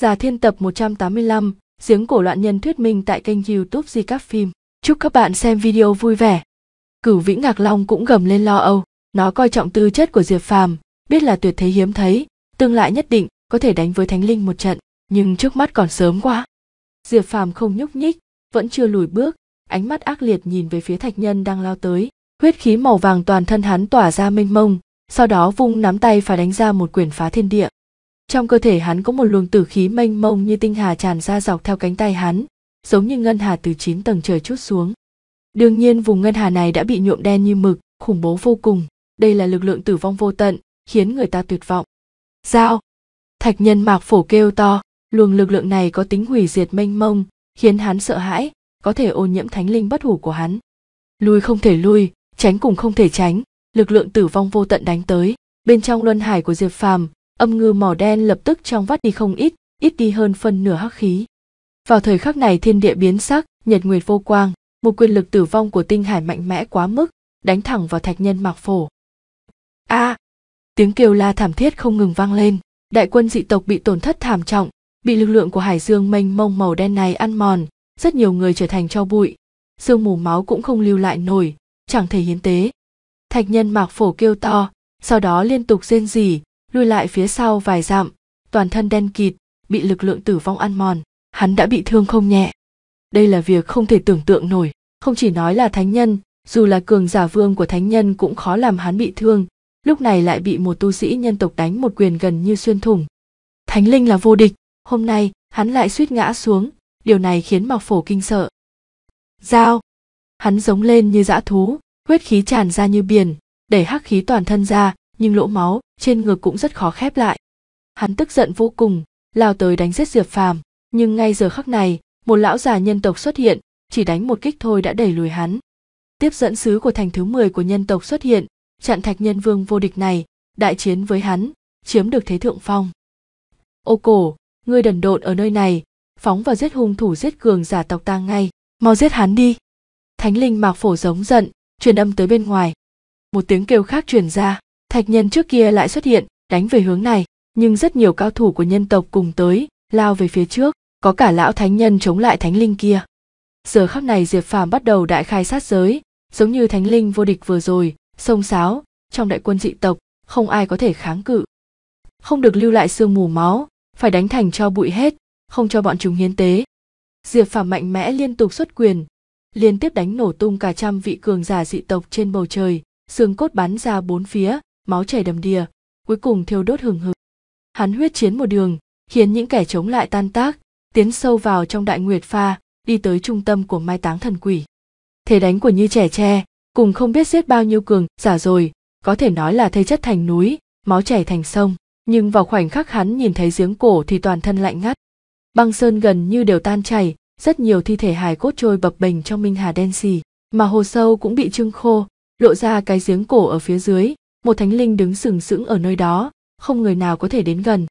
Già Thiên tập 185, giếng cổ loạn nhân thuyết minh tại kênh youtube Di Cáp Phim. Chúc các bạn xem video vui vẻ. Cửu Vĩ Ngạc Long cũng gầm lên lo âu, nó coi trọng tư chất của Diệp Phàm, biết là tuyệt thế hiếm thấy, tương lai nhất định có thể đánh với Thánh Linh một trận, nhưng trước mắt còn sớm quá. Diệp Phàm không nhúc nhích, vẫn chưa lùi bước, ánh mắt ác liệt nhìn về phía thạch nhân đang lao tới, huyết khí màu vàng toàn thân hắn tỏa ra mênh mông, sau đó vung nắm tay phải đánh ra một quyền phá thiên địa trong cơ thể hắn có một luồng tử khí mênh mông như tinh hà tràn ra dọc theo cánh tay hắn, giống như ngân hà từ chín tầng trời chút xuống. Đương nhiên vùng ngân hà này đã bị nhuộm đen như mực, khủng bố vô cùng, đây là lực lượng tử vong vô tận, khiến người ta tuyệt vọng. Giao! Thạch nhân mạc phổ kêu to, luồng lực lượng này có tính hủy diệt mênh mông, khiến hắn sợ hãi, có thể ô nhiễm thánh linh bất hủ của hắn. Lui không thể lui, tránh cũng không thể tránh, lực lượng tử vong vô tận đánh tới, bên trong luân hải của Diệp Phàm, âm ngư màu đen lập tức trong vắt đi không ít ít đi hơn phân nửa hắc khí vào thời khắc này thiên địa biến sắc nhật nguyệt vô quang một quyền lực tử vong của tinh hải mạnh mẽ quá mức đánh thẳng vào thạch nhân mạc phổ a à, tiếng kêu la thảm thiết không ngừng vang lên đại quân dị tộc bị tổn thất thảm trọng bị lực lượng của hải dương mênh mông màu đen này ăn mòn rất nhiều người trở thành cho bụi sương mù máu cũng không lưu lại nổi chẳng thể hiến tế thạch nhân mạc phổ kêu to sau đó liên tục rên rỉ lùi lại phía sau vài dặm toàn thân đen kịt bị lực lượng tử vong ăn mòn hắn đã bị thương không nhẹ đây là việc không thể tưởng tượng nổi không chỉ nói là thánh nhân dù là cường giả vương của thánh nhân cũng khó làm hắn bị thương lúc này lại bị một tu sĩ nhân tộc đánh một quyền gần như xuyên thủng thánh linh là vô địch hôm nay hắn lại suýt ngã xuống điều này khiến mạc phổ kinh sợ dao hắn giống lên như dã thú huyết khí tràn ra như biển đẩy hắc khí toàn thân ra nhưng lỗ máu trên ngực cũng rất khó khép lại. Hắn tức giận vô cùng, lao tới đánh giết Diệp Phàm, nhưng ngay giờ khắc này, một lão già nhân tộc xuất hiện, chỉ đánh một kích thôi đã đẩy lùi hắn. Tiếp dẫn sứ của thành thứ 10 của nhân tộc xuất hiện, chặn thạch nhân vương vô địch này, đại chiến với hắn, chiếm được thế thượng phong. Ô cổ, ngươi đần độn ở nơi này, phóng vào giết hung thủ giết cường giả tộc ta ngay, mau giết hắn đi. Thánh linh mạc phổ giống giận, truyền âm tới bên ngoài. Một tiếng kêu khác truyền ra thạch nhân trước kia lại xuất hiện đánh về hướng này nhưng rất nhiều cao thủ của nhân tộc cùng tới lao về phía trước có cả lão thánh nhân chống lại thánh linh kia giờ khắc này diệp phàm bắt đầu đại khai sát giới giống như thánh linh vô địch vừa rồi sông sáo trong đại quân dị tộc không ai có thể kháng cự không được lưu lại sương mù máu phải đánh thành cho bụi hết không cho bọn chúng hiến tế diệp phàm mạnh mẽ liên tục xuất quyền liên tiếp đánh nổ tung cả trăm vị cường giả dị tộc trên bầu trời xương cốt bắn ra bốn phía máu chảy đầm đìa cuối cùng thiêu đốt hừng hực hắn huyết chiến một đường khiến những kẻ chống lại tan tác tiến sâu vào trong đại nguyệt pha đi tới trung tâm của mai táng thần quỷ thế đánh của như trẻ tre cùng không biết giết bao nhiêu cường giả rồi có thể nói là thây chất thành núi máu chảy thành sông nhưng vào khoảnh khắc hắn nhìn thấy giếng cổ thì toàn thân lạnh ngắt băng sơn gần như đều tan chảy rất nhiều thi thể hài cốt trôi bập bềnh trong minh hà đen xì mà hồ sâu cũng bị trưng khô lộ ra cái giếng cổ ở phía dưới một thánh linh đứng sừng sững ở nơi đó không người nào có thể đến gần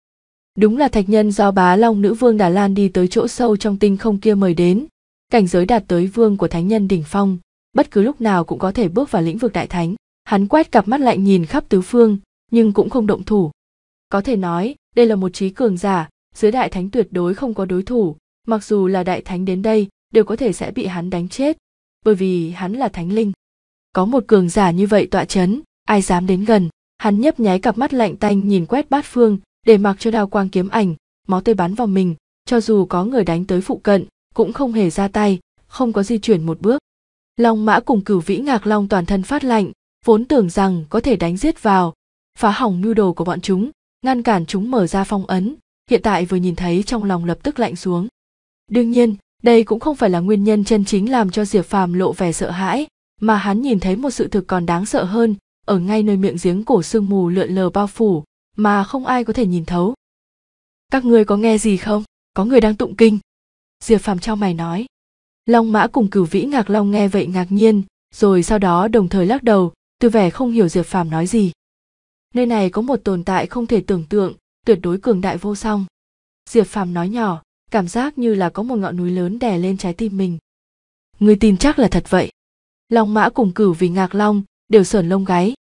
đúng là thạch nhân do bá long nữ vương đà lan đi tới chỗ sâu trong tinh không kia mời đến cảnh giới đạt tới vương của thánh nhân đỉnh phong bất cứ lúc nào cũng có thể bước vào lĩnh vực đại thánh hắn quét cặp mắt lạnh nhìn khắp tứ phương nhưng cũng không động thủ có thể nói đây là một trí cường giả dưới đại thánh tuyệt đối không có đối thủ mặc dù là đại thánh đến đây đều có thể sẽ bị hắn đánh chết bởi vì hắn là thánh linh có một cường giả như vậy tọa chấn ai dám đến gần hắn nhấp nháy cặp mắt lạnh tanh nhìn quét bát phương để mặc cho đao quang kiếm ảnh máu tươi bắn vào mình cho dù có người đánh tới phụ cận cũng không hề ra tay không có di chuyển một bước long mã cùng cửu vĩ ngạc long toàn thân phát lạnh vốn tưởng rằng có thể đánh giết vào phá hỏng mưu đồ của bọn chúng ngăn cản chúng mở ra phong ấn hiện tại vừa nhìn thấy trong lòng lập tức lạnh xuống đương nhiên đây cũng không phải là nguyên nhân chân chính làm cho diệp phàm lộ vẻ sợ hãi mà hắn nhìn thấy một sự thực còn đáng sợ hơn ở ngay nơi miệng giếng cổ sương mù lượn lờ bao phủ mà không ai có thể nhìn thấu các ngươi có nghe gì không có người đang tụng kinh diệp phàm trao mày nói long mã cùng cửu vĩ ngạc long nghe vậy ngạc nhiên rồi sau đó đồng thời lắc đầu từ vẻ không hiểu diệp phàm nói gì nơi này có một tồn tại không thể tưởng tượng tuyệt đối cường đại vô song diệp phàm nói nhỏ cảm giác như là có một ngọn núi lớn đè lên trái tim mình người tin chắc là thật vậy long mã cùng cửu vì ngạc long đều sởn lông gáy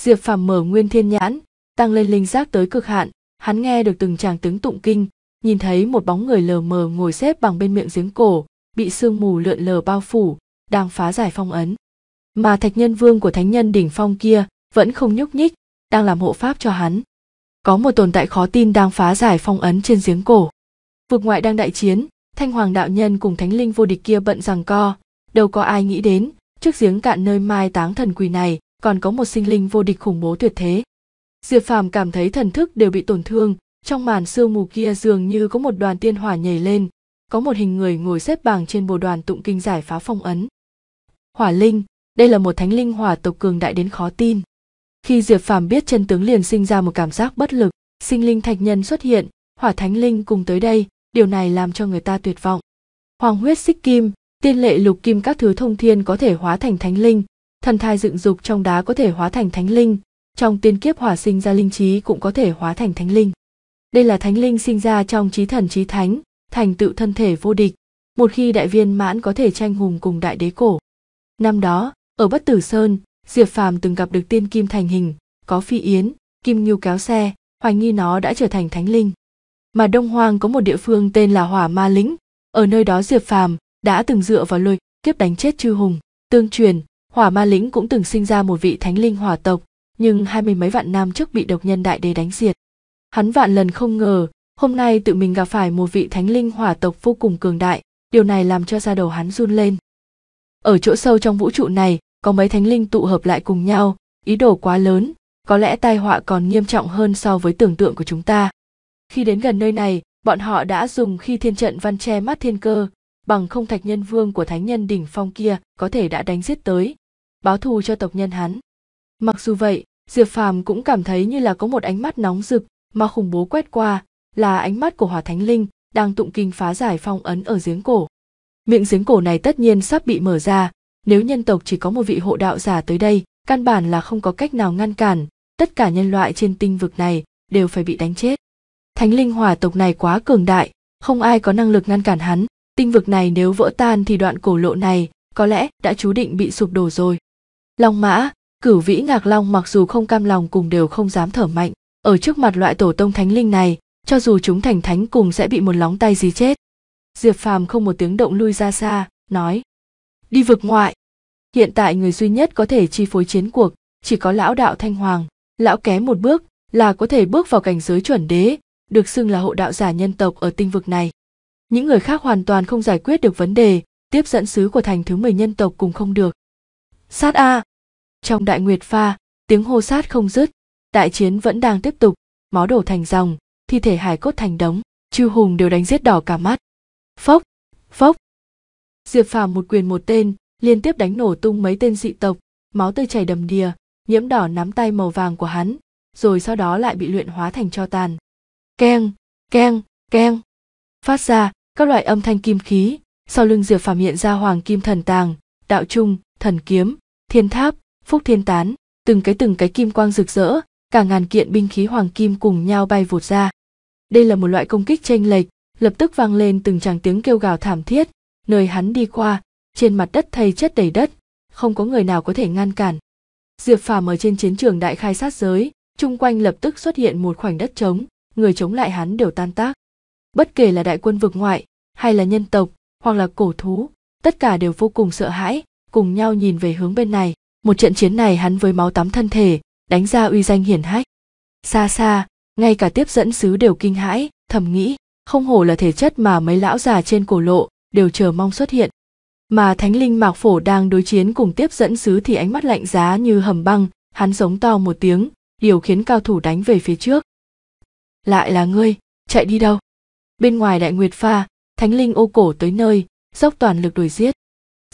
diệp phàm mở nguyên thiên nhãn tăng lên linh giác tới cực hạn hắn nghe được từng tràng tiếng tụng kinh nhìn thấy một bóng người lờ mờ ngồi xếp bằng bên miệng giếng cổ bị sương mù lượn lờ bao phủ đang phá giải phong ấn mà thạch nhân vương của thánh nhân đỉnh phong kia vẫn không nhúc nhích đang làm hộ pháp cho hắn có một tồn tại khó tin đang phá giải phong ấn trên giếng cổ vực ngoại đang đại chiến thanh hoàng đạo nhân cùng thánh linh vô địch kia bận rằng co đâu có ai nghĩ đến trước giếng cạn nơi mai táng thần quỳ này còn có một sinh linh vô địch khủng bố tuyệt thế diệp phàm cảm thấy thần thức đều bị tổn thương trong màn sương mù kia dường như có một đoàn tiên hỏa nhảy lên có một hình người ngồi xếp bằng trên bồ đoàn tụng kinh giải phá phong ấn hỏa linh đây là một thánh linh hỏa tộc cường đại đến khó tin khi diệp phàm biết chân tướng liền sinh ra một cảm giác bất lực sinh linh thạch nhân xuất hiện hỏa thánh linh cùng tới đây điều này làm cho người ta tuyệt vọng hoàng huyết xích kim tiên lệ lục kim các thứ thông thiên có thể hóa thành thánh linh thần thai dựng dục trong đá có thể hóa thành thánh linh trong tiên kiếp hỏa sinh ra linh trí cũng có thể hóa thành thánh linh đây là thánh linh sinh ra trong trí thần trí thánh thành tựu thân thể vô địch một khi đại viên mãn có thể tranh hùng cùng đại đế cổ năm đó ở bất tử sơn diệp phàm từng gặp được tiên kim thành hình có phi yến kim ngưu kéo xe hoài nghi nó đã trở thành thánh linh mà đông hoang có một địa phương tên là hỏa ma lĩnh ở nơi đó diệp phàm đã từng dựa vào lôi kiếp đánh chết chư hùng tương truyền hỏa ma lĩnh cũng từng sinh ra một vị thánh linh hỏa tộc nhưng hai mươi mấy vạn năm trước bị độc nhân đại đế đánh diệt hắn vạn lần không ngờ hôm nay tự mình gặp phải một vị thánh linh hỏa tộc vô cùng cường đại điều này làm cho da đầu hắn run lên ở chỗ sâu trong vũ trụ này có mấy thánh linh tụ hợp lại cùng nhau ý đồ quá lớn có lẽ tai họa còn nghiêm trọng hơn so với tưởng tượng của chúng ta khi đến gần nơi này bọn họ đã dùng khi thiên trận văn che mắt thiên cơ bằng không thạch nhân vương của thánh nhân đỉnh phong kia có thể đã đánh giết tới báo thù cho tộc nhân hắn mặc dù vậy diệp phàm cũng cảm thấy như là có một ánh mắt nóng rực mà khủng bố quét qua là ánh mắt của hỏa thánh linh đang tụng kinh phá giải phong ấn ở giếng cổ miệng giếng cổ này tất nhiên sắp bị mở ra nếu nhân tộc chỉ có một vị hộ đạo giả tới đây căn bản là không có cách nào ngăn cản tất cả nhân loại trên tinh vực này đều phải bị đánh chết thánh linh hỏa tộc này quá cường đại không ai có năng lực ngăn cản hắn tinh vực này nếu vỡ tan thì đoạn cổ lộ này có lẽ đã chú định bị sụp đổ rồi long mã cửu vĩ ngạc long mặc dù không cam lòng cùng đều không dám thở mạnh ở trước mặt loại tổ tông thánh linh này cho dù chúng thành thánh cùng sẽ bị một lóng tay gì chết diệp phàm không một tiếng động lui ra xa nói đi vực ngoại hiện tại người duy nhất có thể chi phối chiến cuộc chỉ có lão đạo thanh hoàng lão ké một bước là có thể bước vào cảnh giới chuẩn đế được xưng là hộ đạo giả nhân tộc ở tinh vực này những người khác hoàn toàn không giải quyết được vấn đề tiếp dẫn sứ của thành thứ mười nhân tộc cùng không được sát a trong đại nguyệt pha tiếng hô sát không dứt đại chiến vẫn đang tiếp tục máu đổ thành dòng thi thể hải cốt thành đống chư hùng đều đánh giết đỏ cả mắt phốc phốc diệp phàm một quyền một tên liên tiếp đánh nổ tung mấy tên dị tộc máu tươi chảy đầm đìa nhiễm đỏ nắm tay màu vàng của hắn rồi sau đó lại bị luyện hóa thành cho tàn keng keng keng phát ra các loại âm thanh kim khí sau lưng diệp phàm hiện ra hoàng kim thần tàng đạo trung thần kiếm thiên tháp phúc thiên tán từng cái từng cái kim quang rực rỡ cả ngàn kiện binh khí hoàng kim cùng nhau bay vụt ra đây là một loại công kích chênh lệch lập tức vang lên từng tràng tiếng kêu gào thảm thiết nơi hắn đi qua trên mặt đất thây chất đầy đất không có người nào có thể ngăn cản diệp phàm ở trên chiến trường đại khai sát giới chung quanh lập tức xuất hiện một khoảnh đất trống người chống lại hắn đều tan tác bất kể là đại quân vực ngoại hay là nhân tộc hoặc là cổ thú tất cả đều vô cùng sợ hãi cùng nhau nhìn về hướng bên này một trận chiến này hắn với máu tắm thân thể đánh ra uy danh hiển hách xa xa ngay cả tiếp dẫn sứ đều kinh hãi thầm nghĩ không hổ là thể chất mà mấy lão già trên cổ lộ đều chờ mong xuất hiện mà thánh linh mạc phổ đang đối chiến cùng tiếp dẫn sứ thì ánh mắt lạnh giá như hầm băng hắn giống to một tiếng điều khiến cao thủ đánh về phía trước lại là ngươi chạy đi đâu bên ngoài đại nguyệt pha thánh linh ô cổ tới nơi dốc toàn lực đuổi giết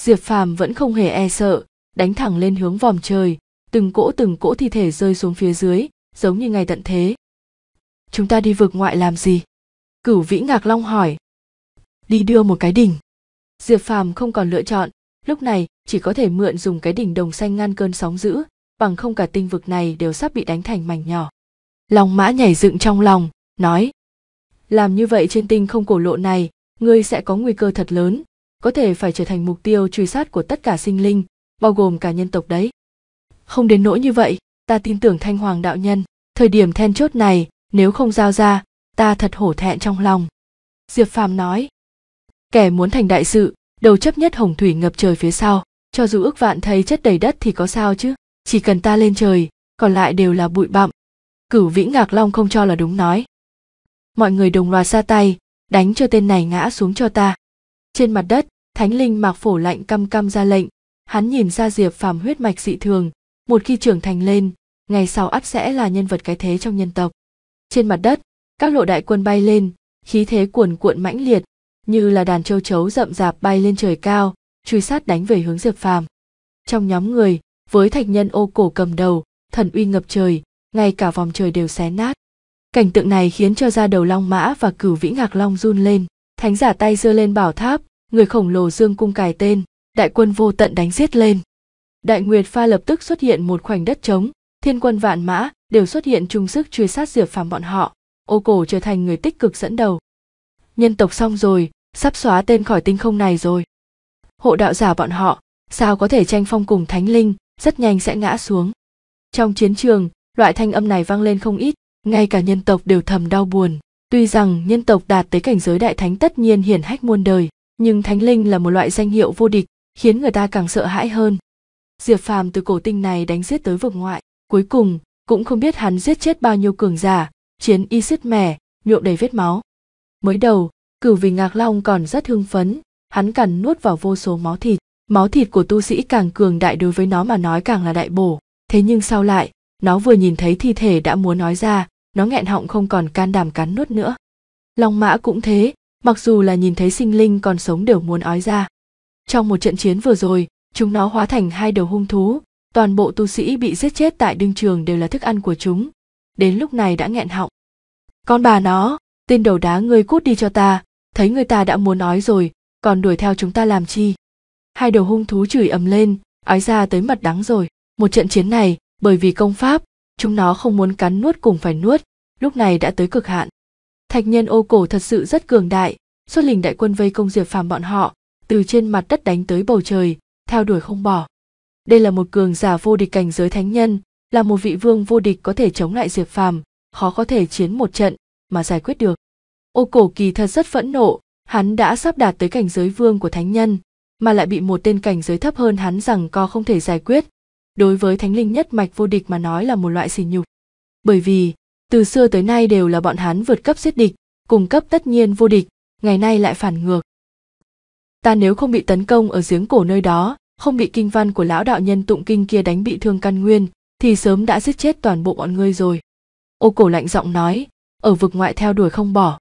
diệp phàm vẫn không hề e sợ đánh thẳng lên hướng vòm trời từng cỗ từng cỗ thi thể rơi xuống phía dưới giống như ngày tận thế chúng ta đi vực ngoại làm gì cửu vĩ ngạc long hỏi đi đưa một cái đỉnh diệp phàm không còn lựa chọn lúc này chỉ có thể mượn dùng cái đỉnh đồng xanh ngăn cơn sóng dữ bằng không cả tinh vực này đều sắp bị đánh thành mảnh nhỏ long mã nhảy dựng trong lòng nói làm như vậy trên tinh không cổ lộ này ngươi sẽ có nguy cơ thật lớn có thể phải trở thành mục tiêu truy sát của tất cả sinh linh bao gồm cả nhân tộc đấy không đến nỗi như vậy ta tin tưởng thanh hoàng đạo nhân thời điểm then chốt này nếu không giao ra ta thật hổ thẹn trong lòng diệp phàm nói kẻ muốn thành đại sự đầu chấp nhất hồng thủy ngập trời phía sau cho dù ước vạn thấy chất đầy đất thì có sao chứ chỉ cần ta lên trời còn lại đều là bụi bặm cửu vĩ ngạc long không cho là đúng nói mọi người đồng loạt ra tay đánh cho tên này ngã xuống cho ta trên mặt đất thánh linh mạc phổ lạnh căm căm ra lệnh hắn nhìn ra diệp phàm huyết mạch dị thường một khi trưởng thành lên ngày sau ắt sẽ là nhân vật cái thế trong nhân tộc trên mặt đất các lộ đại quân bay lên khí thế cuồn cuộn mãnh liệt như là đàn châu chấu rậm rạp bay lên trời cao truy sát đánh về hướng diệp phàm trong nhóm người với thạch nhân ô cổ cầm đầu thần uy ngập trời ngay cả vòng trời đều xé nát Cảnh tượng này khiến cho da đầu long mã và cửu vĩ ngạc long run lên. Thánh giả tay giơ lên bảo tháp, người khổng lồ dương cung cài tên, đại quân vô tận đánh giết lên. Đại Nguyệt Pha lập tức xuất hiện một khoảnh đất trống, thiên quân vạn mã đều xuất hiện chung sức truy sát diệp phàm bọn họ, ô cổ trở thành người tích cực dẫn đầu. Nhân tộc xong rồi, sắp xóa tên khỏi tinh không này rồi. Hộ đạo giả bọn họ, sao có thể tranh phong cùng thánh linh, rất nhanh sẽ ngã xuống. Trong chiến trường, loại thanh âm này vang lên không ít, ngay cả nhân tộc đều thầm đau buồn tuy rằng nhân tộc đạt tới cảnh giới đại thánh tất nhiên hiển hách muôn đời nhưng thánh linh là một loại danh hiệu vô địch khiến người ta càng sợ hãi hơn diệp phàm từ cổ tinh này đánh giết tới vực ngoại cuối cùng cũng không biết hắn giết chết bao nhiêu cường giả chiến y sứt mẻ nhuộm đầy vết máu mới đầu cửu vì ngạc long còn rất hưng phấn hắn cằn nuốt vào vô số máu thịt máu thịt của tu sĩ càng cường đại đối với nó mà nói càng là đại bổ thế nhưng sau lại nó vừa nhìn thấy thi thể đã muốn nói ra nó nghẹn họng không còn can đảm cắn nuốt nữa long mã cũng thế mặc dù là nhìn thấy sinh linh còn sống đều muốn ói ra trong một trận chiến vừa rồi chúng nó hóa thành hai đầu hung thú toàn bộ tu sĩ bị giết chết tại đương trường đều là thức ăn của chúng đến lúc này đã nghẹn họng con bà nó tên đầu đá ngươi cút đi cho ta thấy người ta đã muốn nói rồi còn đuổi theo chúng ta làm chi hai đầu hung thú chửi ầm lên ói ra tới mặt đắng rồi một trận chiến này bởi vì công pháp chúng nó không muốn cắn nuốt cùng phải nuốt lúc này đã tới cực hạn thạch nhân ô cổ thật sự rất cường đại xuất lình đại quân vây công diệp phàm bọn họ từ trên mặt đất đánh tới bầu trời theo đuổi không bỏ đây là một cường giả vô địch cảnh giới thánh nhân là một vị vương vô địch có thể chống lại diệp phàm khó có thể chiến một trận mà giải quyết được ô cổ kỳ thật rất phẫn nộ hắn đã sắp đạt tới cảnh giới vương của thánh nhân mà lại bị một tên cảnh giới thấp hơn hắn rằng co không thể giải quyết đối với thánh linh nhất mạch vô địch mà nói là một loại sỉ nhục bởi vì từ xưa tới nay đều là bọn hắn vượt cấp giết địch cùng cấp tất nhiên vô địch ngày nay lại phản ngược ta nếu không bị tấn công ở giếng cổ nơi đó không bị kinh văn của lão đạo nhân tụng kinh kia đánh bị thương căn nguyên thì sớm đã giết chết toàn bộ bọn ngươi rồi ô cổ lạnh giọng nói ở vực ngoại theo đuổi không bỏ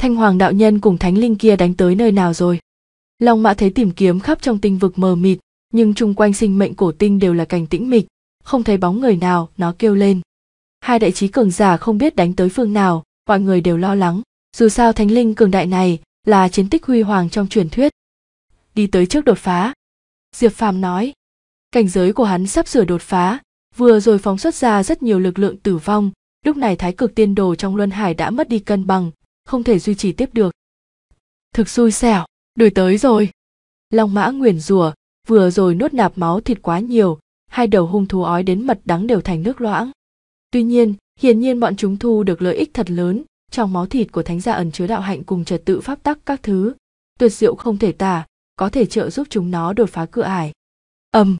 thanh hoàng đạo nhân cùng thánh linh kia đánh tới nơi nào rồi long mã thấy tìm kiếm khắp trong tinh vực mờ mịt nhưng chung quanh sinh mệnh cổ tinh đều là cảnh tĩnh mịch không thấy bóng người nào nó kêu lên hai đại trí cường giả không biết đánh tới phương nào mọi người đều lo lắng dù sao thánh linh cường đại này là chiến tích huy hoàng trong truyền thuyết đi tới trước đột phá diệp phàm nói cảnh giới của hắn sắp sửa đột phá vừa rồi phóng xuất ra rất nhiều lực lượng tử vong lúc này thái cực tiên đồ trong luân hải đã mất đi cân bằng không thể duy trì tiếp được thực xui xẻo đuổi tới rồi long mã nguyền rủa vừa rồi nuốt nạp máu thịt quá nhiều hai đầu hung thú ói đến mật đắng đều thành nước loãng tuy nhiên hiển nhiên bọn chúng thu được lợi ích thật lớn trong máu thịt của thánh gia ẩn chứa đạo hạnh cùng trật tự pháp tắc các thứ tuyệt diệu không thể tả có thể trợ giúp chúng nó đột phá cửa ải ầm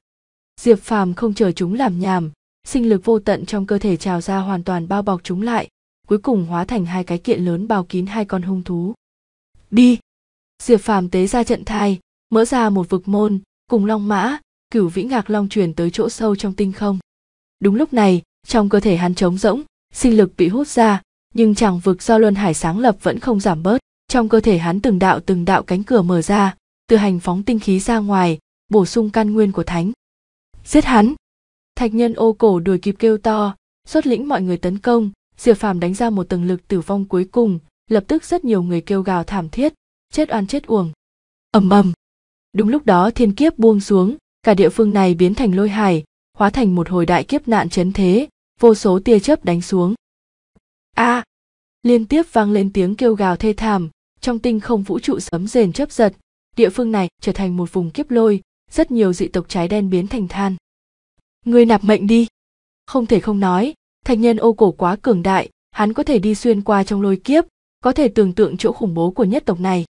diệp phàm không chờ chúng làm nhàm sinh lực vô tận trong cơ thể trào ra hoàn toàn bao bọc chúng lại cuối cùng hóa thành hai cái kiện lớn bao kín hai con hung thú đi diệp phàm tế ra trận thai mở ra một vực môn cùng long mã cửu vĩ ngạc long truyền tới chỗ sâu trong tinh không đúng lúc này trong cơ thể hắn trống rỗng sinh lực bị hút ra nhưng chẳng vực do luân hải sáng lập vẫn không giảm bớt trong cơ thể hắn từng đạo từng đạo cánh cửa mở ra từ hành phóng tinh khí ra ngoài bổ sung căn nguyên của thánh giết hắn thạch nhân ô cổ đuổi kịp kêu to xuất lĩnh mọi người tấn công diệp phàm đánh ra một tầng lực tử vong cuối cùng lập tức rất nhiều người kêu gào thảm thiết chết oan chết uổng ầm ầm Đúng lúc đó thiên kiếp buông xuống, cả địa phương này biến thành lôi hải, hóa thành một hồi đại kiếp nạn chấn thế, vô số tia chớp đánh xuống. A! À, liên tiếp vang lên tiếng kêu gào thê thảm, trong tinh không vũ trụ sấm rền chớp giật, địa phương này trở thành một vùng kiếp lôi, rất nhiều dị tộc trái đen biến thành than. Ngươi nạp mệnh đi. Không thể không nói, thạch nhân ô cổ quá cường đại, hắn có thể đi xuyên qua trong lôi kiếp, có thể tưởng tượng chỗ khủng bố của nhất tộc này.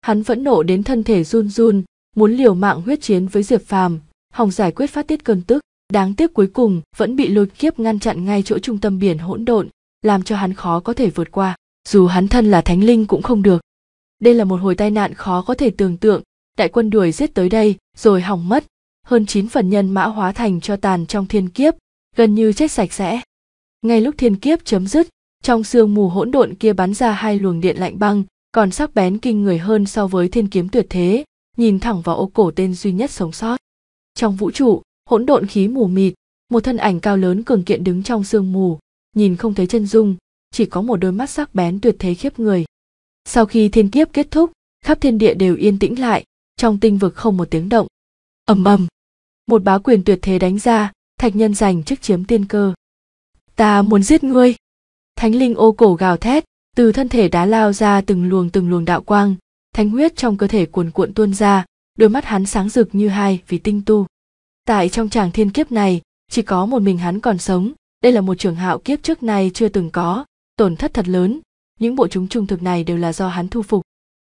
Hắn vẫn nộ đến thân thể run run, muốn liều mạng huyết chiến với diệp phàm hòng giải quyết phát tiết cơn tức đáng tiếc cuối cùng vẫn bị lôi kiếp ngăn chặn ngay chỗ trung tâm biển hỗn độn làm cho hắn khó có thể vượt qua dù hắn thân là thánh linh cũng không được đây là một hồi tai nạn khó có thể tưởng tượng đại quân đuổi giết tới đây rồi hỏng mất hơn chín phần nhân mã hóa thành cho tàn trong thiên kiếp gần như chết sạch sẽ ngay lúc thiên kiếp chấm dứt trong sương mù hỗn độn kia bắn ra hai luồng điện lạnh băng còn sắc bén kinh người hơn so với thiên kiếm tuyệt thế nhìn thẳng vào ô cổ tên duy nhất sống sót. Trong vũ trụ, hỗn độn khí mù mịt, một thân ảnh cao lớn cường kiện đứng trong sương mù, nhìn không thấy chân dung, chỉ có một đôi mắt sắc bén tuyệt thế khiếp người. Sau khi thiên kiếp kết thúc, khắp thiên địa đều yên tĩnh lại, trong tinh vực không một tiếng động. Ầm ầm, một bá quyền tuyệt thế đánh ra, thạch nhân giành chức chiếm tiên cơ. Ta muốn giết ngươi. Thánh linh ô cổ gào thét, từ thân thể đá lao ra từng luồng từng luồng đạo quang, thánh huyết trong cơ thể cuồn cuộn tuôn ra đôi mắt hắn sáng rực như hai vì tinh tu tại trong tràng thiên kiếp này chỉ có một mình hắn còn sống đây là một trường hạo kiếp trước nay chưa từng có tổn thất thật lớn những bộ chúng trung thực này đều là do hắn thu phục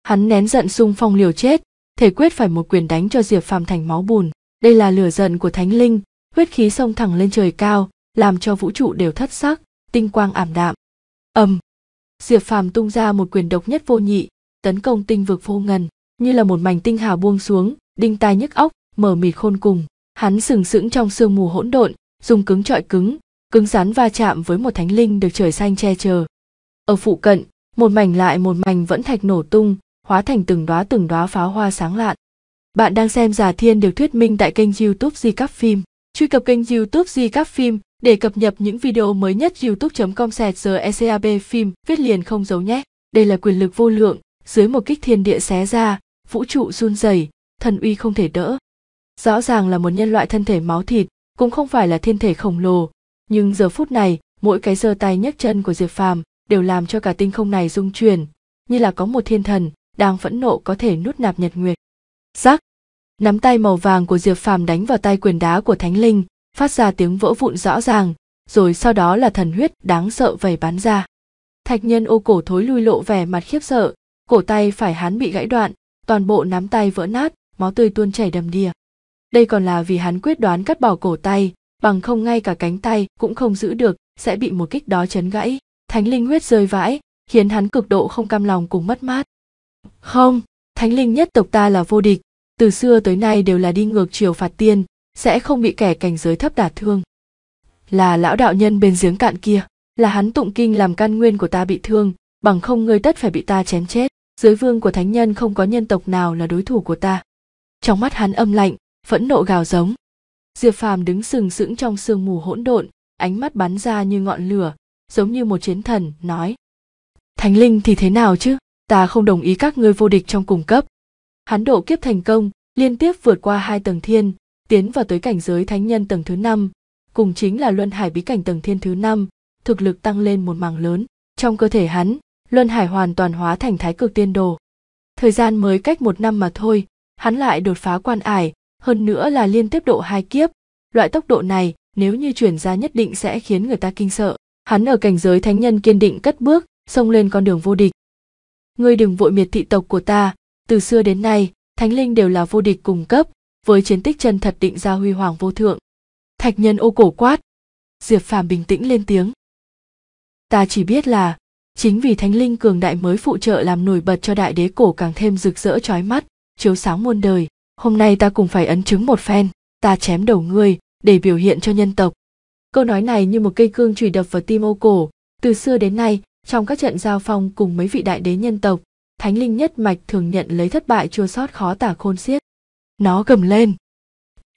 hắn nén giận sung phong liều chết thể quyết phải một quyền đánh cho diệp phàm thành máu bùn đây là lửa giận của thánh linh huyết khí xông thẳng lên trời cao làm cho vũ trụ đều thất sắc tinh quang ảm đạm ầm diệp phàm tung ra một quyền độc nhất vô nhị tấn công tinh vực vô ngần như là một mảnh tinh hào buông xuống đinh tai nhức óc mở mịt khôn cùng hắn sừng sững trong sương mù hỗn độn dùng cứng trọi cứng cứng rắn va chạm với một thánh linh được trời xanh che chở ở phụ cận một mảnh lại một mảnh vẫn thạch nổ tung hóa thành từng đóa từng đóa pháo hoa sáng lạn bạn đang xem giả thiên được thuyết minh tại kênh youtube di các phim truy cập kênh youtube di các phim để cập nhật những video mới nhất youtube com sẹt giờ ecab phim viết liền không giấu nhé đây là quyền lực vô lượng dưới một kích thiên địa xé ra vũ trụ run rẩy thần uy không thể đỡ rõ ràng là một nhân loại thân thể máu thịt cũng không phải là thiên thể khổng lồ nhưng giờ phút này mỗi cái giơ tay nhấc chân của diệp phàm đều làm cho cả tinh không này rung chuyển như là có một thiên thần đang phẫn nộ có thể nút nạp nhật nguyệt rắc nắm tay màu vàng của diệp phàm đánh vào tay quyền đá của thánh linh phát ra tiếng vỡ vụn rõ ràng rồi sau đó là thần huyết đáng sợ vẩy bắn ra thạch nhân ô cổ thối lui lộ vẻ mặt khiếp sợ cổ tay phải hắn bị gãy đoạn toàn bộ nắm tay vỡ nát máu tươi tuôn chảy đầm đìa đây còn là vì hắn quyết đoán cắt bỏ cổ tay bằng không ngay cả cánh tay cũng không giữ được sẽ bị một kích đó chấn gãy thánh linh huyết rơi vãi khiến hắn cực độ không cam lòng cùng mất mát không thánh linh nhất tộc ta là vô địch từ xưa tới nay đều là đi ngược chiều phạt tiên sẽ không bị kẻ cảnh giới thấp đả thương là lão đạo nhân bên giếng cạn kia là hắn tụng kinh làm căn nguyên của ta bị thương bằng không ngươi tất phải bị ta chém chết dưới vương của thánh nhân không có nhân tộc nào là đối thủ của ta trong mắt hắn âm lạnh phẫn nộ gào giống diệp phàm đứng sừng sững trong sương mù hỗn độn ánh mắt bắn ra như ngọn lửa giống như một chiến thần nói thánh linh thì thế nào chứ ta không đồng ý các ngươi vô địch trong cùng cấp hắn độ kiếp thành công liên tiếp vượt qua hai tầng thiên tiến vào tới cảnh giới thánh nhân tầng thứ năm cùng chính là luân hải bí cảnh tầng thiên thứ năm thực lực tăng lên một mảng lớn trong cơ thể hắn Luân Hải hoàn toàn hóa thành thái cực tiên đồ. Thời gian mới cách một năm mà thôi, hắn lại đột phá quan ải, hơn nữa là liên tiếp độ hai kiếp. Loại tốc độ này, nếu như chuyển ra nhất định sẽ khiến người ta kinh sợ. Hắn ở cảnh giới thánh nhân kiên định cất bước, xông lên con đường vô địch. Ngươi đừng vội miệt thị tộc của ta, từ xưa đến nay, thánh linh đều là vô địch cùng cấp, với chiến tích chân thật định ra huy hoàng vô thượng. Thạch nhân ô cổ quát. Diệp Phàm bình tĩnh lên tiếng. Ta chỉ biết là, chính vì thánh linh cường đại mới phụ trợ làm nổi bật cho đại đế cổ càng thêm rực rỡ trói mắt chiếu sáng muôn đời hôm nay ta cùng phải ấn chứng một phen ta chém đầu ngươi để biểu hiện cho nhân tộc câu nói này như một cây cương chùy đập vào tim ô cổ từ xưa đến nay trong các trận giao phong cùng mấy vị đại đế nhân tộc thánh linh nhất mạch thường nhận lấy thất bại chua sót khó tả khôn xiết nó gầm lên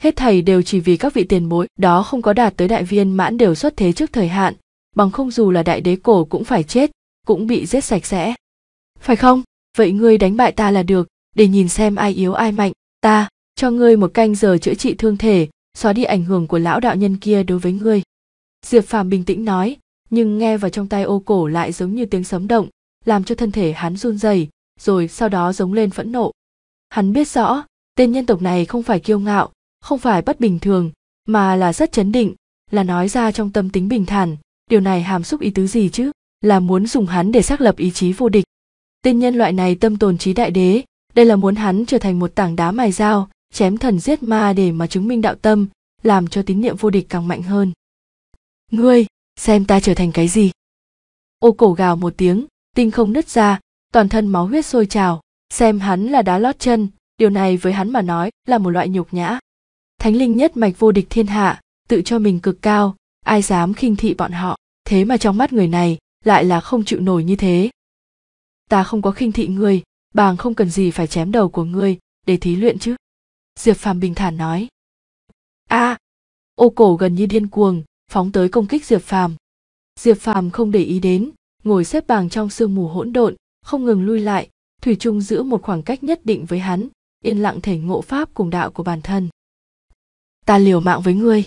hết thầy đều chỉ vì các vị tiền bối đó không có đạt tới đại viên mãn đều xuất thế trước thời hạn bằng không dù là đại đế cổ cũng phải chết cũng bị giết sạch sẽ phải không vậy ngươi đánh bại ta là được để nhìn xem ai yếu ai mạnh ta cho ngươi một canh giờ chữa trị thương thể xóa đi ảnh hưởng của lão đạo nhân kia đối với ngươi diệp phàm bình tĩnh nói nhưng nghe vào trong tai ô cổ lại giống như tiếng sấm động làm cho thân thể hắn run rẩy rồi sau đó giống lên phẫn nộ hắn biết rõ tên nhân tộc này không phải kiêu ngạo không phải bất bình thường mà là rất chấn định là nói ra trong tâm tính bình thản điều này hàm xúc ý tứ gì chứ là muốn dùng hắn để xác lập ý chí vô địch. Tên nhân loại này tâm tồn trí đại đế, đây là muốn hắn trở thành một tảng đá mài dao, chém thần giết ma để mà chứng minh đạo tâm, làm cho tín niệm vô địch càng mạnh hơn. Ngươi, xem ta trở thành cái gì? Ô cổ gào một tiếng, tinh không nứt ra, toàn thân máu huyết sôi trào, xem hắn là đá lót chân, điều này với hắn mà nói là một loại nhục nhã. Thánh linh nhất mạch vô địch thiên hạ, tự cho mình cực cao, ai dám khinh thị bọn họ, thế mà trong mắt người này, lại là không chịu nổi như thế ta không có khinh thị ngươi bàng không cần gì phải chém đầu của ngươi để thí luyện chứ diệp phàm bình thản nói a à, ô cổ gần như điên cuồng phóng tới công kích diệp phàm diệp phàm không để ý đến ngồi xếp bằng trong sương mù hỗn độn không ngừng lui lại thủy chung giữ một khoảng cách nhất định với hắn yên lặng thể ngộ pháp cùng đạo của bản thân ta liều mạng với ngươi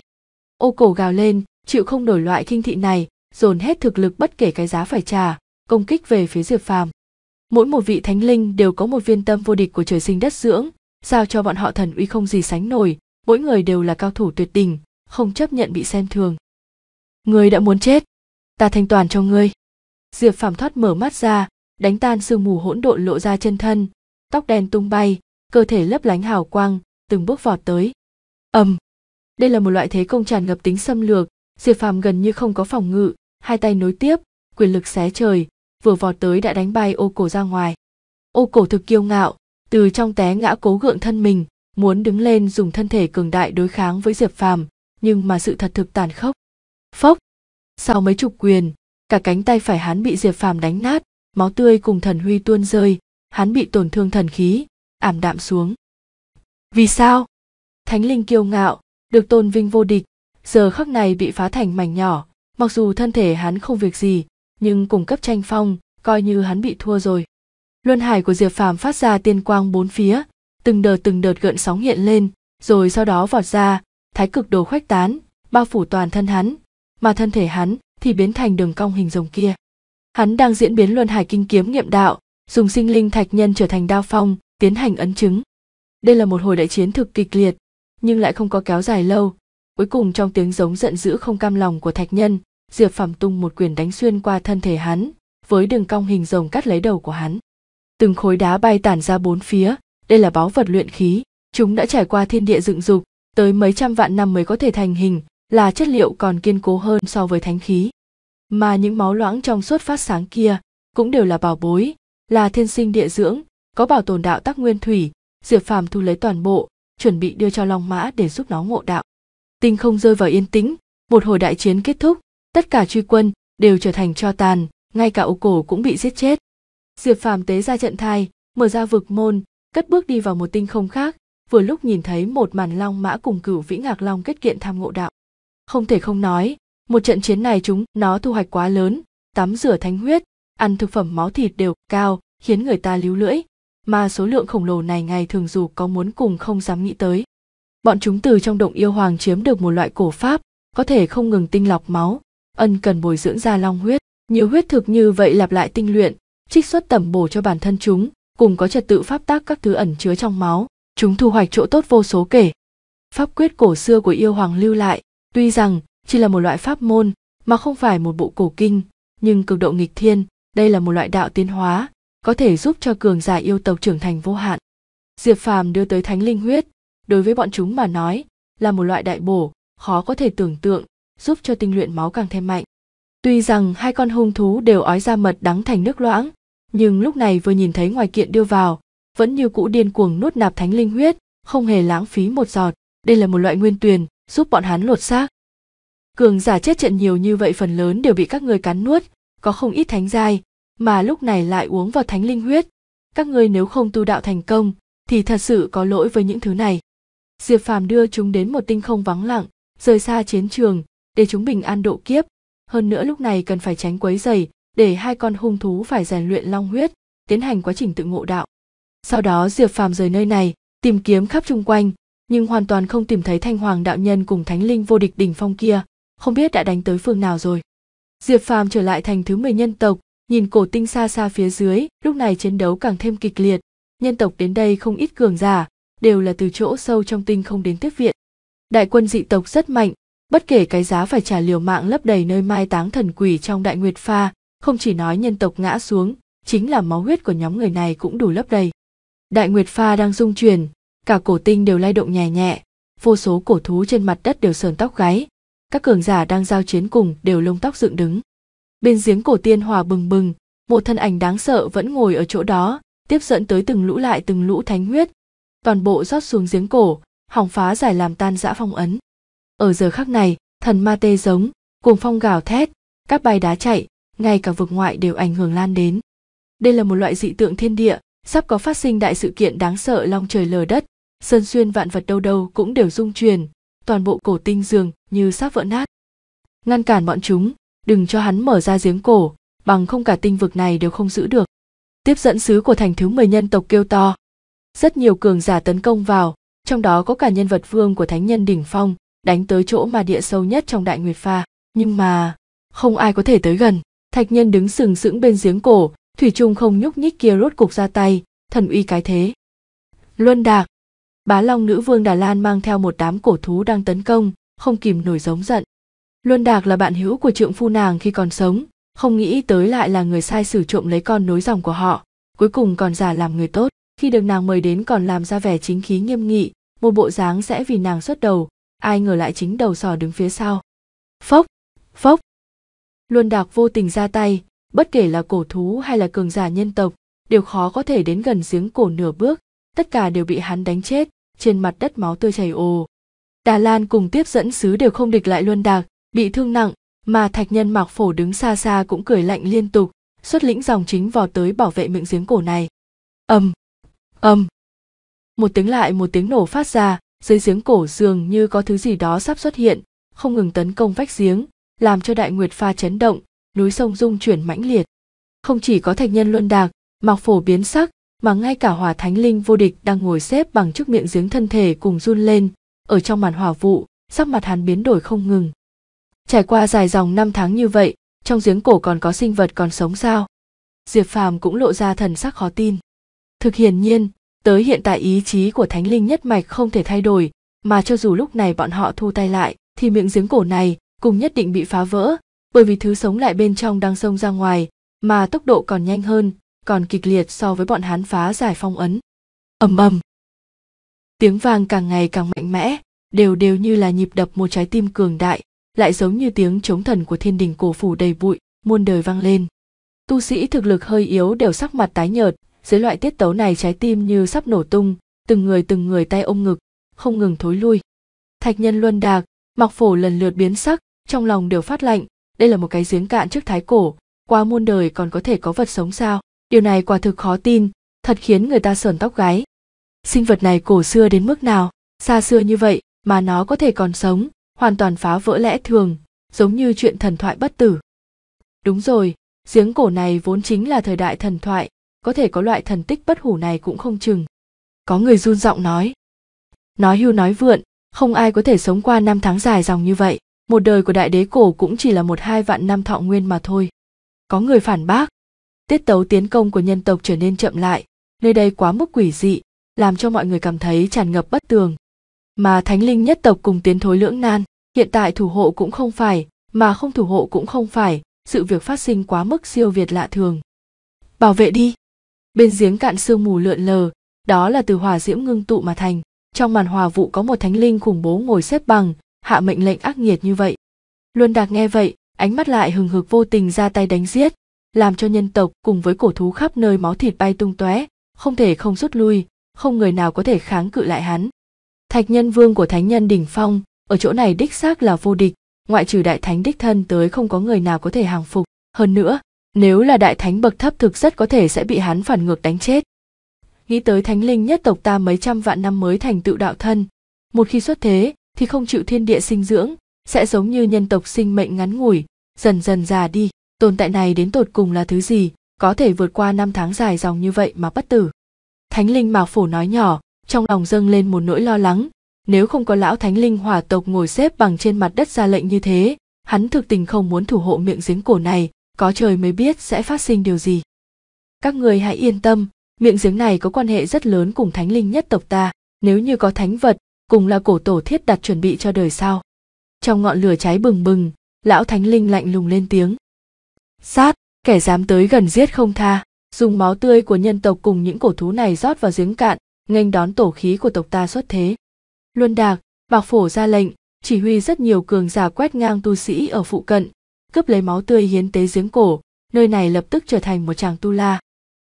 ô cổ gào lên chịu không đổi loại kinh thị này dồn hết thực lực bất kể cái giá phải trả công kích về phía diệp phàm mỗi một vị thánh linh đều có một viên tâm vô địch của trời sinh đất dưỡng giao cho bọn họ thần uy không gì sánh nổi mỗi người đều là cao thủ tuyệt đỉnh không chấp nhận bị xem thường người đã muốn chết ta thanh toàn cho ngươi diệp phàm thoát mở mắt ra đánh tan sương mù hỗn độn lộ ra chân thân tóc đen tung bay cơ thể lấp lánh hào quang từng bước vọt tới ầm đây là một loại thế công tràn ngập tính xâm lược diệp phàm gần như không có phòng ngự hai tay nối tiếp quyền lực xé trời vừa vọt tới đã đánh bay ô cổ ra ngoài ô cổ thực kiêu ngạo từ trong té ngã cố gượng thân mình muốn đứng lên dùng thân thể cường đại đối kháng với diệp phàm nhưng mà sự thật thực tàn khốc phốc sau mấy chục quyền cả cánh tay phải hắn bị diệp phàm đánh nát máu tươi cùng thần huy tuôn rơi hắn bị tổn thương thần khí ảm đạm xuống vì sao thánh linh kiêu ngạo được tôn vinh vô địch giờ khắc này bị phá thành mảnh nhỏ Mặc dù thân thể hắn không việc gì, nhưng cùng cấp tranh phong, coi như hắn bị thua rồi. Luân hải của Diệp Phàm phát ra tiên quang bốn phía, từng đợt từng đợt gợn sóng hiện lên, rồi sau đó vọt ra, thái cực đồ khoách tán, bao phủ toàn thân hắn, mà thân thể hắn thì biến thành đường cong hình rồng kia. Hắn đang diễn biến luân hải kinh kiếm nghiệm đạo, dùng sinh linh thạch nhân trở thành đao phong, tiến hành ấn chứng. Đây là một hồi đại chiến thực kịch liệt, nhưng lại không có kéo dài lâu, cuối cùng trong tiếng giống giận dữ không cam lòng của thạch nhân diệp phẩm tung một quyền đánh xuyên qua thân thể hắn với đường cong hình rồng cắt lấy đầu của hắn từng khối đá bay tản ra bốn phía đây là báu vật luyện khí chúng đã trải qua thiên địa dựng dục tới mấy trăm vạn năm mới có thể thành hình là chất liệu còn kiên cố hơn so với thánh khí mà những máu loãng trong suốt phát sáng kia cũng đều là bảo bối là thiên sinh địa dưỡng có bảo tồn đạo tắc nguyên thủy diệp phàm thu lấy toàn bộ chuẩn bị đưa cho long mã để giúp nó ngộ đạo tinh không rơi vào yên tĩnh một hồi đại chiến kết thúc tất cả truy quân đều trở thành cho tàn ngay cả ô cổ cũng bị giết chết diệp phàm tế ra trận thai mở ra vực môn cất bước đi vào một tinh không khác vừa lúc nhìn thấy một màn long mã cùng cửu vĩ ngạc long kết kiện tham ngộ đạo không thể không nói một trận chiến này chúng nó thu hoạch quá lớn tắm rửa thánh huyết ăn thực phẩm máu thịt đều cao khiến người ta líu lưỡi mà số lượng khổng lồ này ngày thường dù có muốn cùng không dám nghĩ tới bọn chúng từ trong động yêu hoàng chiếm được một loại cổ pháp có thể không ngừng tinh lọc máu ân cần bồi dưỡng ra long huyết nhiều huyết thực như vậy lặp lại tinh luyện trích xuất tẩm bổ cho bản thân chúng cùng có trật tự pháp tác các thứ ẩn chứa trong máu chúng thu hoạch chỗ tốt vô số kể pháp quyết cổ xưa của yêu hoàng lưu lại tuy rằng chỉ là một loại pháp môn mà không phải một bộ cổ kinh nhưng cực độ nghịch thiên đây là một loại đạo tiến hóa có thể giúp cho cường giả yêu tộc trưởng thành vô hạn diệp phàm đưa tới thánh linh huyết đối với bọn chúng mà nói là một loại đại bổ khó có thể tưởng tượng giúp cho tinh luyện máu càng thêm mạnh tuy rằng hai con hung thú đều ói ra mật đắng thành nước loãng nhưng lúc này vừa nhìn thấy ngoài kiện đưa vào vẫn như cũ điên cuồng nuốt nạp thánh linh huyết không hề lãng phí một giọt đây là một loại nguyên tuyền giúp bọn hắn lột xác cường giả chết trận nhiều như vậy phần lớn đều bị các người cắn nuốt có không ít thánh giai mà lúc này lại uống vào thánh linh huyết các ngươi nếu không tu đạo thành công thì thật sự có lỗi với những thứ này diệp phàm đưa chúng đến một tinh không vắng lặng rời xa chiến trường để chúng bình an độ kiếp hơn nữa lúc này cần phải tránh quấy dày để hai con hung thú phải rèn luyện long huyết tiến hành quá trình tự ngộ đạo sau đó diệp phàm rời nơi này tìm kiếm khắp chung quanh nhưng hoàn toàn không tìm thấy thanh hoàng đạo nhân cùng thánh linh vô địch đỉnh phong kia không biết đã đánh tới phương nào rồi diệp phàm trở lại thành thứ mười nhân tộc nhìn cổ tinh xa xa phía dưới lúc này chiến đấu càng thêm kịch liệt nhân tộc đến đây không ít cường giả đều là từ chỗ sâu trong tinh không đến tiếp viện đại quân dị tộc rất mạnh bất kể cái giá phải trả liều mạng lấp đầy nơi mai táng thần quỷ trong đại nguyệt pha không chỉ nói nhân tộc ngã xuống chính là máu huyết của nhóm người này cũng đủ lấp đầy đại nguyệt pha đang rung chuyển cả cổ tinh đều lay động nhẹ nhẹ vô số cổ thú trên mặt đất đều sờn tóc gáy các cường giả đang giao chiến cùng đều lông tóc dựng đứng bên giếng cổ tiên hòa bừng bừng một thân ảnh đáng sợ vẫn ngồi ở chỗ đó tiếp dẫn tới từng lũ lại từng lũ thánh huyết toàn bộ rót xuống giếng cổ hỏng phá giải làm tan dã phong ấn ở giờ khắc này thần ma tê giống cuồng phong gào thét các bay đá chạy ngay cả vực ngoại đều ảnh hưởng lan đến đây là một loại dị tượng thiên địa sắp có phát sinh đại sự kiện đáng sợ long trời lở đất sơn xuyên vạn vật đâu đâu cũng đều rung truyền toàn bộ cổ tinh giường như sắp vỡ nát ngăn cản bọn chúng đừng cho hắn mở ra giếng cổ bằng không cả tinh vực này đều không giữ được tiếp dẫn sứ của thành thứ 10 nhân tộc kêu to rất nhiều cường giả tấn công vào trong đó có cả nhân vật vương của thánh nhân đỉnh phong đánh tới chỗ mà địa sâu nhất trong đại nguyệt pha nhưng mà không ai có thể tới gần thạch nhân đứng sừng sững bên giếng cổ thủy trung không nhúc nhích kia rốt cục ra tay thần uy cái thế luân đạc bá long nữ vương đà lan mang theo một đám cổ thú đang tấn công không kìm nổi giống giận luân đạc là bạn hữu của trượng phu nàng khi còn sống không nghĩ tới lại là người sai sử trộm lấy con nối dòng của họ cuối cùng còn giả làm người tốt khi được nàng mời đến còn làm ra vẻ chính khí nghiêm nghị một bộ dáng sẽ vì nàng xuất đầu ai ngờ lại chính đầu sò đứng phía sau phốc phốc luân đạc vô tình ra tay bất kể là cổ thú hay là cường giả nhân tộc đều khó có thể đến gần giếng cổ nửa bước tất cả đều bị hắn đánh chết trên mặt đất máu tươi chảy ồ đà lan cùng tiếp dẫn sứ đều không địch lại luân đạc bị thương nặng mà thạch nhân mạc phổ đứng xa xa cũng cười lạnh liên tục xuất lĩnh dòng chính vào tới bảo vệ miệng giếng cổ này ầm âm một tiếng lại một tiếng nổ phát ra dưới giếng cổ dường như có thứ gì đó sắp xuất hiện không ngừng tấn công vách giếng làm cho đại nguyệt pha chấn động núi sông rung chuyển mãnh liệt không chỉ có thạch nhân luân đạc mặc phổ biến sắc mà ngay cả hỏa thánh linh vô địch đang ngồi xếp bằng trước miệng giếng thân thể cùng run lên ở trong màn hỏa vụ sắc mặt hắn biến đổi không ngừng trải qua dài dòng năm tháng như vậy trong giếng cổ còn có sinh vật còn sống sao diệp phàm cũng lộ ra thần sắc khó tin thực hiển nhiên tới hiện tại ý chí của thánh linh nhất mạch không thể thay đổi mà cho dù lúc này bọn họ thu tay lại thì miệng giếng cổ này cũng nhất định bị phá vỡ bởi vì thứ sống lại bên trong đang xông ra ngoài mà tốc độ còn nhanh hơn còn kịch liệt so với bọn hán phá giải phong ấn ầm ầm tiếng vang càng ngày càng mạnh mẽ đều đều như là nhịp đập một trái tim cường đại lại giống như tiếng chống thần của thiên đình cổ phủ đầy bụi muôn đời vang lên tu sĩ thực lực hơi yếu đều sắc mặt tái nhợt dưới loại tiết tấu này trái tim như sắp nổ tung từng người từng người tay ôm ngực không ngừng thối lui thạch nhân luân đạc mặc phổ lần lượt biến sắc trong lòng đều phát lạnh đây là một cái giếng cạn trước thái cổ qua muôn đời còn có thể có vật sống sao điều này quả thực khó tin thật khiến người ta sờn tóc gáy sinh vật này cổ xưa đến mức nào xa xưa như vậy mà nó có thể còn sống hoàn toàn phá vỡ lẽ thường giống như chuyện thần thoại bất tử đúng rồi giếng cổ này vốn chính là thời đại thần thoại có thể có loại thần tích bất hủ này cũng không chừng có người run giọng nói nói hưu nói vượn không ai có thể sống qua năm tháng dài dòng như vậy một đời của đại đế cổ cũng chỉ là một hai vạn năm thọ nguyên mà thôi có người phản bác tiết tấu tiến công của nhân tộc trở nên chậm lại nơi đây quá mức quỷ dị làm cho mọi người cảm thấy tràn ngập bất tường mà thánh linh nhất tộc cùng tiến thối lưỡng nan hiện tại thủ hộ cũng không phải mà không thủ hộ cũng không phải sự việc phát sinh quá mức siêu việt lạ thường bảo vệ đi bên giếng cạn sương mù lượn lờ đó là từ hòa diễm ngưng tụ mà thành trong màn hòa vụ có một thánh linh khủng bố ngồi xếp bằng hạ mệnh lệnh ác nghiệt như vậy luân đạc nghe vậy ánh mắt lại hừng hực vô tình ra tay đánh giết làm cho nhân tộc cùng với cổ thú khắp nơi máu thịt bay tung tóe không thể không rút lui không người nào có thể kháng cự lại hắn thạch nhân vương của thánh nhân đỉnh phong ở chỗ này đích xác là vô địch ngoại trừ đại thánh đích thân tới không có người nào có thể hàng phục hơn nữa nếu là đại thánh bậc thấp thực rất có thể sẽ bị hắn phản ngược đánh chết nghĩ tới thánh linh nhất tộc ta mấy trăm vạn năm mới thành tựu đạo thân một khi xuất thế thì không chịu thiên địa sinh dưỡng sẽ giống như nhân tộc sinh mệnh ngắn ngủi dần dần già đi tồn tại này đến tột cùng là thứ gì có thể vượt qua năm tháng dài dòng như vậy mà bất tử thánh linh mạc phổ nói nhỏ trong lòng dâng lên một nỗi lo lắng nếu không có lão thánh linh hỏa tộc ngồi xếp bằng trên mặt đất ra lệnh như thế hắn thực tình không muốn thủ hộ miệng giếng cổ này có trời mới biết sẽ phát sinh điều gì các người hãy yên tâm miệng giếng này có quan hệ rất lớn cùng thánh linh nhất tộc ta nếu như có thánh vật cùng là cổ tổ thiết đặt chuẩn bị cho đời sau trong ngọn lửa cháy bừng bừng lão thánh linh lạnh lùng lên tiếng sát kẻ dám tới gần giết không tha dùng máu tươi của nhân tộc cùng những cổ thú này rót vào giếng cạn nghênh đón tổ khí của tộc ta xuất thế luân đạc bạc phổ ra lệnh chỉ huy rất nhiều cường giả quét ngang tu sĩ ở phụ cận cướp lấy máu tươi hiến tế giếng cổ, nơi này lập tức trở thành một tràng tu la.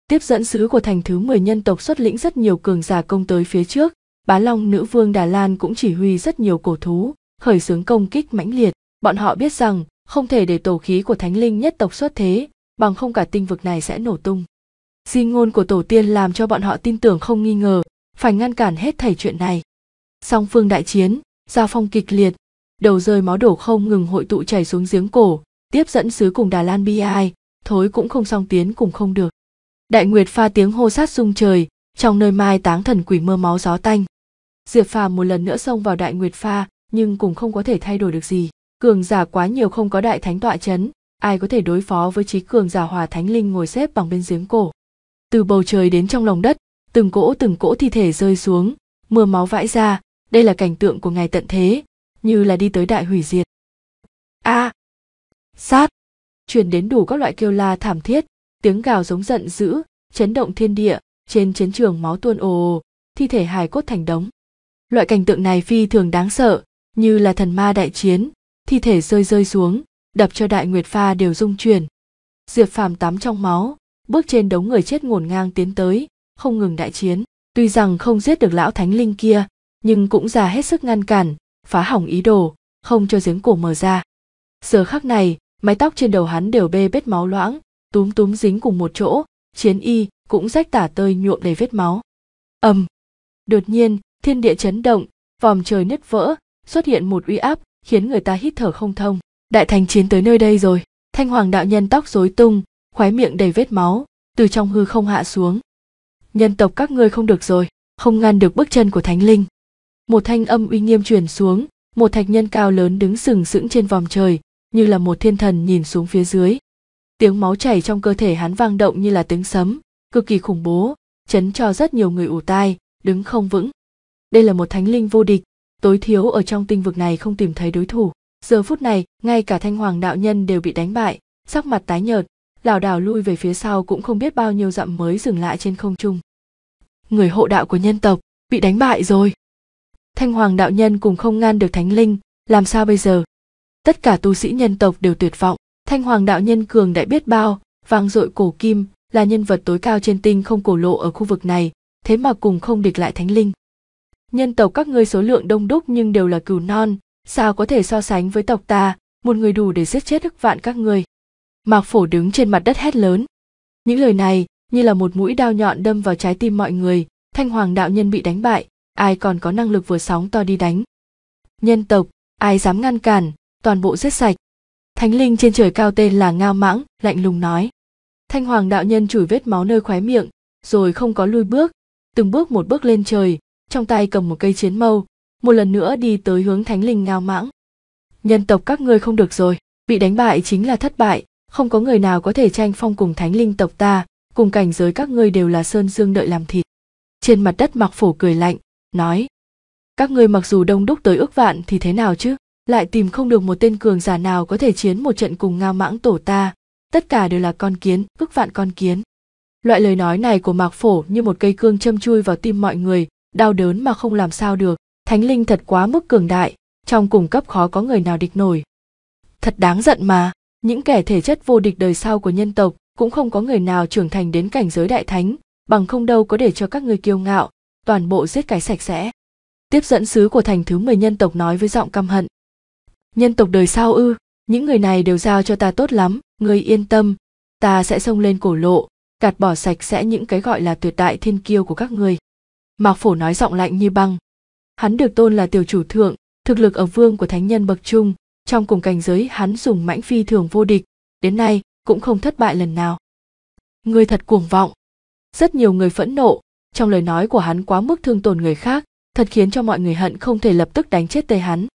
Tiếp dẫn sứ của thành thứ 10 nhân tộc xuất lĩnh rất nhiều cường giả công tới phía trước, Bá Long nữ vương Đà Lan cũng chỉ huy rất nhiều cổ thú, khởi xướng công kích mãnh liệt, bọn họ biết rằng không thể để tổ khí của thánh linh nhất tộc xuất thế, bằng không cả tinh vực này sẽ nổ tung. Di ngôn của tổ tiên làm cho bọn họ tin tưởng không nghi ngờ, phải ngăn cản hết thảy chuyện này. Song phương đại chiến, giao phong kịch liệt, đầu rơi máu đổ không ngừng hội tụ chảy xuống giếng cổ, tiếp dẫn sứ cùng Đà Lan BI, ai thối cũng không song tiến cùng không được. Đại Nguyệt pha tiếng hô sát rung trời, trong nơi mai táng thần quỷ mưa máu gió tanh. Diệp Phàm một lần nữa xông vào Đại Nguyệt pha, nhưng cũng không có thể thay đổi được gì, cường giả quá nhiều không có đại thánh tọa chấn, ai có thể đối phó với trí cường giả hòa thánh linh ngồi xếp bằng bên giếng cổ. Từ bầu trời đến trong lòng đất, từng cỗ từng cỗ thi thể rơi xuống, mưa máu vãi ra, đây là cảnh tượng của ngày tận thế, như là đi tới đại hủy diệt. A, à, sát truyền đến đủ các loại kêu la thảm thiết tiếng gào giống giận dữ chấn động thiên địa trên chiến trường máu tuôn ồ ồ thi thể hài cốt thành đống loại cảnh tượng này phi thường đáng sợ như là thần ma đại chiến thi thể rơi rơi xuống đập cho đại nguyệt pha đều rung chuyển diệp phàm tắm trong máu bước trên đống người chết ngổn ngang tiến tới không ngừng đại chiến tuy rằng không giết được lão thánh linh kia nhưng cũng ra hết sức ngăn cản phá hỏng ý đồ không cho giếng cổ mở ra giờ khắc này mái tóc trên đầu hắn đều bê bết máu loãng túm túm dính cùng một chỗ chiến y cũng rách tả tơi nhuộm đầy vết máu ầm đột nhiên thiên địa chấn động vòm trời nứt vỡ xuất hiện một uy áp khiến người ta hít thở không thông đại thành chiến tới nơi đây rồi thanh hoàng đạo nhân tóc rối tung khóe miệng đầy vết máu từ trong hư không hạ xuống nhân tộc các ngươi không được rồi không ngăn được bước chân của thánh linh một thanh âm uy nghiêm truyền xuống một thạch nhân cao lớn đứng sừng sững trên vòm trời như là một thiên thần nhìn xuống phía dưới tiếng máu chảy trong cơ thể hắn vang động như là tiếng sấm cực kỳ khủng bố chấn cho rất nhiều người ủ tai đứng không vững đây là một thánh linh vô địch tối thiếu ở trong tinh vực này không tìm thấy đối thủ giờ phút này ngay cả thanh hoàng đạo nhân đều bị đánh bại sắc mặt tái nhợt lảo đảo lui về phía sau cũng không biết bao nhiêu dặm mới dừng lại trên không trung người hộ đạo của nhân tộc bị đánh bại rồi thanh hoàng đạo nhân cùng không ngăn được thánh linh làm sao bây giờ tất cả tu sĩ nhân tộc đều tuyệt vọng thanh hoàng đạo nhân cường đại biết bao vang dội cổ kim là nhân vật tối cao trên tinh không cổ lộ ở khu vực này thế mà cùng không địch lại thánh linh nhân tộc các ngươi số lượng đông đúc nhưng đều là cừu non sao có thể so sánh với tộc ta một người đủ để giết chết ức vạn các ngươi mạc phổ đứng trên mặt đất hét lớn những lời này như là một mũi đao nhọn đâm vào trái tim mọi người thanh hoàng đạo nhân bị đánh bại ai còn có năng lực vừa sóng to đi đánh nhân tộc ai dám ngăn cản toàn bộ giết sạch thánh linh trên trời cao tên là ngao mãng lạnh lùng nói thanh hoàng đạo nhân chùi vết máu nơi khóe miệng rồi không có lui bước từng bước một bước lên trời trong tay cầm một cây chiến mâu một lần nữa đi tới hướng thánh linh ngao mãng nhân tộc các ngươi không được rồi bị đánh bại chính là thất bại không có người nào có thể tranh phong cùng thánh linh tộc ta cùng cảnh giới các ngươi đều là sơn dương đợi làm thịt trên mặt đất mặc phổ cười lạnh nói các ngươi mặc dù đông đúc tới ước vạn thì thế nào chứ lại tìm không được một tên cường giả nào có thể chiến một trận cùng ngao mãng tổ ta tất cả đều là con kiến ức vạn con kiến loại lời nói này của mạc phổ như một cây cương châm chui vào tim mọi người đau đớn mà không làm sao được thánh linh thật quá mức cường đại trong cùng cấp khó có người nào địch nổi thật đáng giận mà những kẻ thể chất vô địch đời sau của nhân tộc cũng không có người nào trưởng thành đến cảnh giới đại thánh bằng không đâu có để cho các người kiêu ngạo toàn bộ giết cái sạch sẽ tiếp dẫn sứ của thành thứ mười nhân tộc nói với giọng căm hận nhân tộc đời sau ư những người này đều giao cho ta tốt lắm người yên tâm ta sẽ xông lên cổ lộ gạt bỏ sạch sẽ những cái gọi là tuyệt đại thiên kiêu của các ngươi mạc phổ nói giọng lạnh như băng hắn được tôn là tiểu chủ thượng thực lực ở vương của thánh nhân bậc trung trong cùng cảnh giới hắn dùng mãnh phi thường vô địch đến nay cũng không thất bại lần nào ngươi thật cuồng vọng rất nhiều người phẫn nộ trong lời nói của hắn quá mức thương tổn người khác thật khiến cho mọi người hận không thể lập tức đánh chết tay hắn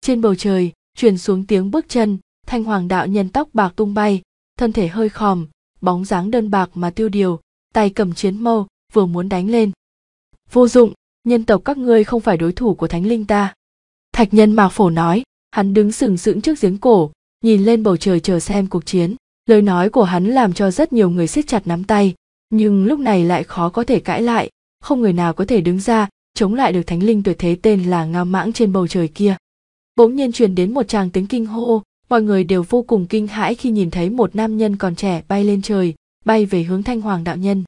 trên bầu trời truyền xuống tiếng bước chân thanh hoàng đạo nhân tóc bạc tung bay thân thể hơi khòm bóng dáng đơn bạc mà tiêu điều tay cầm chiến mâu vừa muốn đánh lên vô dụng nhân tộc các ngươi không phải đối thủ của thánh linh ta thạch nhân mạc phổ nói hắn đứng sừng sững trước giếng cổ nhìn lên bầu trời chờ xem cuộc chiến lời nói của hắn làm cho rất nhiều người siết chặt nắm tay nhưng lúc này lại khó có thể cãi lại không người nào có thể đứng ra chống lại được thánh linh tuyệt thế tên là ngao mãng trên bầu trời kia bỗng nhiên truyền đến một tràng tiếng kinh hô mọi người đều vô cùng kinh hãi khi nhìn thấy một nam nhân còn trẻ bay lên trời bay về hướng thanh hoàng đạo nhân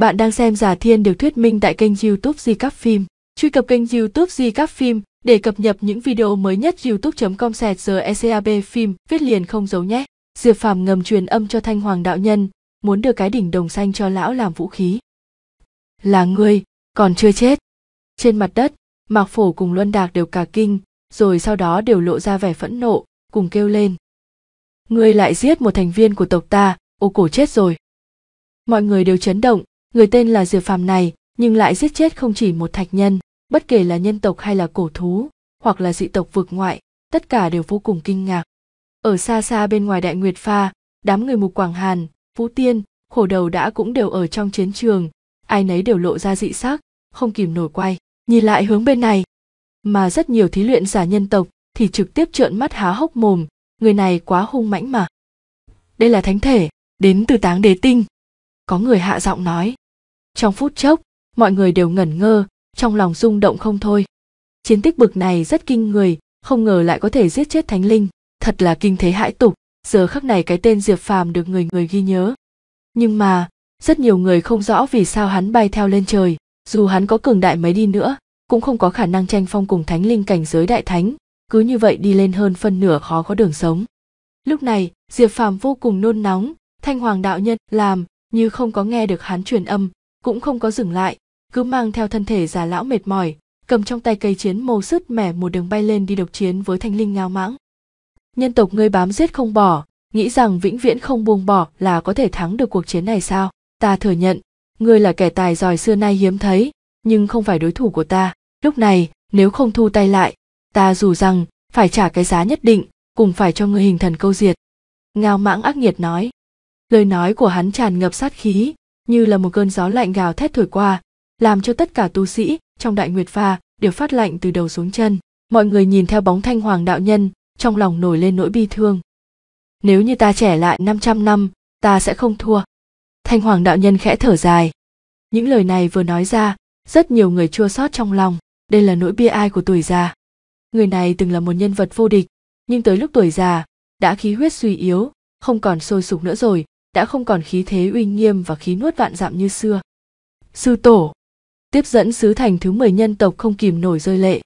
bạn đang xem giả thiên được thuyết minh tại kênh youtube di các phim truy cập kênh youtube di các phim để cập nhật những video mới nhất youtube com sẹt giờ ecab phim viết liền không giấu nhé diệp phàm ngầm truyền âm cho thanh hoàng đạo nhân muốn đưa cái đỉnh đồng xanh cho lão làm vũ khí là ngươi còn chưa chết trên mặt đất mạc phổ cùng luân đạc đều cả kinh rồi sau đó đều lộ ra vẻ phẫn nộ cùng kêu lên ngươi lại giết một thành viên của tộc ta ô cổ chết rồi mọi người đều chấn động người tên là diệp phàm này nhưng lại giết chết không chỉ một thạch nhân bất kể là nhân tộc hay là cổ thú hoặc là dị tộc vực ngoại tất cả đều vô cùng kinh ngạc ở xa xa bên ngoài đại nguyệt pha đám người mục quảng hàn vũ tiên khổ đầu đã cũng đều ở trong chiến trường ai nấy đều lộ ra dị sắc không kìm nổi quay nhìn lại hướng bên này mà rất nhiều thí luyện giả nhân tộc thì trực tiếp trợn mắt há hốc mồm, người này quá hung mãnh mà. Đây là thánh thể, đến từ táng đế tinh. Có người hạ giọng nói. Trong phút chốc, mọi người đều ngẩn ngơ, trong lòng rung động không thôi. Chiến tích bực này rất kinh người, không ngờ lại có thể giết chết thánh linh, thật là kinh thế hãi tục, giờ khắc này cái tên Diệp Phàm được người người ghi nhớ. Nhưng mà, rất nhiều người không rõ vì sao hắn bay theo lên trời, dù hắn có cường đại mấy đi nữa, cũng không có khả năng tranh phong cùng thánh linh cảnh giới đại thánh, cứ như vậy đi lên hơn phân nửa khó có đường sống. Lúc này, Diệp Phàm vô cùng nôn nóng, Thanh Hoàng đạo nhân làm như không có nghe được hắn truyền âm, cũng không có dừng lại, cứ mang theo thân thể già lão mệt mỏi, cầm trong tay cây chiến mâu sứt mẻ một đường bay lên đi độc chiến với thanh linh ngao mãng. Nhân tộc ngươi bám giết không bỏ, nghĩ rằng vĩnh viễn không buông bỏ là có thể thắng được cuộc chiến này sao? Ta thừa nhận, ngươi là kẻ tài giỏi xưa nay hiếm thấy, nhưng không phải đối thủ của ta lúc này nếu không thu tay lại ta dù rằng phải trả cái giá nhất định cùng phải cho người hình thần câu diệt ngao mãng ác nghiệt nói lời nói của hắn tràn ngập sát khí như là một cơn gió lạnh gào thét thổi qua làm cho tất cả tu sĩ trong đại nguyệt pha đều phát lạnh từ đầu xuống chân mọi người nhìn theo bóng thanh hoàng đạo nhân trong lòng nổi lên nỗi bi thương nếu như ta trẻ lại 500 năm ta sẽ không thua thanh hoàng đạo nhân khẽ thở dài những lời này vừa nói ra rất nhiều người chua xót trong lòng đây là nỗi bia ai của tuổi già người này từng là một nhân vật vô địch nhưng tới lúc tuổi già đã khí huyết suy yếu không còn sôi sục nữa rồi đã không còn khí thế uy nghiêm và khí nuốt vạn dặm như xưa sư tổ tiếp dẫn sứ thành thứ 10 nhân tộc không kìm nổi rơi lệ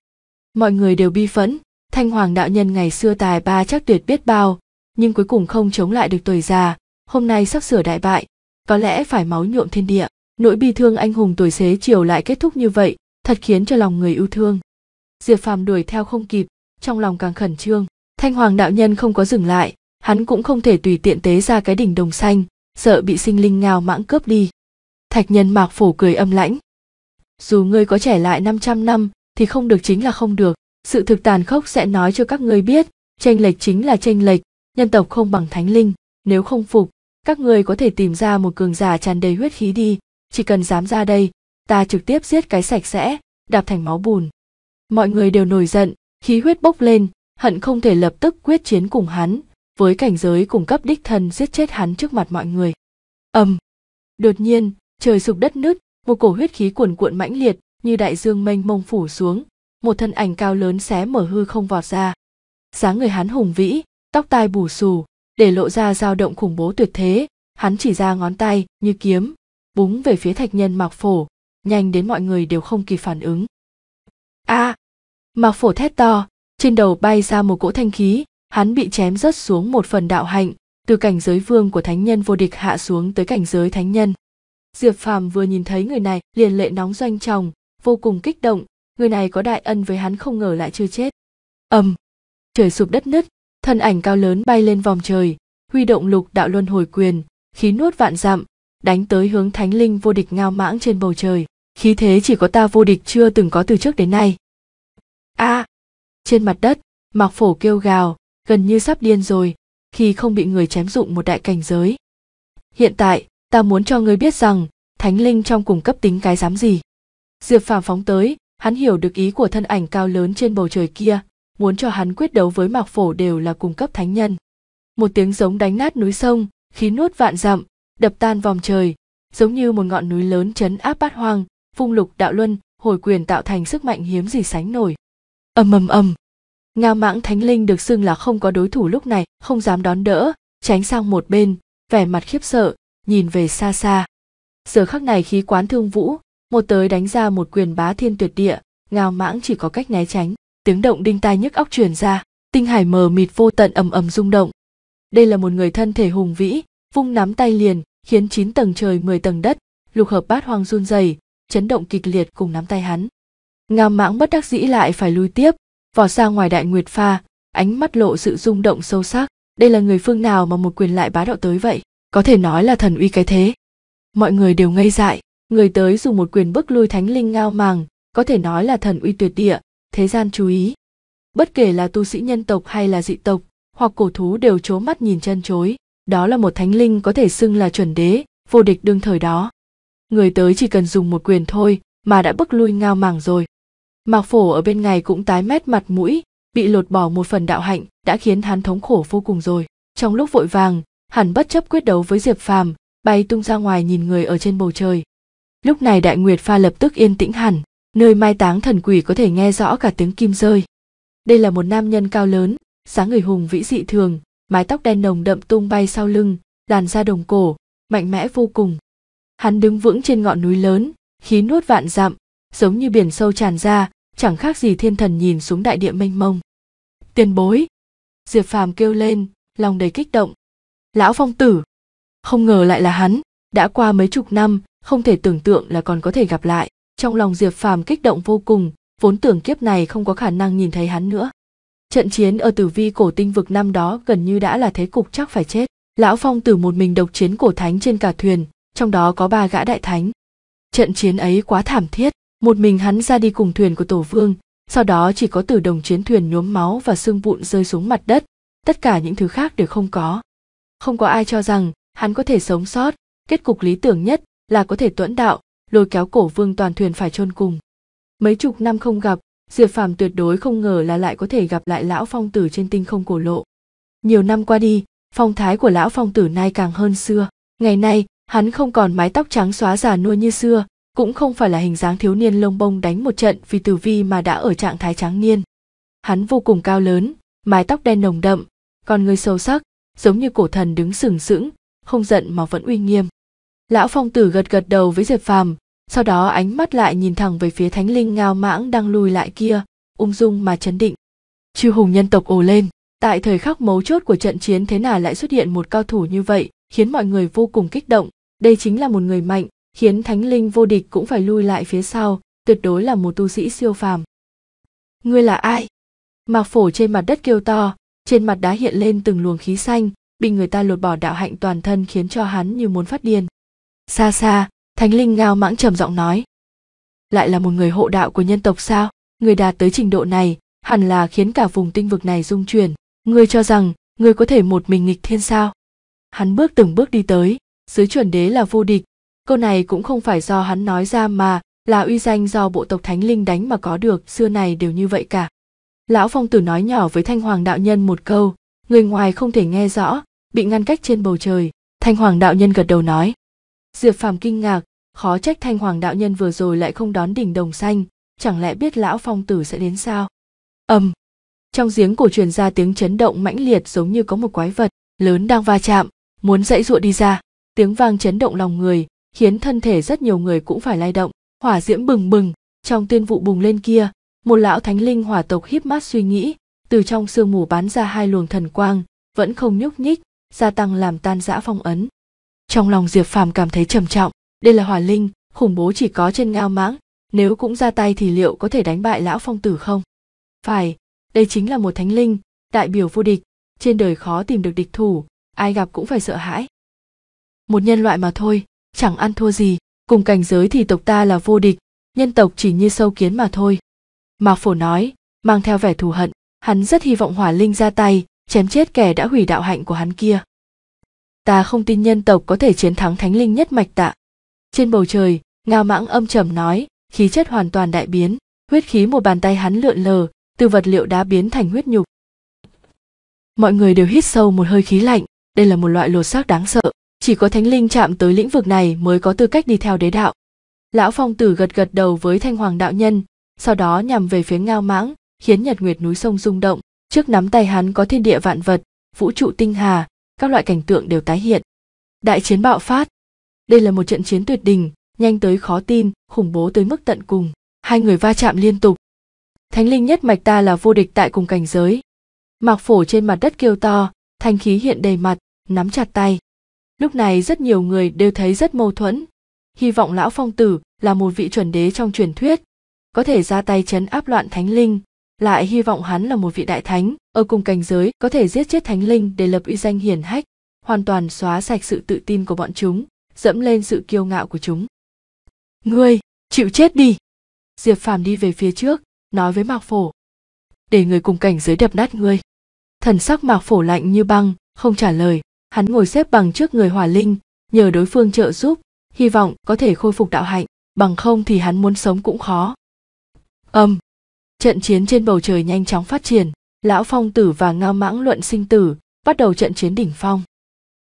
mọi người đều bi phẫn thanh hoàng đạo nhân ngày xưa tài ba chắc tuyệt biết bao nhưng cuối cùng không chống lại được tuổi già hôm nay sắp sửa đại bại có lẽ phải máu nhuộm thiên địa nỗi bi thương anh hùng tuổi xế chiều lại kết thúc như vậy thật khiến cho lòng người yêu thương diệp phàm đuổi theo không kịp trong lòng càng khẩn trương thanh hoàng đạo nhân không có dừng lại hắn cũng không thể tùy tiện tế ra cái đỉnh đồng xanh sợ bị sinh linh ngao mãng cướp đi thạch nhân mạc phổ cười âm lãnh dù ngươi có trẻ lại 500 năm thì không được chính là không được sự thực tàn khốc sẽ nói cho các ngươi biết tranh lệch chính là tranh lệch nhân tộc không bằng thánh linh nếu không phục các ngươi có thể tìm ra một cường giả tràn đầy huyết khí đi chỉ cần dám ra đây ta trực tiếp giết cái sạch sẽ đạp thành máu bùn mọi người đều nổi giận khí huyết bốc lên hận không thể lập tức quyết chiến cùng hắn với cảnh giới cùng cấp đích thân giết chết hắn trước mặt mọi người ầm đột nhiên trời sụp đất nứt một cổ huyết khí cuồn cuộn mãnh liệt như đại dương mênh mông phủ xuống một thân ảnh cao lớn xé mở hư không vọt ra dáng người hắn hùng vĩ tóc tai bù xù để lộ ra dao động khủng bố tuyệt thế hắn chỉ ra ngón tay như kiếm búng về phía thạch nhân mặc phổ nhanh đến mọi người đều không kịp phản ứng a à, mạc phổ thét to trên đầu bay ra một cỗ thanh khí hắn bị chém rớt xuống một phần đạo hạnh từ cảnh giới vương của thánh nhân vô địch hạ xuống tới cảnh giới thánh nhân diệp phàm vừa nhìn thấy người này liền lệ nóng doanh tròng vô cùng kích động người này có đại ân với hắn không ngờ lại chưa chết ầm trời sụp đất nứt thân ảnh cao lớn bay lên vòng trời huy động lục đạo luân hồi quyền khí nuốt vạn dặm đánh tới hướng thánh linh vô địch ngao mãng trên bầu trời khí thế chỉ có ta vô địch chưa từng có từ trước đến nay a à, trên mặt đất mạc phổ kêu gào gần như sắp điên rồi khi không bị người chém dụng một đại cảnh giới hiện tại ta muốn cho ngươi biết rằng thánh linh trong cùng cấp tính cái dám gì diệp phàm phóng tới hắn hiểu được ý của thân ảnh cao lớn trên bầu trời kia muốn cho hắn quyết đấu với mạc phổ đều là cùng cấp thánh nhân một tiếng giống đánh nát núi sông khí nuốt vạn dặm đập tan vòng trời giống như một ngọn núi lớn chấn áp bát hoang Phung lục đạo luân hồi quyền tạo thành sức mạnh hiếm gì sánh nổi ầm ầm ầm nga mãng thánh linh được xưng là không có đối thủ lúc này không dám đón đỡ tránh sang một bên vẻ mặt khiếp sợ nhìn về xa xa giờ khắc này khí quán thương vũ một tới đánh ra một quyền bá thiên tuyệt địa ngao mãng chỉ có cách né tránh tiếng động đinh tai nhức óc truyền ra tinh hải mờ mịt vô tận ầm ầm rung động đây là một người thân thể hùng vĩ vung nắm tay liền khiến chín tầng trời mười tầng đất lục hợp bát hoang run rẩy chấn động kịch liệt cùng nắm tay hắn ngao mãng bất đắc dĩ lại phải lui tiếp vỏ ra ngoài đại nguyệt pha ánh mắt lộ sự rung động sâu sắc đây là người phương nào mà một quyền lại bá đạo tới vậy có thể nói là thần uy cái thế mọi người đều ngây dại người tới dùng một quyền bức lui thánh linh ngao màng có thể nói là thần uy tuyệt địa thế gian chú ý bất kể là tu sĩ nhân tộc hay là dị tộc hoặc cổ thú đều trố mắt nhìn chân chối đó là một thánh linh có thể xưng là chuẩn đế vô địch đương thời đó người tới chỉ cần dùng một quyền thôi mà đã bức lui ngao màng rồi mạc phổ ở bên ngày cũng tái mét mặt mũi bị lột bỏ một phần đạo hạnh đã khiến hắn thống khổ vô cùng rồi trong lúc vội vàng hắn bất chấp quyết đấu với diệp phàm bay tung ra ngoài nhìn người ở trên bầu trời lúc này đại nguyệt pha lập tức yên tĩnh hẳn nơi mai táng thần quỷ có thể nghe rõ cả tiếng kim rơi đây là một nam nhân cao lớn sáng người hùng vĩ dị thường mái tóc đen nồng đậm tung bay sau lưng làn da đồng cổ mạnh mẽ vô cùng hắn đứng vững trên ngọn núi lớn khí nuốt vạn dặm giống như biển sâu tràn ra chẳng khác gì thiên thần nhìn xuống đại địa mênh mông tiền bối diệp phàm kêu lên lòng đầy kích động lão phong tử không ngờ lại là hắn đã qua mấy chục năm không thể tưởng tượng là còn có thể gặp lại trong lòng diệp phàm kích động vô cùng vốn tưởng kiếp này không có khả năng nhìn thấy hắn nữa trận chiến ở tử vi cổ tinh vực năm đó gần như đã là thế cục chắc phải chết lão phong tử một mình độc chiến cổ thánh trên cả thuyền trong đó có ba gã đại thánh trận chiến ấy quá thảm thiết một mình hắn ra đi cùng thuyền của tổ vương sau đó chỉ có từ đồng chiến thuyền nhuốm máu và xương vụn rơi xuống mặt đất tất cả những thứ khác đều không có không có ai cho rằng hắn có thể sống sót kết cục lý tưởng nhất là có thể tuẫn đạo lôi kéo cổ vương toàn thuyền phải chôn cùng mấy chục năm không gặp diệp phàm tuyệt đối không ngờ là lại có thể gặp lại lão phong tử trên tinh không cổ lộ nhiều năm qua đi phong thái của lão phong tử nay càng hơn xưa ngày nay hắn không còn mái tóc trắng xóa già nuôi như xưa cũng không phải là hình dáng thiếu niên lông bông đánh một trận vì tử vi mà đã ở trạng thái tráng niên hắn vô cùng cao lớn mái tóc đen nồng đậm còn người sâu sắc giống như cổ thần đứng sừng sững không giận mà vẫn uy nghiêm lão phong tử gật gật đầu với diệp phàm sau đó ánh mắt lại nhìn thẳng về phía thánh linh ngao mãng đang lùi lại kia ung dung mà chấn định chư hùng nhân tộc ồ lên tại thời khắc mấu chốt của trận chiến thế nào lại xuất hiện một cao thủ như vậy khiến mọi người vô cùng kích động đây chính là một người mạnh khiến thánh linh vô địch cũng phải lui lại phía sau tuyệt đối là một tu sĩ siêu phàm ngươi là ai mạc phổ trên mặt đất kêu to trên mặt đá hiện lên từng luồng khí xanh bị người ta lột bỏ đạo hạnh toàn thân khiến cho hắn như muốn phát điên xa xa thánh linh ngao mãng trầm giọng nói lại là một người hộ đạo của nhân tộc sao người đạt tới trình độ này hẳn là khiến cả vùng tinh vực này rung chuyển ngươi cho rằng ngươi có thể một mình nghịch thiên sao hắn bước từng bước đi tới dưới chuẩn đế là vô địch câu này cũng không phải do hắn nói ra mà là uy danh do bộ tộc thánh linh đánh mà có được xưa này đều như vậy cả lão phong tử nói nhỏ với thanh hoàng đạo nhân một câu người ngoài không thể nghe rõ bị ngăn cách trên bầu trời thanh hoàng đạo nhân gật đầu nói diệp phàm kinh ngạc khó trách thanh hoàng đạo nhân vừa rồi lại không đón đỉnh đồng xanh chẳng lẽ biết lão phong tử sẽ đến sao ầm trong giếng cổ truyền ra tiếng chấn động mãnh liệt giống như có một quái vật lớn đang va chạm muốn dãy dụa đi ra tiếng vang chấn động lòng người khiến thân thể rất nhiều người cũng phải lay động hỏa diễm bừng bừng trong tiên vụ bùng lên kia một lão thánh linh hỏa tộc híp mắt suy nghĩ từ trong sương mù bắn ra hai luồng thần quang vẫn không nhúc nhích gia tăng làm tan rã phong ấn trong lòng diệp phàm cảm thấy trầm trọng đây là hỏa linh khủng bố chỉ có trên ngao mãng nếu cũng ra tay thì liệu có thể đánh bại lão phong tử không phải đây chính là một thánh linh đại biểu vô địch trên đời khó tìm được địch thủ ai gặp cũng phải sợ hãi một nhân loại mà thôi chẳng ăn thua gì cùng cảnh giới thì tộc ta là vô địch nhân tộc chỉ như sâu kiến mà thôi mạc phổ nói mang theo vẻ thù hận hắn rất hy vọng hỏa linh ra tay chém chết kẻ đã hủy đạo hạnh của hắn kia ta không tin nhân tộc có thể chiến thắng thánh linh nhất mạch tạ trên bầu trời ngao mãng âm trầm nói khí chất hoàn toàn đại biến huyết khí một bàn tay hắn lượn lờ từ vật liệu đá biến thành huyết nhục mọi người đều hít sâu một hơi khí lạnh đây là một loại lột xác đáng sợ chỉ có thánh linh chạm tới lĩnh vực này mới có tư cách đi theo đế đạo lão phong tử gật gật đầu với thanh hoàng đạo nhân sau đó nhằm về phía ngao mãng khiến nhật nguyệt núi sông rung động trước nắm tay hắn có thiên địa vạn vật vũ trụ tinh hà các loại cảnh tượng đều tái hiện đại chiến bạo phát đây là một trận chiến tuyệt đỉnh nhanh tới khó tin khủng bố tới mức tận cùng hai người va chạm liên tục thánh linh nhất mạch ta là vô địch tại cùng cảnh giới mạc phổ trên mặt đất kêu to thanh khí hiện đầy mặt nắm chặt tay lúc này rất nhiều người đều thấy rất mâu thuẫn hy vọng lão phong tử là một vị chuẩn đế trong truyền thuyết có thể ra tay chấn áp loạn thánh linh lại hy vọng hắn là một vị đại thánh ở cùng cảnh giới có thể giết chết thánh linh để lập uy danh hiển hách hoàn toàn xóa sạch sự tự tin của bọn chúng dẫm lên sự kiêu ngạo của chúng ngươi chịu chết đi diệp phàm đi về phía trước nói với mạc phổ để người cùng cảnh giới đập nát ngươi thần sắc mạc phổ lạnh như băng không trả lời hắn ngồi xếp bằng trước người hỏa linh nhờ đối phương trợ giúp hy vọng có thể khôi phục đạo hạnh bằng không thì hắn muốn sống cũng khó âm um, trận chiến trên bầu trời nhanh chóng phát triển lão phong tử và ngao mãng luận sinh tử bắt đầu trận chiến đỉnh phong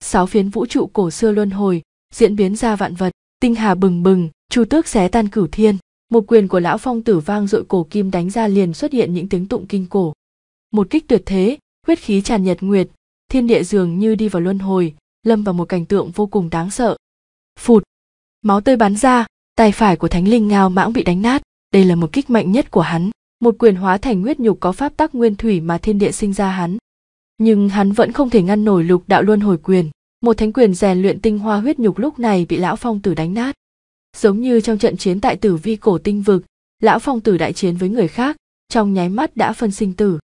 sáu phiến vũ trụ cổ xưa luân hồi diễn biến ra vạn vật tinh hà bừng bừng chu tước xé tan cửu thiên một quyền của lão phong tử vang dội cổ kim đánh ra liền xuất hiện những tiếng tụng kinh cổ một kích tuyệt thế huyết khí tràn nhật nguyệt thiên địa dường như đi vào luân hồi lâm vào một cảnh tượng vô cùng đáng sợ phụt máu tươi bắn ra tay phải của thánh linh ngao mãng bị đánh nát đây là một kích mạnh nhất của hắn một quyền hóa thành huyết nhục có pháp tắc nguyên thủy mà thiên địa sinh ra hắn nhưng hắn vẫn không thể ngăn nổi lục đạo luân hồi quyền một thánh quyền rèn luyện tinh hoa huyết nhục lúc này bị lão phong tử đánh nát giống như trong trận chiến tại tử vi cổ tinh vực lão phong tử đại chiến với người khác trong nháy mắt đã phân sinh tử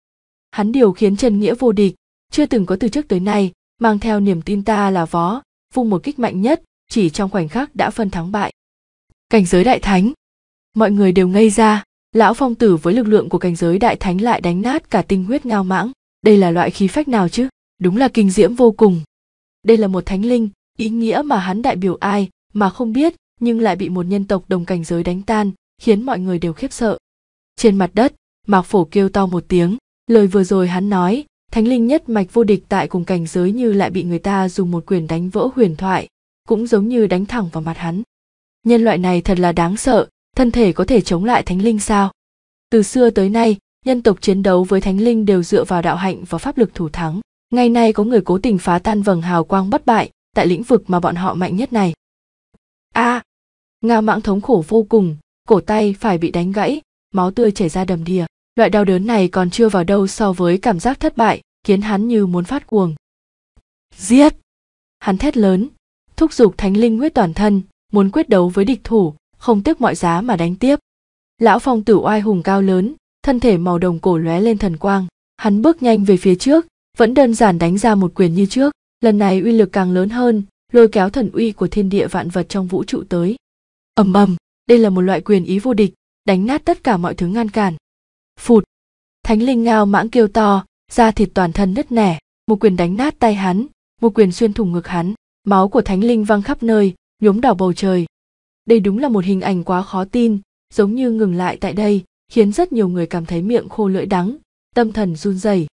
hắn điều khiến trần nghĩa vô địch chưa từng có từ trước tới nay mang theo niềm tin ta là vó vung một kích mạnh nhất chỉ trong khoảnh khắc đã phân thắng bại cảnh giới đại thánh mọi người đều ngây ra lão phong tử với lực lượng của cảnh giới đại thánh lại đánh nát cả tinh huyết ngao mãng đây là loại khí phách nào chứ đúng là kinh diễm vô cùng đây là một thánh linh ý nghĩa mà hắn đại biểu ai mà không biết nhưng lại bị một nhân tộc đồng cảnh giới đánh tan khiến mọi người đều khiếp sợ trên mặt đất mạc phổ kêu to một tiếng lời vừa rồi hắn nói thánh linh nhất mạch vô địch tại cùng cảnh giới như lại bị người ta dùng một quyền đánh vỡ huyền thoại cũng giống như đánh thẳng vào mặt hắn nhân loại này thật là đáng sợ thân thể có thể chống lại thánh linh sao từ xưa tới nay nhân tộc chiến đấu với thánh linh đều dựa vào đạo hạnh và pháp lực thủ thắng ngày nay có người cố tình phá tan vầng hào quang bất bại tại lĩnh vực mà bọn họ mạnh nhất này a à, nga mãng thống khổ vô cùng cổ tay phải bị đánh gãy máu tươi chảy ra đầm đìa loại đau đớn này còn chưa vào đâu so với cảm giác thất bại khiến hắn như muốn phát cuồng giết hắn thét lớn thúc giục thánh linh huyết toàn thân muốn quyết đấu với địch thủ không tiếc mọi giá mà đánh tiếp lão phong tử oai hùng cao lớn thân thể màu đồng cổ lóe lên thần quang hắn bước nhanh về phía trước vẫn đơn giản đánh ra một quyền như trước lần này uy lực càng lớn hơn lôi kéo thần uy của thiên địa vạn vật trong vũ trụ tới ầm ầm đây là một loại quyền ý vô địch đánh nát tất cả mọi thứ ngăn cản phụt thánh linh ngao mãng kêu to da thịt toàn thân nứt nẻ một quyền đánh nát tay hắn một quyền xuyên thủng ngực hắn máu của thánh linh văng khắp nơi nhuốm đỏ bầu trời đây đúng là một hình ảnh quá khó tin giống như ngừng lại tại đây khiến rất nhiều người cảm thấy miệng khô lưỡi đắng tâm thần run rẩy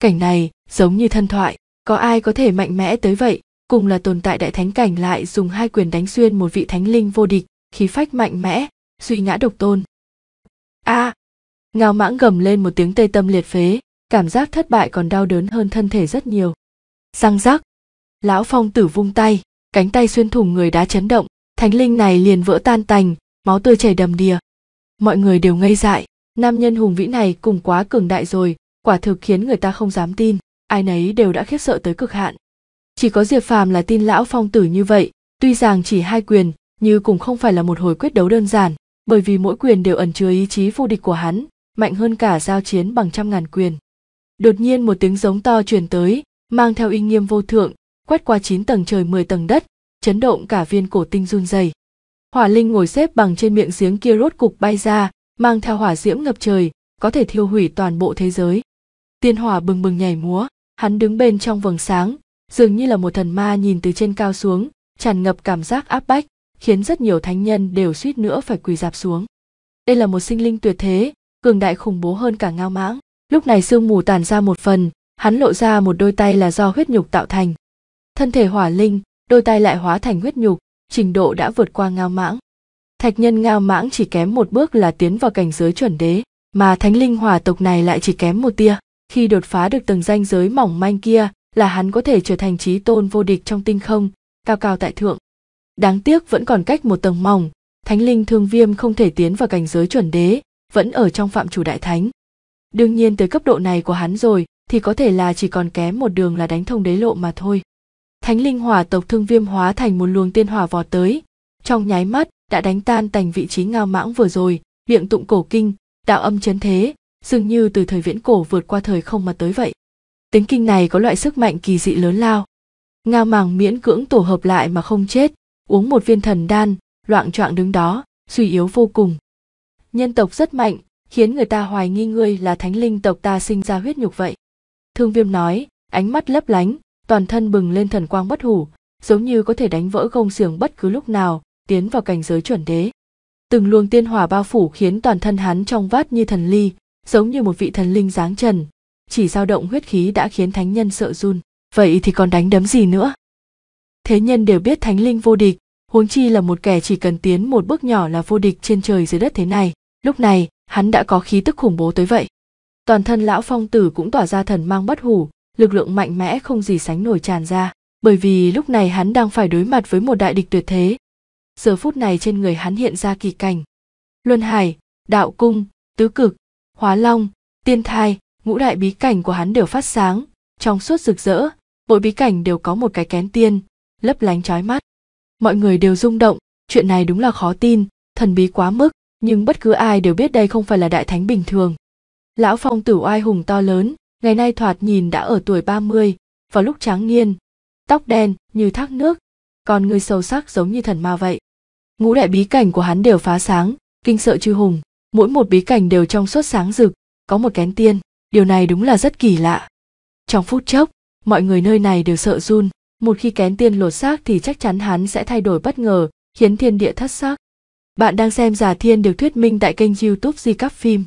cảnh này giống như thân thoại có ai có thể mạnh mẽ tới vậy cùng là tồn tại đại thánh cảnh lại dùng hai quyền đánh xuyên một vị thánh linh vô địch khí phách mạnh mẽ suy ngã độc tôn a à, ngao mãng gầm lên một tiếng tê tâm liệt phế cảm giác thất bại còn đau đớn hơn thân thể rất nhiều răng rắc lão phong tử vung tay cánh tay xuyên thủng người đá chấn động thánh linh này liền vỡ tan tành máu tươi chảy đầm đìa mọi người đều ngây dại nam nhân hùng vĩ này cùng quá cường đại rồi quả thực khiến người ta không dám tin ai nấy đều đã khiếp sợ tới cực hạn chỉ có diệp phàm là tin lão phong tử như vậy tuy rằng chỉ hai quyền như cũng không phải là một hồi quyết đấu đơn giản bởi vì mỗi quyền đều ẩn chứa ý chí vô địch của hắn mạnh hơn cả giao chiến bằng trăm ngàn quyền đột nhiên một tiếng giống to truyền tới mang theo uy nghiêm vô thượng quét qua chín tầng trời mười tầng đất chấn động cả viên cổ tinh run dày. hỏa linh ngồi xếp bằng trên miệng giếng kia rốt cục bay ra mang theo hỏa diễm ngập trời có thể thiêu hủy toàn bộ thế giới tiên hỏa bừng bừng nhảy múa hắn đứng bên trong vầng sáng dường như là một thần ma nhìn từ trên cao xuống tràn ngập cảm giác áp bách khiến rất nhiều thánh nhân đều suýt nữa phải quỳ dạp xuống đây là một sinh linh tuyệt thế cường đại khủng bố hơn cả ngao mãng lúc này sương mù tàn ra một phần hắn lộ ra một đôi tay là do huyết nhục tạo thành thân thể hỏa linh đôi tay lại hóa thành huyết nhục trình độ đã vượt qua ngao mãng thạch nhân ngao mãng chỉ kém một bước là tiến vào cảnh giới chuẩn đế mà thánh linh hòa tộc này lại chỉ kém một tia khi đột phá được tầng danh giới mỏng manh kia là hắn có thể trở thành trí tôn vô địch trong tinh không cao cao tại thượng đáng tiếc vẫn còn cách một tầng mỏng thánh linh thương viêm không thể tiến vào cảnh giới chuẩn đế vẫn ở trong phạm chủ đại thánh đương nhiên tới cấp độ này của hắn rồi thì có thể là chỉ còn kém một đường là đánh thông đế lộ mà thôi thánh linh hỏa tộc thương viêm hóa thành một luồng tiên hỏa vọt tới trong nháy mắt đã đánh tan tành vị trí ngao mãng vừa rồi miệng tụng cổ kinh đạo âm chấn thế dường như từ thời viễn cổ vượt qua thời không mà tới vậy Tính kinh này có loại sức mạnh kỳ dị lớn lao ngao màng miễn cưỡng tổ hợp lại mà không chết uống một viên thần đan loạn choạng đứng đó suy yếu vô cùng nhân tộc rất mạnh khiến người ta hoài nghi ngươi là thánh linh tộc ta sinh ra huyết nhục vậy thương viêm nói ánh mắt lấp lánh toàn thân bừng lên thần quang bất hủ giống như có thể đánh vỡ gông xiềng bất cứ lúc nào tiến vào cảnh giới chuẩn đế từng luồng tiên hỏa bao phủ khiến toàn thân hắn trong vát như thần ly giống như một vị thần linh giáng trần chỉ dao động huyết khí đã khiến thánh nhân sợ run vậy thì còn đánh đấm gì nữa thế nhân đều biết thánh linh vô địch huống chi là một kẻ chỉ cần tiến một bước nhỏ là vô địch trên trời dưới đất thế này lúc này hắn đã có khí tức khủng bố tới vậy toàn thân lão phong tử cũng tỏa ra thần mang bất hủ lực lượng mạnh mẽ không gì sánh nổi tràn ra bởi vì lúc này hắn đang phải đối mặt với một đại địch tuyệt thế giờ phút này trên người hắn hiện ra kỳ cảnh luân hải đạo cung tứ cực hóa long tiên thai ngũ đại bí cảnh của hắn đều phát sáng trong suốt rực rỡ mỗi bí cảnh đều có một cái kén tiên lấp lánh trói mắt mọi người đều rung động chuyện này đúng là khó tin thần bí quá mức nhưng bất cứ ai đều biết đây không phải là đại thánh bình thường. Lão phong tử oai hùng to lớn, ngày nay thoạt nhìn đã ở tuổi 30, vào lúc tráng niên, tóc đen như thác nước, còn người sâu sắc giống như thần ma vậy. Ngũ đại bí cảnh của hắn đều phá sáng, kinh sợ chư hùng, mỗi một bí cảnh đều trong suốt sáng rực, có một kén tiên, điều này đúng là rất kỳ lạ. Trong phút chốc, mọi người nơi này đều sợ run, một khi kén tiên lột xác thì chắc chắn hắn sẽ thay đổi bất ngờ, khiến thiên địa thất sắc. Bạn đang xem Giả Thiên được thuyết minh tại kênh YouTube Di Cắp Phim.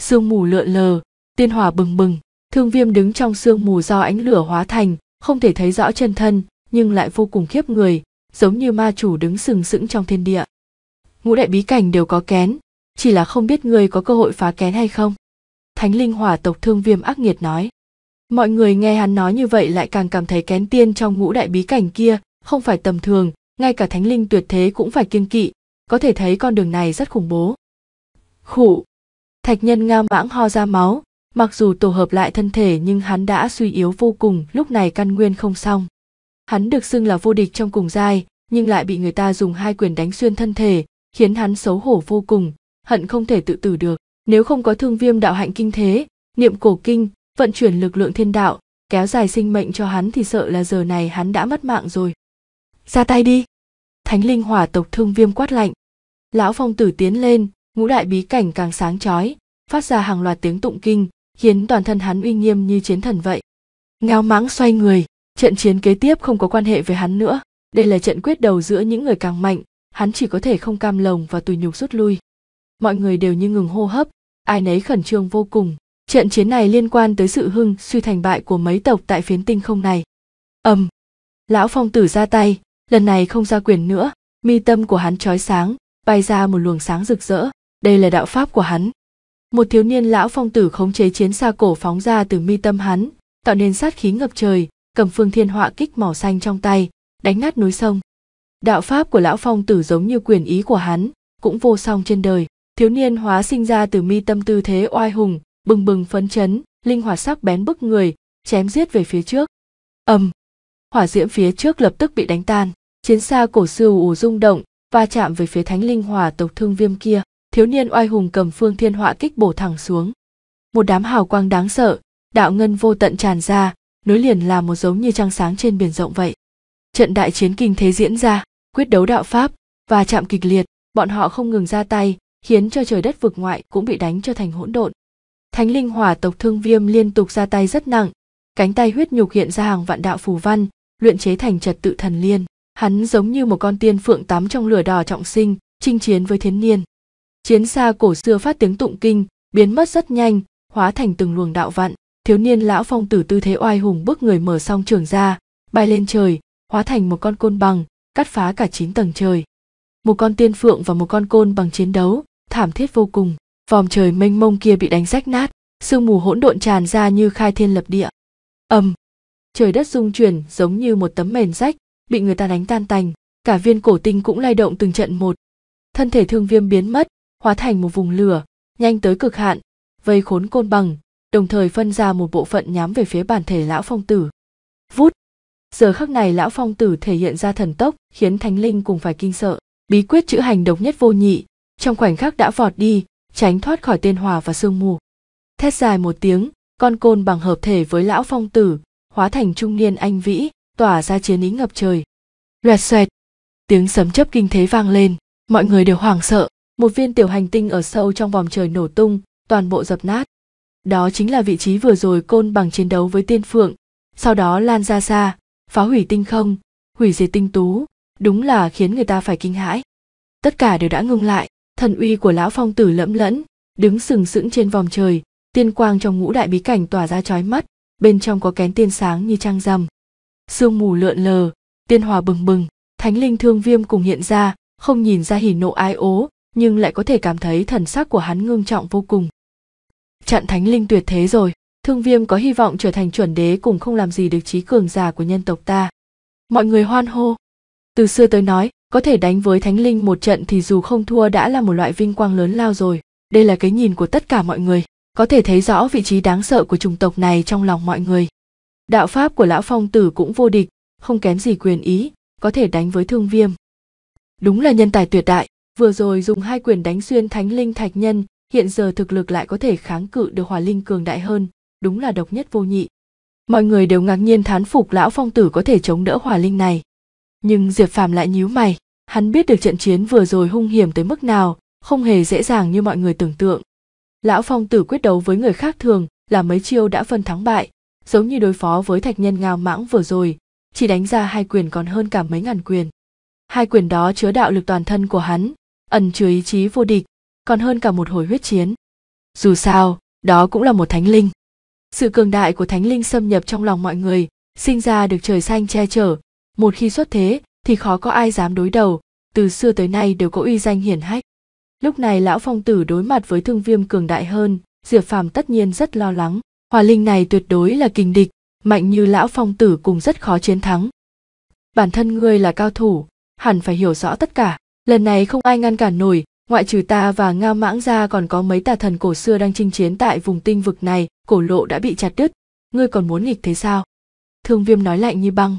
Sương mù lượn lờ, tiên hỏa bừng bừng, Thương Viêm đứng trong sương mù do ánh lửa hóa thành, không thể thấy rõ chân thân, nhưng lại vô cùng khiếp người, giống như ma chủ đứng sừng sững trong thiên địa. Ngũ đại bí cảnh đều có kén, chỉ là không biết người có cơ hội phá kén hay không. Thánh linh hỏa tộc Thương Viêm ác nghiệt nói. Mọi người nghe hắn nói như vậy lại càng cảm thấy kén tiên trong ngũ đại bí cảnh kia không phải tầm thường, ngay cả thánh linh tuyệt thế cũng phải kiên kỵ, có thể thấy con đường này rất khủng bố khụ thạch nhân ngao mãng ho ra máu mặc dù tổ hợp lại thân thể nhưng hắn đã suy yếu vô cùng lúc này căn nguyên không xong hắn được xưng là vô địch trong cùng giai nhưng lại bị người ta dùng hai quyền đánh xuyên thân thể khiến hắn xấu hổ vô cùng hận không thể tự tử được nếu không có thương viêm đạo hạnh kinh thế niệm cổ kinh vận chuyển lực lượng thiên đạo kéo dài sinh mệnh cho hắn thì sợ là giờ này hắn đã mất mạng rồi ra tay đi thánh linh hỏa tộc thương viêm quát lạnh lão phong tử tiến lên ngũ đại bí cảnh càng sáng chói phát ra hàng loạt tiếng tụng kinh khiến toàn thân hắn uy nghiêm như chiến thần vậy ngao mãng xoay người trận chiến kế tiếp không có quan hệ với hắn nữa đây là trận quyết đầu giữa những người càng mạnh hắn chỉ có thể không cam lòng và tùy nhục rút lui mọi người đều như ngừng hô hấp ai nấy khẩn trương vô cùng trận chiến này liên quan tới sự hưng suy thành bại của mấy tộc tại phiến tinh không này ầm lão phong tử ra tay lần này không ra quyền nữa mi tâm của hắn trói sáng bay ra một luồng sáng rực rỡ đây là đạo pháp của hắn một thiếu niên lão phong tử khống chế chiến xa cổ phóng ra từ mi tâm hắn tạo nên sát khí ngập trời cầm phương thiên họa kích màu xanh trong tay đánh nát núi sông đạo pháp của lão phong tử giống như quyền ý của hắn cũng vô song trên đời thiếu niên hóa sinh ra từ mi tâm tư thế oai hùng bừng bừng phấn chấn linh hoạt sắc bén bức người chém giết về phía trước ầm hỏa diễm phía trước lập tức bị đánh tan chiến xa cổ xưa ù rung động va chạm về phía thánh linh hỏa tộc thương viêm kia thiếu niên oai hùng cầm phương thiên họa kích bổ thẳng xuống một đám hào quang đáng sợ đạo ngân vô tận tràn ra nối liền là một giống như trăng sáng trên biển rộng vậy trận đại chiến kinh thế diễn ra quyết đấu đạo pháp và chạm kịch liệt bọn họ không ngừng ra tay khiến cho trời đất vực ngoại cũng bị đánh cho thành hỗn độn thánh linh hỏa tộc thương viêm liên tục ra tay rất nặng cánh tay huyết nhục hiện ra hàng vạn đạo phù văn luyện chế thành trật tự thần liên hắn giống như một con tiên phượng tắm trong lửa đỏ trọng sinh chinh chiến với thiên niên chiến xa cổ xưa phát tiếng tụng kinh biến mất rất nhanh hóa thành từng luồng đạo vặn thiếu niên lão phong tử tư thế oai hùng bước người mở song trường ra bay lên trời hóa thành một con côn bằng cắt phá cả chín tầng trời một con tiên phượng và một con côn bằng chiến đấu thảm thiết vô cùng vòm trời mênh mông kia bị đánh rách nát sương mù hỗn độn tràn ra như khai thiên lập địa ầm trời đất rung chuyển giống như một tấm mền rách, bị người ta đánh tan tành, cả viên cổ tinh cũng lay động từng trận một. Thân thể thương viêm biến mất, hóa thành một vùng lửa, nhanh tới cực hạn, vây khốn côn bằng, đồng thời phân ra một bộ phận nhắm về phía bản thể lão phong tử. Vút! Giờ khắc này lão phong tử thể hiện ra thần tốc, khiến thánh linh cùng phải kinh sợ. Bí quyết chữ hành độc nhất vô nhị, trong khoảnh khắc đã vọt đi, tránh thoát khỏi tên hòa và sương mù. Thét dài một tiếng, con côn bằng hợp thể với lão phong tử, hóa thành trung niên anh vĩ tỏa ra chiến ý ngập trời loẹt xoẹt tiếng sấm chớp kinh thế vang lên mọi người đều hoảng sợ một viên tiểu hành tinh ở sâu trong vòng trời nổ tung toàn bộ dập nát đó chính là vị trí vừa rồi côn bằng chiến đấu với tiên phượng sau đó lan ra xa phá hủy tinh không hủy diệt tinh tú đúng là khiến người ta phải kinh hãi tất cả đều đã ngưng lại thần uy của lão phong tử lẫm lẫn đứng sừng sững trên vòng trời tiên quang trong ngũ đại bí cảnh tỏa ra chói mắt bên trong có kén tiên sáng như trăng rằm sương mù lượn lờ tiên hòa bừng bừng thánh linh thương viêm cùng hiện ra không nhìn ra hỉ nộ ai ố nhưng lại có thể cảm thấy thần sắc của hắn ngưng trọng vô cùng chặn thánh linh tuyệt thế rồi thương viêm có hy vọng trở thành chuẩn đế cũng không làm gì được trí cường giả của nhân tộc ta mọi người hoan hô từ xưa tới nói có thể đánh với thánh linh một trận thì dù không thua đã là một loại vinh quang lớn lao rồi đây là cái nhìn của tất cả mọi người có thể thấy rõ vị trí đáng sợ của chủng tộc này trong lòng mọi người đạo pháp của lão phong tử cũng vô địch không kém gì quyền ý có thể đánh với thương viêm đúng là nhân tài tuyệt đại vừa rồi dùng hai quyền đánh xuyên thánh linh thạch nhân hiện giờ thực lực lại có thể kháng cự được hỏa linh cường đại hơn đúng là độc nhất vô nhị mọi người đều ngạc nhiên thán phục lão phong tử có thể chống đỡ hỏa linh này nhưng diệp phàm lại nhíu mày hắn biết được trận chiến vừa rồi hung hiểm tới mức nào không hề dễ dàng như mọi người tưởng tượng lão phong tử quyết đấu với người khác thường là mấy chiêu đã phân thắng bại giống như đối phó với thạch nhân ngao mãng vừa rồi chỉ đánh ra hai quyền còn hơn cả mấy ngàn quyền hai quyền đó chứa đạo lực toàn thân của hắn ẩn chứa ý chí vô địch còn hơn cả một hồi huyết chiến dù sao đó cũng là một thánh linh sự cường đại của thánh linh xâm nhập trong lòng mọi người sinh ra được trời xanh che chở một khi xuất thế thì khó có ai dám đối đầu từ xưa tới nay đều có uy danh hiển hách lúc này lão phong tử đối mặt với thương viêm cường đại hơn diệp phàm tất nhiên rất lo lắng hòa linh này tuyệt đối là kình địch mạnh như lão phong tử cùng rất khó chiến thắng bản thân ngươi là cao thủ hẳn phải hiểu rõ tất cả lần này không ai ngăn cản nổi ngoại trừ ta và ngao mãng ra còn có mấy tà thần cổ xưa đang chinh chiến tại vùng tinh vực này cổ lộ đã bị chặt đứt ngươi còn muốn nghịch thế sao thương viêm nói lạnh như băng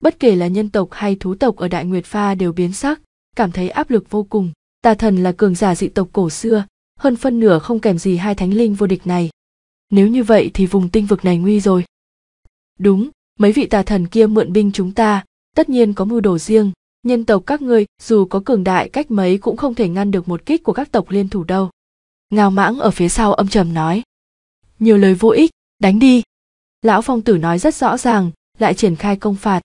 bất kể là nhân tộc hay thú tộc ở đại nguyệt pha đều biến sắc cảm thấy áp lực vô cùng tà thần là cường giả dị tộc cổ xưa hơn phân nửa không kèm gì hai thánh linh vô địch này nếu như vậy thì vùng tinh vực này nguy rồi đúng mấy vị tà thần kia mượn binh chúng ta tất nhiên có mưu đồ riêng nhân tộc các ngươi dù có cường đại cách mấy cũng không thể ngăn được một kích của các tộc liên thủ đâu ngao mãng ở phía sau âm trầm nói nhiều lời vô ích đánh đi lão phong tử nói rất rõ ràng lại triển khai công phạt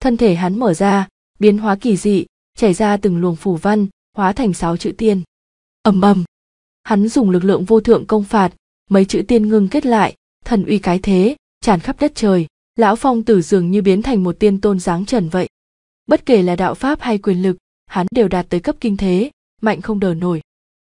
thân thể hắn mở ra biến hóa kỳ dị chảy ra từng luồng phủ văn hóa thành sáu chữ tiên ầm ầm hắn dùng lực lượng vô thượng công phạt mấy chữ tiên ngưng kết lại thần uy cái thế tràn khắp đất trời lão phong tử dường như biến thành một tiên tôn dáng trần vậy bất kể là đạo pháp hay quyền lực hắn đều đạt tới cấp kinh thế mạnh không đờ nổi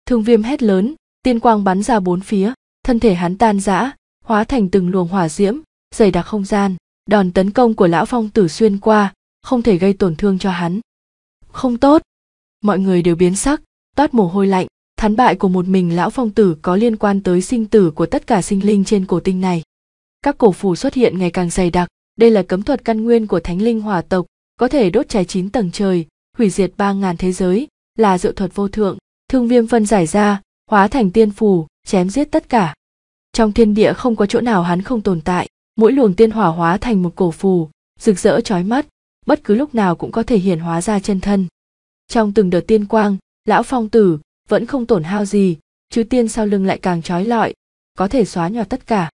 thương viêm hét lớn tiên quang bắn ra bốn phía thân thể hắn tan rã hóa thành từng luồng hỏa diễm dày đặc không gian đòn tấn công của lão phong tử xuyên qua không thể gây tổn thương cho hắn không tốt mọi người đều biến sắc toát mồ hôi lạnh thắng bại của một mình lão phong tử có liên quan tới sinh tử của tất cả sinh linh trên cổ tinh này các cổ phù xuất hiện ngày càng dày đặc đây là cấm thuật căn nguyên của thánh linh hỏa tộc có thể đốt cháy chín tầng trời hủy diệt ba ngàn thế giới là diệu thuật vô thượng thương viêm phân giải ra hóa thành tiên phù chém giết tất cả trong thiên địa không có chỗ nào hắn không tồn tại mỗi luồng tiên hỏa hóa thành một cổ phù rực rỡ trói mắt bất cứ lúc nào cũng có thể hiển hóa ra chân thân trong từng đợt tiên quang lão phong tử vẫn không tổn hao gì chứ tiên sau lưng lại càng trói lọi có thể xóa nhòa tất cả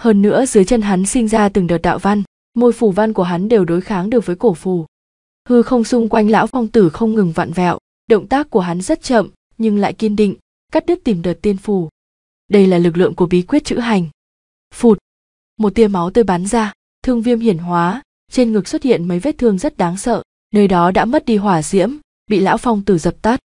hơn nữa dưới chân hắn sinh ra từng đợt đạo văn môi phủ văn của hắn đều đối kháng được với cổ phù hư không xung quanh lão phong tử không ngừng vặn vẹo động tác của hắn rất chậm nhưng lại kiên định cắt đứt tìm đợt tiên phù đây là lực lượng của bí quyết chữ hành phụt một tia máu tươi bắn ra thương viêm hiển hóa trên ngực xuất hiện mấy vết thương rất đáng sợ nơi đó đã mất đi hỏa diễm bị lão phong tử dập tắt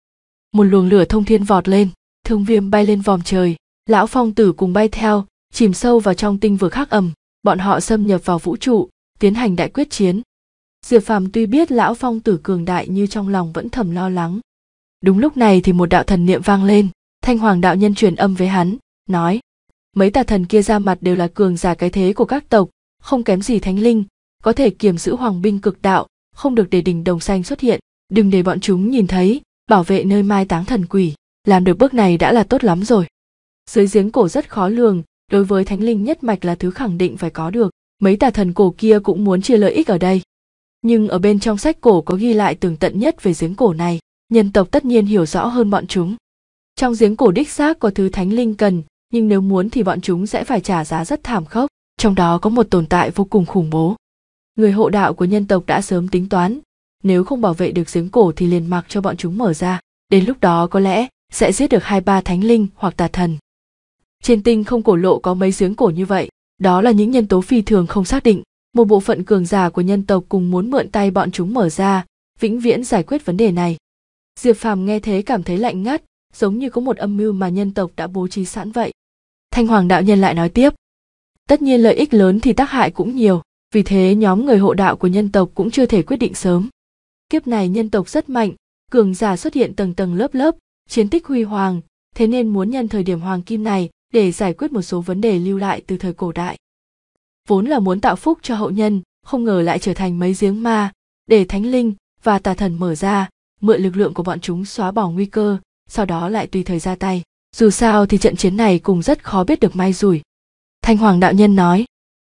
một luồng lửa thông thiên vọt lên thương viêm bay lên vòm trời lão phong tử cùng bay theo chìm sâu vào trong tinh vực khắc ẩm bọn họ xâm nhập vào vũ trụ tiến hành đại quyết chiến diệp phàm tuy biết lão phong tử cường đại như trong lòng vẫn thầm lo lắng đúng lúc này thì một đạo thần niệm vang lên thanh hoàng đạo nhân truyền âm với hắn nói mấy tà thần kia ra mặt đều là cường giả cái thế của các tộc không kém gì thánh linh có thể kiềm giữ hoàng binh cực đạo không được để đình đồng xanh xuất hiện đừng để bọn chúng nhìn thấy bảo vệ nơi mai táng thần quỷ làm được bước này đã là tốt lắm rồi dưới giếng cổ rất khó lường đối với thánh linh nhất mạch là thứ khẳng định phải có được mấy tà thần cổ kia cũng muốn chia lợi ích ở đây nhưng ở bên trong sách cổ có ghi lại tường tận nhất về giếng cổ này nhân tộc tất nhiên hiểu rõ hơn bọn chúng trong giếng cổ đích xác có thứ thánh linh cần nhưng nếu muốn thì bọn chúng sẽ phải trả giá rất thảm khốc trong đó có một tồn tại vô cùng khủng bố người hộ đạo của nhân tộc đã sớm tính toán nếu không bảo vệ được giếng cổ thì liền mặc cho bọn chúng mở ra đến lúc đó có lẽ sẽ giết được hai ba thánh linh hoặc tà thần trên tinh không cổ lộ có mấy giếng cổ như vậy đó là những nhân tố phi thường không xác định một bộ phận cường giả của nhân tộc cùng muốn mượn tay bọn chúng mở ra vĩnh viễn giải quyết vấn đề này diệp phàm nghe thế cảm thấy lạnh ngắt giống như có một âm mưu mà nhân tộc đã bố trí sẵn vậy thanh hoàng đạo nhân lại nói tiếp tất nhiên lợi ích lớn thì tác hại cũng nhiều vì thế nhóm người hộ đạo của nhân tộc cũng chưa thể quyết định sớm kiếp này nhân tộc rất mạnh cường giả xuất hiện tầng tầng lớp lớp chiến tích huy hoàng thế nên muốn nhân thời điểm hoàng kim này để giải quyết một số vấn đề lưu lại từ thời cổ đại vốn là muốn tạo phúc cho hậu nhân không ngờ lại trở thành mấy giếng ma để thánh linh và tà thần mở ra mượn lực lượng của bọn chúng xóa bỏ nguy cơ sau đó lại tùy thời ra tay dù sao thì trận chiến này cũng rất khó biết được may rủi thanh hoàng đạo nhân nói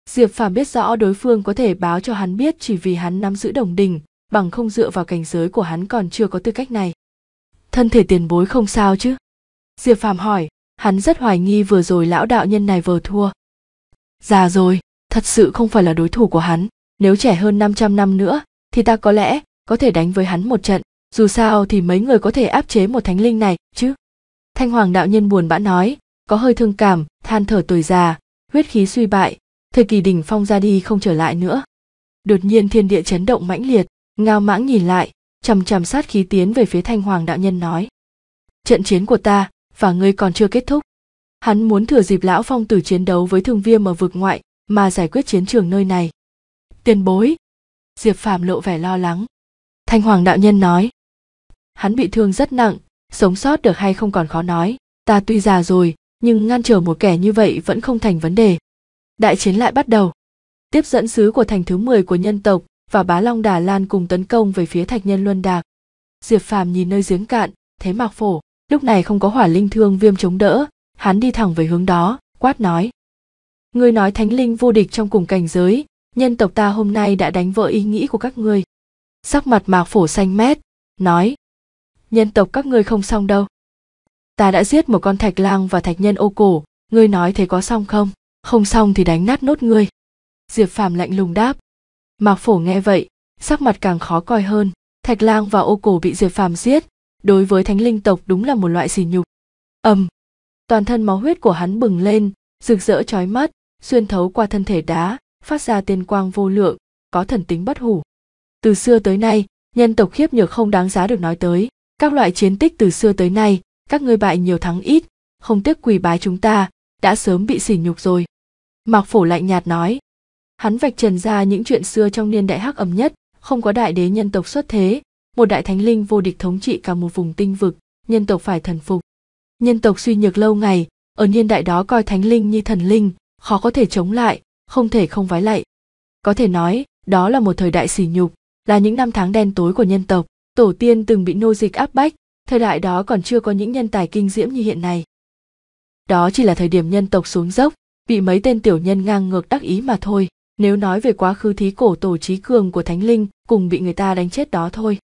diệp phàm biết rõ đối phương có thể báo cho hắn biết chỉ vì hắn nắm giữ đồng đình bằng không dựa vào cảnh giới của hắn còn chưa có tư cách này thân thể tiền bối không sao chứ diệp phàm hỏi hắn rất hoài nghi vừa rồi lão đạo nhân này vừa thua già rồi thật sự không phải là đối thủ của hắn nếu trẻ hơn năm trăm năm nữa thì ta có lẽ có thể đánh với hắn một trận dù sao thì mấy người có thể áp chế một thánh linh này chứ thanh hoàng đạo nhân buồn bã nói có hơi thương cảm than thở tuổi già huyết khí suy bại thời kỳ đỉnh phong ra đi không trở lại nữa đột nhiên thiên địa chấn động mãnh liệt ngao mãng nhìn lại chằm chằm sát khí tiến về phía thanh hoàng đạo nhân nói trận chiến của ta và ngươi còn chưa kết thúc hắn muốn thừa dịp lão phong tử chiến đấu với thương viêm ở vực ngoại mà giải quyết chiến trường nơi này tiền bối diệp phàm lộ vẻ lo lắng thanh hoàng đạo nhân nói hắn bị thương rất nặng sống sót được hay không còn khó nói ta tuy già rồi nhưng ngăn trở một kẻ như vậy vẫn không thành vấn đề đại chiến lại bắt đầu tiếp dẫn sứ của thành thứ 10 của nhân tộc và bá long đà lan cùng tấn công về phía thạch nhân luân đạc diệp phàm nhìn nơi giếng cạn thế mạc phổ lúc này không có hỏa linh thương viêm chống đỡ hắn đi thẳng về hướng đó quát nói ngươi nói thánh linh vô địch trong cùng cảnh giới nhân tộc ta hôm nay đã đánh vỡ ý nghĩ của các ngươi sắc mặt mạc phổ xanh mét nói nhân tộc các ngươi không xong đâu ta đã giết một con thạch lang và thạch nhân ô cổ ngươi nói thế có xong không không xong thì đánh nát nốt ngươi diệp phàm lạnh lùng đáp mạc phổ nghe vậy sắc mặt càng khó coi hơn thạch lang và ô cổ bị diệp phàm giết đối với thánh linh tộc đúng là một loại xỉ nhục ầm toàn thân máu huyết của hắn bừng lên rực rỡ trói mắt xuyên thấu qua thân thể đá phát ra tiên quang vô lượng có thần tính bất hủ từ xưa tới nay nhân tộc khiếp nhược không đáng giá được nói tới các loại chiến tích từ xưa tới nay các ngươi bại nhiều thắng ít không tiếc quỳ bái chúng ta đã sớm bị sỉ nhục rồi mạc phổ lạnh nhạt nói hắn vạch trần ra những chuyện xưa trong niên đại hắc ẩm nhất không có đại đế nhân tộc xuất thế một đại thánh linh vô địch thống trị cả một vùng tinh vực nhân tộc phải thần phục nhân tộc suy nhược lâu ngày ở niên đại đó coi thánh linh như thần linh khó có thể chống lại không thể không vái lạy có thể nói đó là một thời đại sỉ nhục là những năm tháng đen tối của nhân tộc tổ tiên từng bị nô dịch áp bách thời đại đó còn chưa có những nhân tài kinh diễm như hiện nay đó chỉ là thời điểm nhân tộc xuống dốc bị mấy tên tiểu nhân ngang ngược đắc ý mà thôi nếu nói về quá khứ thí cổ tổ trí cường của thánh linh cùng bị người ta đánh chết đó thôi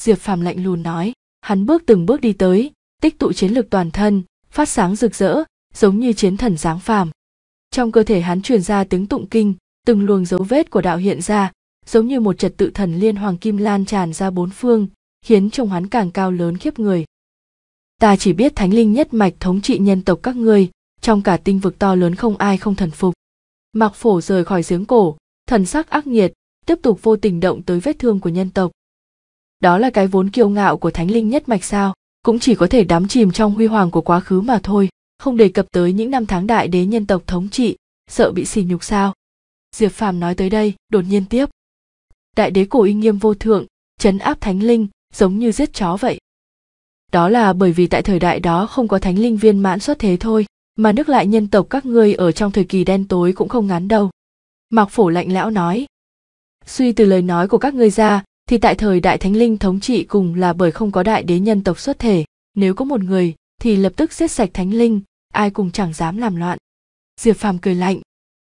diệp phàm lạnh lùn nói hắn bước từng bước đi tới tích tụ chiến lực toàn thân phát sáng rực rỡ giống như chiến thần giáng phàm trong cơ thể hắn truyền ra tiếng tụng kinh từng luồng dấu vết của đạo hiện ra giống như một trật tự thần liên hoàng kim lan tràn ra bốn phương khiến trông hắn càng cao lớn khiếp người ta chỉ biết thánh linh nhất mạch thống trị nhân tộc các ngươi trong cả tinh vực to lớn không ai không thần phục Mạc Phổ rời khỏi giếng cổ, thần sắc ác nhiệt, tiếp tục vô tình động tới vết thương của nhân tộc. Đó là cái vốn kiêu ngạo của thánh linh nhất mạch sao, cũng chỉ có thể đắm chìm trong huy hoàng của quá khứ mà thôi, không đề cập tới những năm tháng đại đế nhân tộc thống trị, sợ bị sỉ nhục sao. Diệp Phàm nói tới đây, đột nhiên tiếp. Đại đế cổ uy nghiêm vô thượng, chấn áp thánh linh, giống như giết chó vậy. Đó là bởi vì tại thời đại đó không có thánh linh viên mãn xuất thế thôi, mà nước lại nhân tộc các ngươi ở trong thời kỳ đen tối cũng không ngắn đâu mạc phổ lạnh lẽo nói suy từ lời nói của các ngươi ra thì tại thời đại thánh linh thống trị cùng là bởi không có đại đế nhân tộc xuất thể nếu có một người thì lập tức giết sạch thánh linh ai cũng chẳng dám làm loạn diệp phàm cười lạnh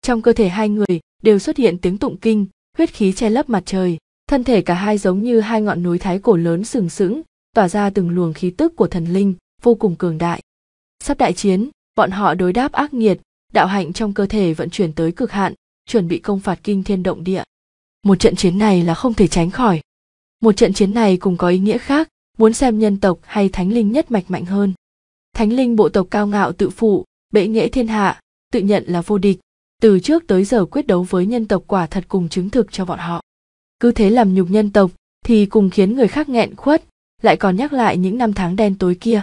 trong cơ thể hai người đều xuất hiện tiếng tụng kinh huyết khí che lấp mặt trời thân thể cả hai giống như hai ngọn núi thái cổ lớn sừng sững tỏa ra từng luồng khí tức của thần linh vô cùng cường đại sắp đại chiến bọn họ đối đáp ác nghiệt đạo hạnh trong cơ thể vận chuyển tới cực hạn chuẩn bị công phạt kinh thiên động địa một trận chiến này là không thể tránh khỏi một trận chiến này cũng có ý nghĩa khác muốn xem nhân tộc hay thánh linh nhất mạch mạnh hơn thánh linh bộ tộc cao ngạo tự phụ bệ nghĩa thiên hạ tự nhận là vô địch từ trước tới giờ quyết đấu với nhân tộc quả thật cùng chứng thực cho bọn họ cứ thế làm nhục nhân tộc thì cùng khiến người khác nghẹn khuất lại còn nhắc lại những năm tháng đen tối kia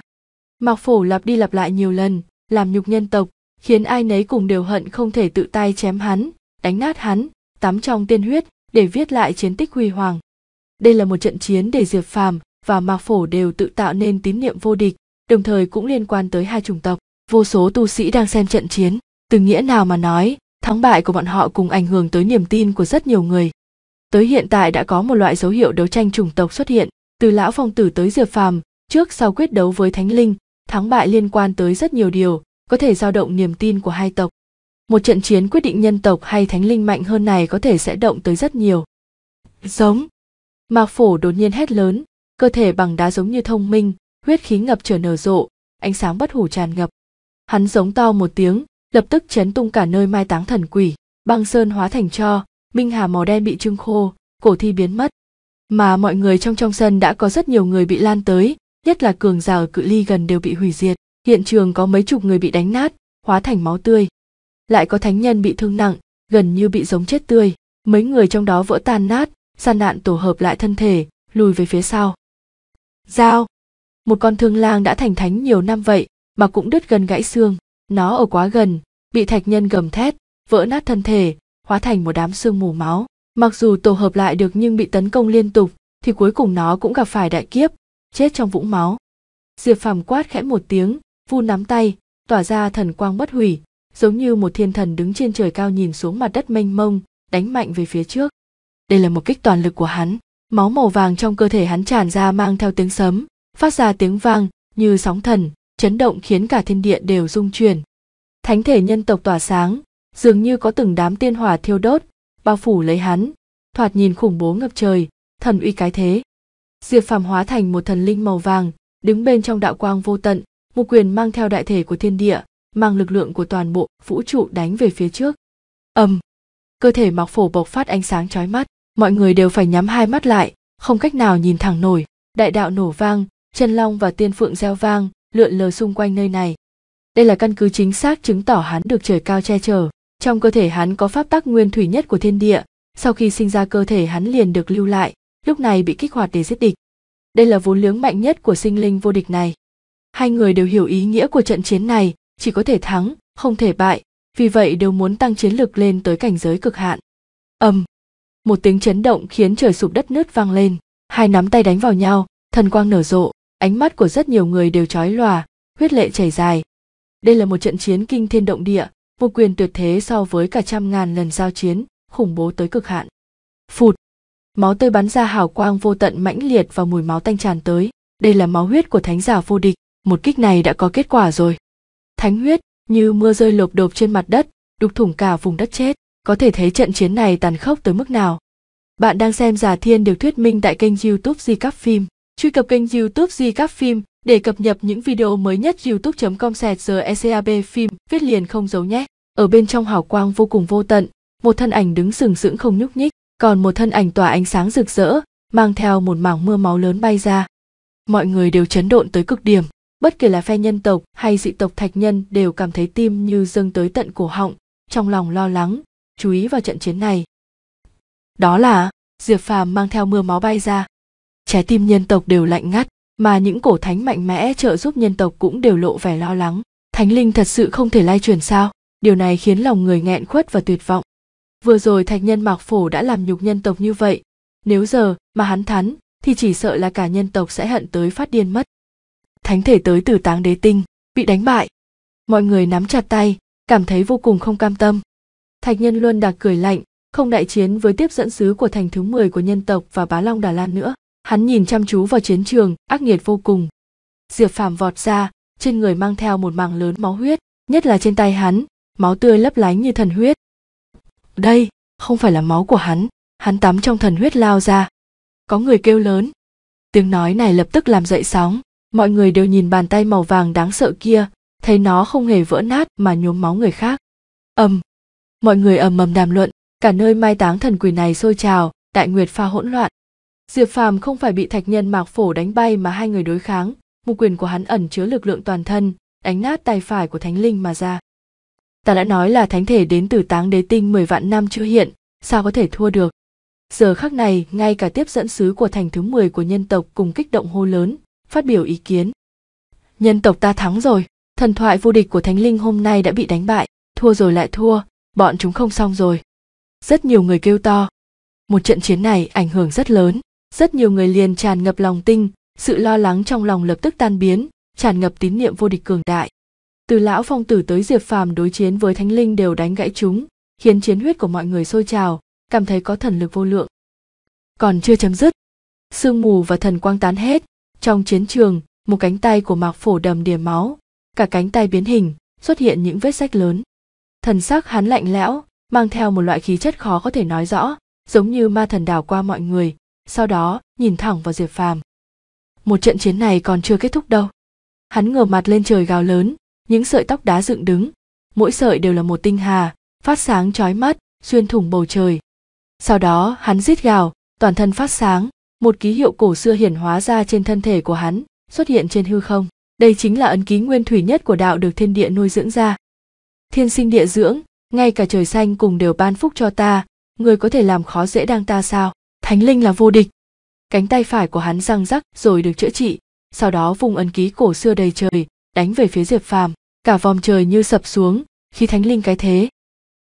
mạc phổ lặp đi lặp lại nhiều lần làm nhục nhân tộc, khiến ai nấy cùng đều hận không thể tự tay chém hắn, đánh nát hắn, tắm trong tiên huyết để viết lại chiến tích huy hoàng. Đây là một trận chiến để Diệp Phàm và Mạc Phổ đều tự tạo nên tín niệm vô địch, đồng thời cũng liên quan tới hai chủng tộc. Vô số tu sĩ đang xem trận chiến, từ nghĩa nào mà nói, thắng bại của bọn họ cùng ảnh hưởng tới niềm tin của rất nhiều người. Tới hiện tại đã có một loại dấu hiệu đấu tranh chủng tộc xuất hiện, từ lão phong tử tới Diệp Phàm, trước sau quyết đấu với Thánh Linh, thắng bại liên quan tới rất nhiều điều có thể dao động niềm tin của hai tộc một trận chiến quyết định nhân tộc hay thánh linh mạnh hơn này có thể sẽ động tới rất nhiều giống mạc phổ đột nhiên hét lớn cơ thể bằng đá giống như thông minh huyết khí ngập trở nở rộ ánh sáng bất hủ tràn ngập hắn giống to một tiếng lập tức chấn tung cả nơi mai táng thần quỷ băng sơn hóa thành cho minh hà màu đen bị trưng khô cổ thi biến mất mà mọi người trong trong sân đã có rất nhiều người bị lan tới nhất là cường giả ở cự ly gần đều bị hủy diệt hiện trường có mấy chục người bị đánh nát hóa thành máu tươi lại có thánh nhân bị thương nặng gần như bị giống chết tươi mấy người trong đó vỡ tan nát san nạn tổ hợp lại thân thể lùi về phía sau dao một con thương lang đã thành thánh nhiều năm vậy mà cũng đứt gần gãy xương nó ở quá gần bị thạch nhân gầm thét vỡ nát thân thể hóa thành một đám xương mù máu mặc dù tổ hợp lại được nhưng bị tấn công liên tục thì cuối cùng nó cũng gặp phải đại kiếp chết trong vũng máu diệp phàm quát khẽ một tiếng vu nắm tay tỏa ra thần quang bất hủy giống như một thiên thần đứng trên trời cao nhìn xuống mặt đất mênh mông đánh mạnh về phía trước đây là một kích toàn lực của hắn máu màu vàng trong cơ thể hắn tràn ra mang theo tiếng sấm phát ra tiếng vang như sóng thần chấn động khiến cả thiên địa đều rung chuyển thánh thể nhân tộc tỏa sáng dường như có từng đám tiên hỏa thiêu đốt bao phủ lấy hắn thoạt nhìn khủng bố ngập trời thần uy cái thế diệp phàm hóa thành một thần linh màu vàng đứng bên trong đạo quang vô tận một quyền mang theo đại thể của thiên địa mang lực lượng của toàn bộ vũ trụ đánh về phía trước ầm cơ thể mọc phổ bộc phát ánh sáng chói mắt mọi người đều phải nhắm hai mắt lại không cách nào nhìn thẳng nổi đại đạo nổ vang chân long và tiên phượng gieo vang lượn lờ xung quanh nơi này đây là căn cứ chính xác chứng tỏ hắn được trời cao che chở trong cơ thể hắn có pháp tắc nguyên thủy nhất của thiên địa sau khi sinh ra cơ thể hắn liền được lưu lại lúc này bị kích hoạt để giết địch. Đây là vốn liếng mạnh nhất của sinh linh vô địch này. Hai người đều hiểu ý nghĩa của trận chiến này, chỉ có thể thắng, không thể bại, vì vậy đều muốn tăng chiến lực lên tới cảnh giới cực hạn. Ầm. một tiếng chấn động khiến trời sụp đất nứt vang lên, hai nắm tay đánh vào nhau, thần quang nở rộ, ánh mắt của rất nhiều người đều chói lòa, huyết lệ chảy dài. Đây là một trận chiến kinh thiên động địa, một quyền tuyệt thế so với cả trăm ngàn lần giao chiến, khủng bố tới cực hạn. Phụt, máu tươi bắn ra hào quang vô tận mãnh liệt và mùi máu tanh tràn tới đây là máu huyết của thánh giả vô địch một kích này đã có kết quả rồi thánh huyết như mưa rơi lộp đột trên mặt đất đục thủng cả vùng đất chết có thể thấy trận chiến này tàn khốc tới mức nào bạn đang xem giả thiên được thuyết minh tại kênh youtube di các phim truy cập kênh youtube di các phim để cập nhật những video mới nhất youtube com sẹt giờ ecab phim viết liền không giấu nhé ở bên trong hào quang vô cùng vô tận một thân ảnh đứng sừng sững không nhúc nhích còn một thân ảnh tỏa ánh sáng rực rỡ mang theo một mảng mưa máu lớn bay ra mọi người đều chấn động tới cực điểm bất kể là phe nhân tộc hay dị tộc thạch nhân đều cảm thấy tim như dâng tới tận cổ họng trong lòng lo lắng chú ý vào trận chiến này đó là diệp phàm mang theo mưa máu bay ra trái tim nhân tộc đều lạnh ngắt mà những cổ thánh mạnh mẽ trợ giúp nhân tộc cũng đều lộ vẻ lo lắng thánh linh thật sự không thể lai truyền sao điều này khiến lòng người nghẹn khuất và tuyệt vọng vừa rồi thạch nhân mạc phổ đã làm nhục nhân tộc như vậy nếu giờ mà hắn thắn thì chỉ sợ là cả nhân tộc sẽ hận tới phát điên mất thánh thể tới từ táng đế tinh bị đánh bại mọi người nắm chặt tay cảm thấy vô cùng không cam tâm thạch nhân luôn đặc cười lạnh không đại chiến với tiếp dẫn sứ của thành thứ 10 của nhân tộc và bá long đà lan nữa hắn nhìn chăm chú vào chiến trường ác nghiệt vô cùng diệp phàm vọt ra trên người mang theo một mảng lớn máu huyết nhất là trên tay hắn máu tươi lấp lánh như thần huyết đây không phải là máu của hắn hắn tắm trong thần huyết lao ra có người kêu lớn tiếng nói này lập tức làm dậy sóng mọi người đều nhìn bàn tay màu vàng đáng sợ kia thấy nó không hề vỡ nát mà nhuốm máu người khác ầm mọi người ầm ầm đàm luận cả nơi mai táng thần quỷ này sôi trào đại nguyệt pha hỗn loạn diệp phàm không phải bị thạch nhân mạc phổ đánh bay mà hai người đối kháng một quyền của hắn ẩn chứa lực lượng toàn thân đánh nát tay phải của thánh linh mà ra ta đã nói là thánh thể đến từ táng đế tinh mười vạn năm chưa hiện, sao có thể thua được. Giờ khắc này, ngay cả tiếp dẫn sứ của thành thứ mười của nhân tộc cùng kích động hô lớn, phát biểu ý kiến. Nhân tộc ta thắng rồi, thần thoại vô địch của thánh linh hôm nay đã bị đánh bại, thua rồi lại thua, bọn chúng không xong rồi. Rất nhiều người kêu to. Một trận chiến này ảnh hưởng rất lớn, rất nhiều người liền tràn ngập lòng tin, sự lo lắng trong lòng lập tức tan biến, tràn ngập tín niệm vô địch cường đại từ lão phong tử tới diệp phàm đối chiến với thánh linh đều đánh gãy chúng khiến chiến huyết của mọi người sôi trào cảm thấy có thần lực vô lượng còn chưa chấm dứt sương mù và thần quang tán hết trong chiến trường một cánh tay của mạc phổ đầm đìa máu cả cánh tay biến hình xuất hiện những vết rách lớn thần sắc hắn lạnh lẽo mang theo một loại khí chất khó có thể nói rõ giống như ma thần đảo qua mọi người sau đó nhìn thẳng vào diệp phàm một trận chiến này còn chưa kết thúc đâu hắn ngửa mặt lên trời gào lớn những sợi tóc đá dựng đứng mỗi sợi đều là một tinh hà phát sáng chói mắt xuyên thủng bầu trời sau đó hắn rít gào toàn thân phát sáng một ký hiệu cổ xưa hiển hóa ra trên thân thể của hắn xuất hiện trên hư không đây chính là ấn ký nguyên thủy nhất của đạo được thiên địa nuôi dưỡng ra thiên sinh địa dưỡng ngay cả trời xanh cùng đều ban phúc cho ta người có thể làm khó dễ đang ta sao thánh linh là vô địch cánh tay phải của hắn răng rắc rồi được chữa trị sau đó vùng ấn ký cổ xưa đầy trời đánh về phía diệp phàm cả vòm trời như sập xuống khi thánh linh cái thế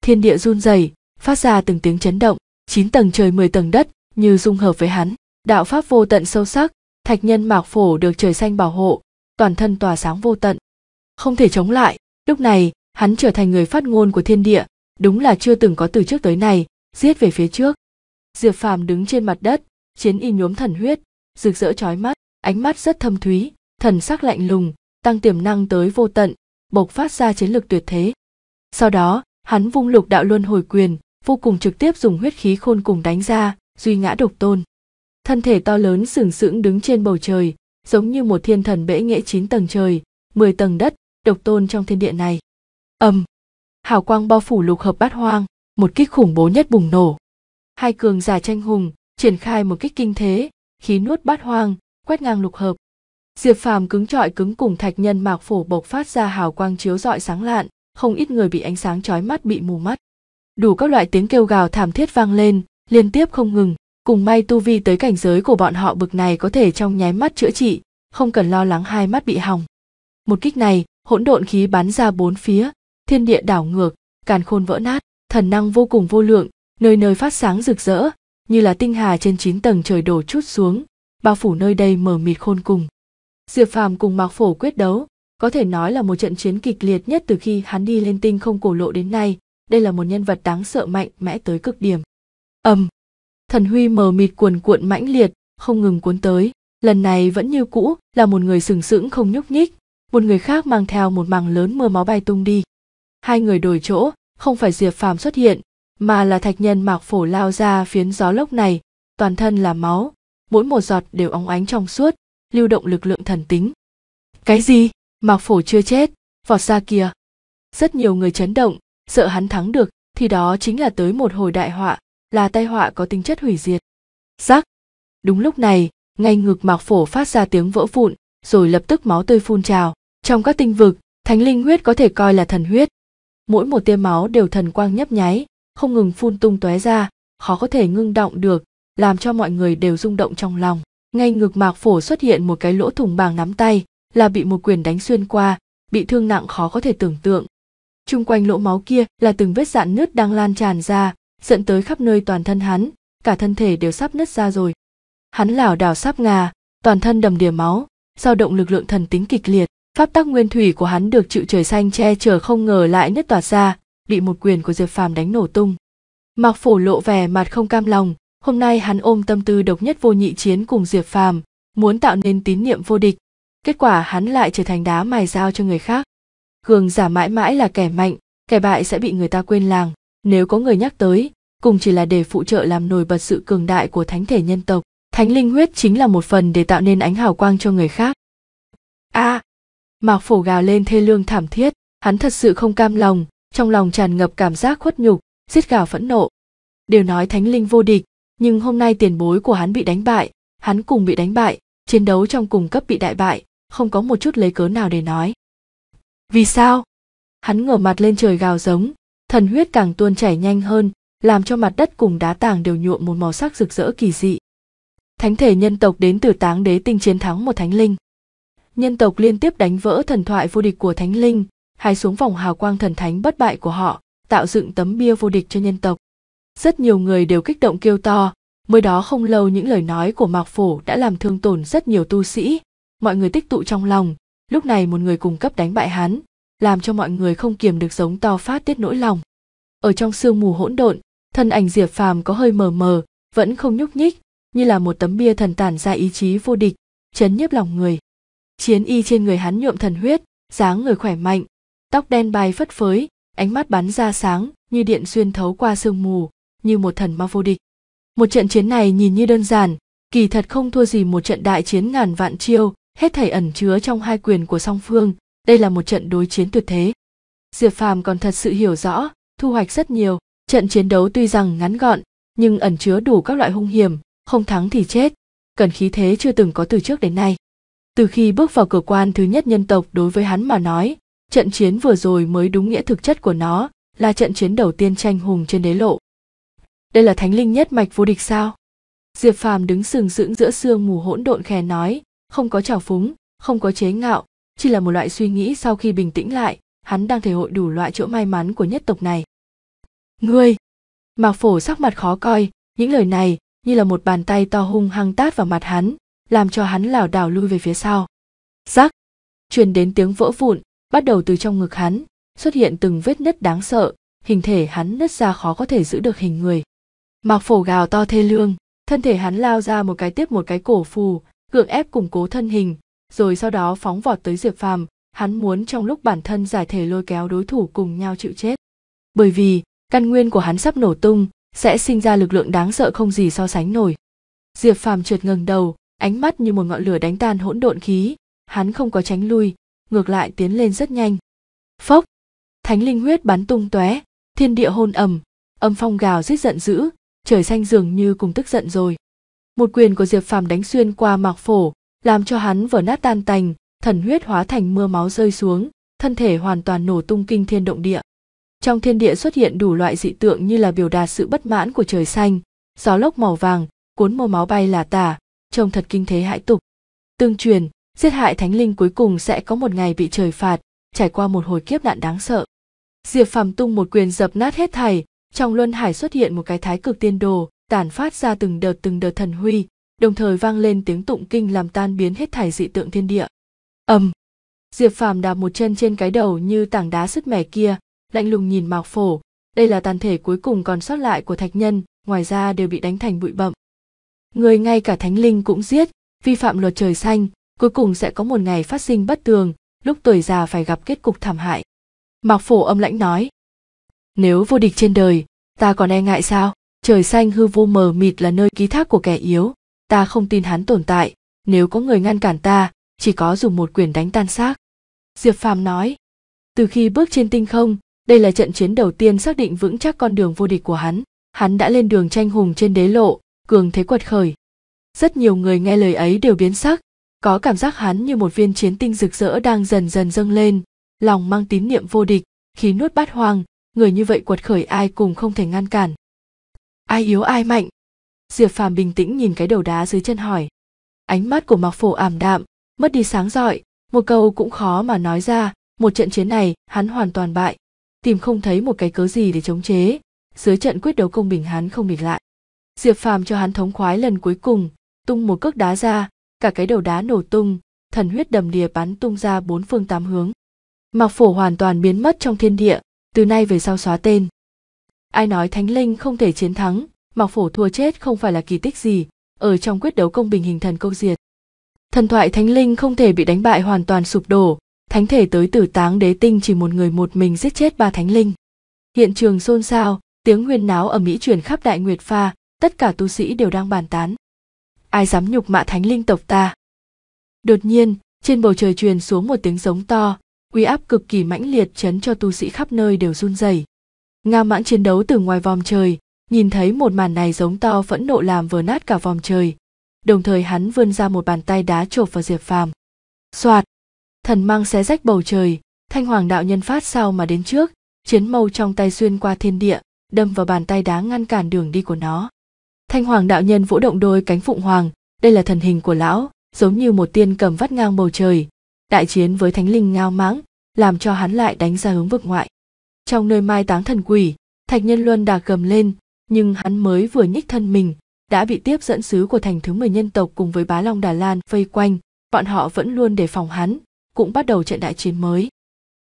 thiên địa run rẩy phát ra từng tiếng chấn động chín tầng trời mười tầng đất như dung hợp với hắn đạo pháp vô tận sâu sắc thạch nhân mạc phổ được trời xanh bảo hộ toàn thân tỏa sáng vô tận không thể chống lại lúc này hắn trở thành người phát ngôn của thiên địa đúng là chưa từng có từ trước tới này giết về phía trước diệp phàm đứng trên mặt đất chiến y nhuốm thần huyết rực rỡ trói mắt ánh mắt rất thâm thúy thần sắc lạnh lùng tăng tiềm năng tới vô tận, bộc phát ra chiến lược tuyệt thế. Sau đó, hắn vung lục đạo luân hồi quyền, vô cùng trực tiếp dùng huyết khí khôn cùng đánh ra, duy ngã độc tôn. Thân thể to lớn sừng sững đứng trên bầu trời, giống như một thiên thần bệ nghệ chín tầng trời, 10 tầng đất, độc tôn trong thiên địa này. Ầm. hào quang bao phủ lục hợp bát hoang, một kích khủng bố nhất bùng nổ. Hai cường giả tranh hùng, triển khai một kích kinh thế, khí nuốt bát hoang, quét ngang lục hợp, Diệp Phàm cứng trọi cứng cùng thạch nhân mạc phổ bộc phát ra hào quang chiếu rọi sáng lạn, không ít người bị ánh sáng chói mắt bị mù mắt. Đủ các loại tiếng kêu gào thảm thiết vang lên, liên tiếp không ngừng, cùng may tu vi tới cảnh giới của bọn họ bực này có thể trong nháy mắt chữa trị, không cần lo lắng hai mắt bị hỏng. Một kích này, hỗn độn khí bắn ra bốn phía, thiên địa đảo ngược, càn khôn vỡ nát, thần năng vô cùng vô lượng, nơi nơi phát sáng rực rỡ, như là tinh hà trên chín tầng trời đổ chút xuống, bao phủ nơi đây mờ mịt khôn cùng. Diệp Phàm cùng Mạc Phổ quyết đấu, có thể nói là một trận chiến kịch liệt nhất từ khi hắn đi lên tinh không cổ lộ đến nay, đây là một nhân vật đáng sợ mạnh mẽ tới cực điểm. Ầm. thần huy mờ mịt cuồn cuộn mãnh liệt, không ngừng cuốn tới, lần này vẫn như cũ, là một người sừng sững không nhúc nhích, một người khác mang theo một mảng lớn mưa máu bay tung đi. Hai người đổi chỗ, không phải Diệp Phàm xuất hiện, mà là thạch nhân Mạc Phổ lao ra phiến gió lốc này, toàn thân là máu, mỗi một giọt đều óng ánh trong suốt, lưu động lực lượng thần tính cái gì mạc phổ chưa chết vọt ra kia rất nhiều người chấn động sợ hắn thắng được thì đó chính là tới một hồi đại họa là tai họa có tính chất hủy diệt rắc đúng lúc này ngay ngực mạc phổ phát ra tiếng vỡ vụn rồi lập tức máu tươi phun trào trong các tinh vực thánh linh huyết có thể coi là thần huyết mỗi một tia máu đều thần quang nhấp nháy không ngừng phun tung tóe ra khó có thể ngưng động được làm cho mọi người đều rung động trong lòng ngay ngực mạc phổ xuất hiện một cái lỗ thủng bằng nắm tay là bị một quyền đánh xuyên qua bị thương nặng khó có thể tưởng tượng chung quanh lỗ máu kia là từng vết dạn nứt đang lan tràn ra dẫn tới khắp nơi toàn thân hắn cả thân thể đều sắp nứt ra rồi hắn lảo đảo sắp ngà toàn thân đầm đìa máu dao động lực lượng thần tính kịch liệt pháp tắc nguyên thủy của hắn được chịu trời xanh che chở không ngờ lại nứt toạt ra bị một quyền của diệp phàm đánh nổ tung mặc phổ lộ vẻ mặt không cam lòng Hôm nay hắn ôm tâm tư độc nhất vô nhị chiến cùng Diệp Phàm, muốn tạo nên tín niệm vô địch. Kết quả hắn lại trở thành đá mài dao cho người khác. Cường giả mãi mãi là kẻ mạnh, kẻ bại sẽ bị người ta quên làng. Nếu có người nhắc tới, cùng chỉ là để phụ trợ làm nổi bật sự cường đại của thánh thể nhân tộc. Thánh linh huyết chính là một phần để tạo nên ánh hào quang cho người khác. A! À, Mạc Phổ gào lên thê lương thảm thiết, hắn thật sự không cam lòng, trong lòng tràn ngập cảm giác khuất nhục, giết gào phẫn nộ. Đều nói thánh linh vô địch, nhưng hôm nay tiền bối của hắn bị đánh bại hắn cùng bị đánh bại chiến đấu trong cùng cấp bị đại bại không có một chút lấy cớ nào để nói vì sao hắn ngửa mặt lên trời gào giống thần huyết càng tuôn chảy nhanh hơn làm cho mặt đất cùng đá tảng đều nhuộm một màu sắc rực rỡ kỳ dị thánh thể nhân tộc đến từ táng đế tinh chiến thắng một thánh linh nhân tộc liên tiếp đánh vỡ thần thoại vô địch của thánh linh hay xuống vòng hào quang thần thánh bất bại của họ tạo dựng tấm bia vô địch cho nhân tộc rất nhiều người đều kích động kêu to mới đó không lâu những lời nói của mạc phổ đã làm thương tổn rất nhiều tu sĩ mọi người tích tụ trong lòng lúc này một người cung cấp đánh bại hắn làm cho mọi người không kiềm được giống to phát tiết nỗi lòng ở trong sương mù hỗn độn thân ảnh diệp phàm có hơi mờ mờ vẫn không nhúc nhích như là một tấm bia thần tản ra ý chí vô địch chấn nhiếp lòng người chiến y trên người hắn nhuộm thần huyết dáng người khỏe mạnh tóc đen bay phất phới ánh mắt bắn ra sáng như điện xuyên thấu qua sương mù như một thần ma vô địch. Một trận chiến này nhìn như đơn giản, kỳ thật không thua gì một trận đại chiến ngàn vạn chiêu, hết thảy ẩn chứa trong hai quyền của song phương, đây là một trận đối chiến tuyệt thế. Diệp Phàm còn thật sự hiểu rõ, thu hoạch rất nhiều, trận chiến đấu tuy rằng ngắn gọn, nhưng ẩn chứa đủ các loại hung hiểm, không thắng thì chết, cần khí thế chưa từng có từ trước đến nay. Từ khi bước vào cửa quan thứ nhất nhân tộc đối với hắn mà nói, trận chiến vừa rồi mới đúng nghĩa thực chất của nó, là trận chiến đầu tiên tranh hùng trên đế lộ đây là thánh linh nhất mạch vô địch sao diệp phàm đứng sừng sững giữa sương mù hỗn độn khè nói không có trào phúng không có chế ngạo chỉ là một loại suy nghĩ sau khi bình tĩnh lại hắn đang thể hội đủ loại chỗ may mắn của nhất tộc này ngươi mạc phổ sắc mặt khó coi những lời này như là một bàn tay to hung hăng tát vào mặt hắn làm cho hắn lảo đảo lui về phía sau rắc truyền đến tiếng vỡ vụn bắt đầu từ trong ngực hắn xuất hiện từng vết nứt đáng sợ hình thể hắn nứt ra khó có thể giữ được hình người mạc phổ gào to thê lương thân thể hắn lao ra một cái tiếp một cái cổ phù gượng ép củng cố thân hình rồi sau đó phóng vọt tới diệp phàm hắn muốn trong lúc bản thân giải thể lôi kéo đối thủ cùng nhau chịu chết bởi vì căn nguyên của hắn sắp nổ tung sẽ sinh ra lực lượng đáng sợ không gì so sánh nổi diệp phàm trượt ngừng đầu ánh mắt như một ngọn lửa đánh tan hỗn độn khí hắn không có tránh lui ngược lại tiến lên rất nhanh phốc thánh linh huyết bắn tung tóe thiên địa hôn ầm âm phong gào rít giận dữ trời xanh dường như cùng tức giận rồi một quyền của diệp phàm đánh xuyên qua mạc phổ làm cho hắn vỡ nát tan tành thần huyết hóa thành mưa máu rơi xuống thân thể hoàn toàn nổ tung kinh thiên động địa trong thiên địa xuất hiện đủ loại dị tượng như là biểu đạt sự bất mãn của trời xanh gió lốc màu vàng cuốn màu máu bay là tả trông thật kinh thế hãi tục tương truyền giết hại thánh linh cuối cùng sẽ có một ngày bị trời phạt trải qua một hồi kiếp nạn đáng sợ diệp phàm tung một quyền dập nát hết thảy trong luân hải xuất hiện một cái thái cực tiên đồ tản phát ra từng đợt từng đợt thần huy đồng thời vang lên tiếng tụng kinh làm tan biến hết thảy dị tượng thiên địa ầm diệp phàm đạp một chân trên cái đầu như tảng đá sứt mẻ kia lạnh lùng nhìn mạc phổ đây là tàn thể cuối cùng còn sót lại của thạch nhân ngoài ra đều bị đánh thành bụi bậm người ngay cả thánh linh cũng giết vi phạm luật trời xanh cuối cùng sẽ có một ngày phát sinh bất tường lúc tuổi già phải gặp kết cục thảm hại mạc phổ âm lãnh nói nếu vô địch trên đời ta còn e ngại sao trời xanh hư vô mờ mịt là nơi ký thác của kẻ yếu ta không tin hắn tồn tại nếu có người ngăn cản ta chỉ có dùng một quyền đánh tan xác diệp phàm nói từ khi bước trên tinh không đây là trận chiến đầu tiên xác định vững chắc con đường vô địch của hắn hắn đã lên đường tranh hùng trên đế lộ cường thế quật khởi rất nhiều người nghe lời ấy đều biến sắc có cảm giác hắn như một viên chiến tinh rực rỡ đang dần dần dâng lên lòng mang tín niệm vô địch khí nuốt bát hoang người như vậy quật khởi ai cùng không thể ngăn cản ai yếu ai mạnh diệp phàm bình tĩnh nhìn cái đầu đá dưới chân hỏi ánh mắt của mạc phổ ảm đạm mất đi sáng rọi một câu cũng khó mà nói ra một trận chiến này hắn hoàn toàn bại tìm không thấy một cái cớ gì để chống chế dưới trận quyết đấu công bình hắn không địch lại diệp phàm cho hắn thống khoái lần cuối cùng tung một cước đá ra cả cái đầu đá nổ tung thần huyết đầm đìa bắn tung ra bốn phương tám hướng mạc phổ hoàn toàn biến mất trong thiên địa từ nay về sau xóa tên ai nói thánh linh không thể chiến thắng mặc phổ thua chết không phải là kỳ tích gì ở trong quyết đấu công bình hình thần câu diệt thần thoại thánh linh không thể bị đánh bại hoàn toàn sụp đổ thánh thể tới tử táng đế tinh chỉ một người một mình giết chết ba thánh linh hiện trường xôn xao tiếng huyên náo ở mỹ truyền khắp đại nguyệt pha tất cả tu sĩ đều đang bàn tán ai dám nhục mạ thánh linh tộc ta đột nhiên trên bầu trời truyền xuống một tiếng giống to uy áp cực kỳ mãnh liệt chấn cho tu sĩ khắp nơi đều run rẩy. Nga mãng chiến đấu từ ngoài vòm trời, nhìn thấy một màn này giống to phẫn nộ làm vỡ nát cả vòm trời. Đồng thời hắn vươn ra một bàn tay đá chộp vào Diệp Phàm. Soạt! Thần mang xé rách bầu trời, thanh hoàng đạo nhân phát sao mà đến trước, chiến mâu trong tay xuyên qua thiên địa, đâm vào bàn tay đá ngăn cản đường đi của nó. Thanh hoàng đạo nhân vũ động đôi cánh phụng hoàng, đây là thần hình của lão, giống như một tiên cầm vắt ngang bầu trời. Đại chiến với thánh linh ngao mãng, làm cho hắn lại đánh ra hướng vực ngoại trong nơi mai táng thần quỷ thạch nhân luân đà gầm lên nhưng hắn mới vừa nhích thân mình đã bị tiếp dẫn sứ của thành thứ 10 nhân tộc cùng với bá long đà lan vây quanh bọn họ vẫn luôn đề phòng hắn cũng bắt đầu trận đại chiến mới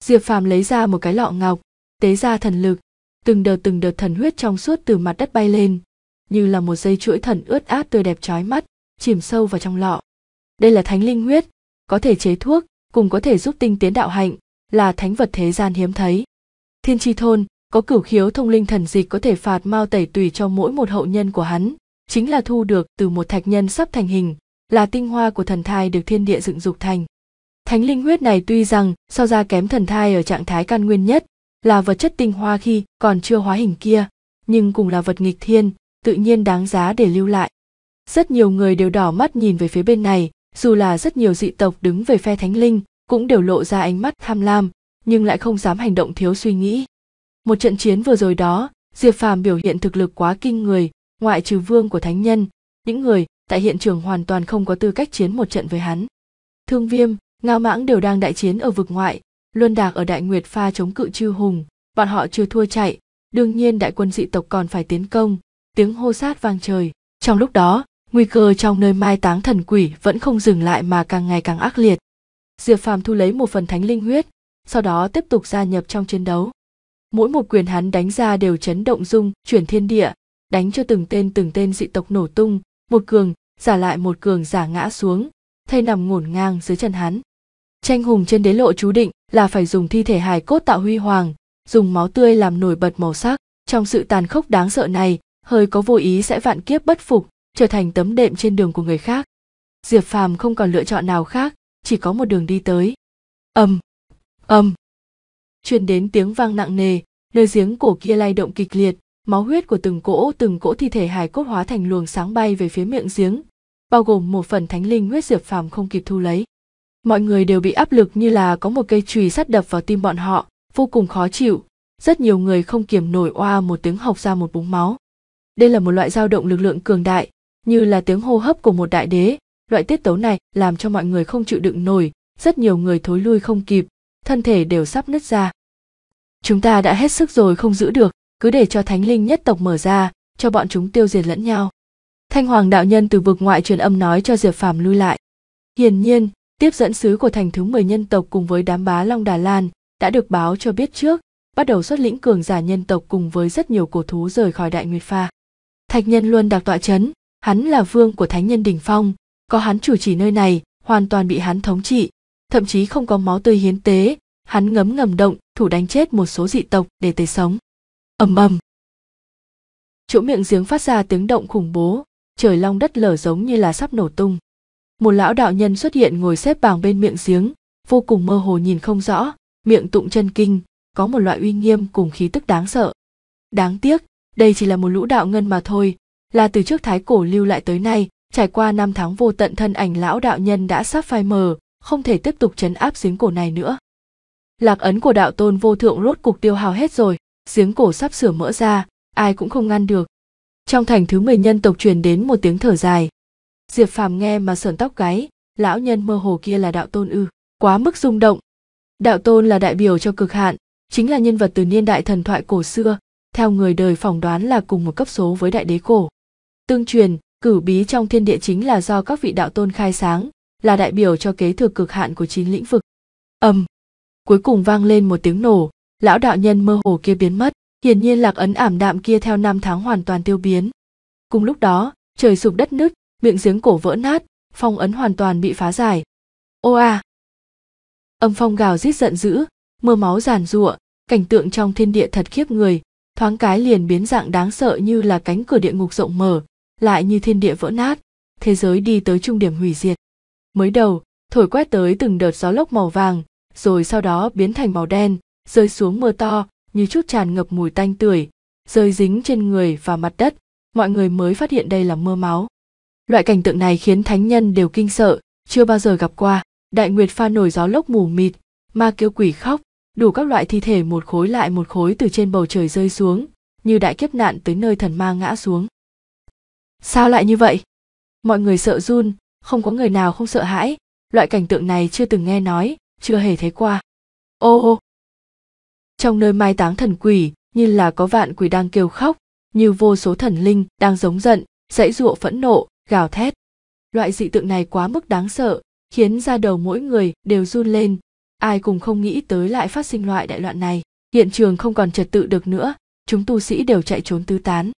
diệp phàm lấy ra một cái lọ ngọc tế ra thần lực từng đợt từng đợt thần huyết trong suốt từ mặt đất bay lên như là một dây chuỗi thần ướt át tươi đẹp trói mắt chìm sâu vào trong lọ đây là thánh linh huyết có thể chế thuốc cùng có thể giúp tinh tiến đạo hạnh là thánh vật thế gian hiếm thấy. Thiên tri thôn có cửu khiếu thông linh thần dịch có thể phạt mau tẩy tùy cho mỗi một hậu nhân của hắn, chính là thu được từ một thạch nhân sắp thành hình, là tinh hoa của thần thai được thiên địa dựng dục thành. Thánh linh huyết này tuy rằng so ra kém thần thai ở trạng thái căn nguyên nhất, là vật chất tinh hoa khi còn chưa hóa hình kia, nhưng cùng là vật nghịch thiên, tự nhiên đáng giá để lưu lại. Rất nhiều người đều đỏ mắt nhìn về phía bên này, dù là rất nhiều dị tộc đứng về phe thánh linh, cũng đều lộ ra ánh mắt tham lam nhưng lại không dám hành động thiếu suy nghĩ một trận chiến vừa rồi đó diệp phàm biểu hiện thực lực quá kinh người ngoại trừ vương của thánh nhân những người tại hiện trường hoàn toàn không có tư cách chiến một trận với hắn thương viêm ngao mãng đều đang đại chiến ở vực ngoại luân đạc ở đại nguyệt pha chống cự chư hùng bọn họ chưa thua chạy đương nhiên đại quân dị tộc còn phải tiến công tiếng hô sát vang trời trong lúc đó nguy cơ trong nơi mai táng thần quỷ vẫn không dừng lại mà càng ngày càng ác liệt diệp phàm thu lấy một phần thánh linh huyết sau đó tiếp tục gia nhập trong chiến đấu mỗi một quyền hắn đánh ra đều chấn động dung chuyển thiên địa đánh cho từng tên từng tên dị tộc nổ tung một cường giả lại một cường giả ngã xuống thay nằm ngổn ngang dưới chân hắn tranh hùng trên đế lộ chú định là phải dùng thi thể hài cốt tạo huy hoàng dùng máu tươi làm nổi bật màu sắc trong sự tàn khốc đáng sợ này hơi có vô ý sẽ vạn kiếp bất phục trở thành tấm đệm trên đường của người khác diệp phàm không còn lựa chọn nào khác chỉ có một đường đi tới ầm ầm truyền đến tiếng vang nặng nề nơi giếng cổ kia lay động kịch liệt máu huyết của từng cỗ từng cỗ thi thể hài cốt hóa thành luồng sáng bay về phía miệng giếng bao gồm một phần thánh linh huyết diệp phàm không kịp thu lấy mọi người đều bị áp lực như là có một cây chùy sắt đập vào tim bọn họ vô cùng khó chịu rất nhiều người không kiềm nổi oa một tiếng học ra một búng máu đây là một loại dao động lực lượng cường đại như là tiếng hô hấp của một đại đế loại tiết tấu này làm cho mọi người không chịu đựng nổi rất nhiều người thối lui không kịp thân thể đều sắp nứt ra chúng ta đã hết sức rồi không giữ được cứ để cho thánh linh nhất tộc mở ra cho bọn chúng tiêu diệt lẫn nhau thanh hoàng đạo nhân từ vực ngoại truyền âm nói cho diệp phàm lui lại hiển nhiên tiếp dẫn sứ của thành thứ 10 nhân tộc cùng với đám bá long đà lan đã được báo cho biết trước bắt đầu xuất lĩnh cường giả nhân tộc cùng với rất nhiều cổ thú rời khỏi đại nguyệt pha thạch nhân luôn đặc tọa chấn hắn là vương của thánh nhân đình phong có hắn chủ trì nơi này hoàn toàn bị hắn thống trị thậm chí không có máu tươi hiến tế hắn ngấm ngầm động thủ đánh chết một số dị tộc để tế sống ầm ầm chỗ miệng giếng phát ra tiếng động khủng bố trời long đất lở giống như là sắp nổ tung một lão đạo nhân xuất hiện ngồi xếp bằng bên miệng giếng vô cùng mơ hồ nhìn không rõ miệng tụng chân kinh có một loại uy nghiêm cùng khí tức đáng sợ đáng tiếc đây chỉ là một lũ đạo ngân mà thôi là từ trước thái cổ lưu lại tới nay Trải qua năm tháng vô tận thân ảnh lão đạo nhân đã sắp phai mờ, không thể tiếp tục chấn áp giếng cổ này nữa. Lạc ấn của đạo tôn vô thượng rốt cục tiêu hào hết rồi, giếng cổ sắp sửa mỡ ra, ai cũng không ngăn được. Trong thành thứ mười nhân tộc truyền đến một tiếng thở dài. Diệp Phàm nghe mà sởn tóc gáy, lão nhân mơ hồ kia là đạo tôn ư, quá mức rung động. Đạo tôn là đại biểu cho cực hạn, chính là nhân vật từ niên đại thần thoại cổ xưa, theo người đời phỏng đoán là cùng một cấp số với đại đế cổ. Tương truyền, Cửu bí trong thiên địa chính là do các vị đạo tôn khai sáng, là đại biểu cho kế thừa cực hạn của chín lĩnh vực. Ầm. cuối cùng vang lên một tiếng nổ, lão đạo nhân mơ hồ kia biến mất, hiển nhiên lạc ấn ảm đạm kia theo năm tháng hoàn toàn tiêu biến. Cùng lúc đó, trời sụp đất nứt, miệng giếng cổ vỡ nát, phong ấn hoàn toàn bị phá giải. Ô a! Âm phong gào rít giận dữ, mưa máu giàn giụa, cảnh tượng trong thiên địa thật khiếp người, thoáng cái liền biến dạng đáng sợ như là cánh cửa địa ngục rộng mở, lại như thiên địa vỡ nát thế giới đi tới trung điểm hủy diệt mới đầu thổi quét tới từng đợt gió lốc màu vàng rồi sau đó biến thành màu đen rơi xuống mưa to như chút tràn ngập mùi tanh tưởi rơi dính trên người và mặt đất mọi người mới phát hiện đây là mưa máu loại cảnh tượng này khiến thánh nhân đều kinh sợ chưa bao giờ gặp qua đại nguyệt pha nổi gió lốc mù mịt ma kiêu quỷ khóc đủ các loại thi thể một khối lại một khối từ trên bầu trời rơi xuống như đại kiếp nạn tới nơi thần ma ngã xuống sao lại như vậy mọi người sợ run không có người nào không sợ hãi loại cảnh tượng này chưa từng nghe nói chưa hề thấy qua ô ô trong nơi mai táng thần quỷ như là có vạn quỷ đang kêu khóc như vô số thần linh đang giống giận dãy giụa phẫn nộ gào thét loại dị tượng này quá mức đáng sợ khiến ra đầu mỗi người đều run lên ai cũng không nghĩ tới lại phát sinh loại đại loạn này hiện trường không còn trật tự được nữa chúng tu sĩ đều chạy trốn tứ tán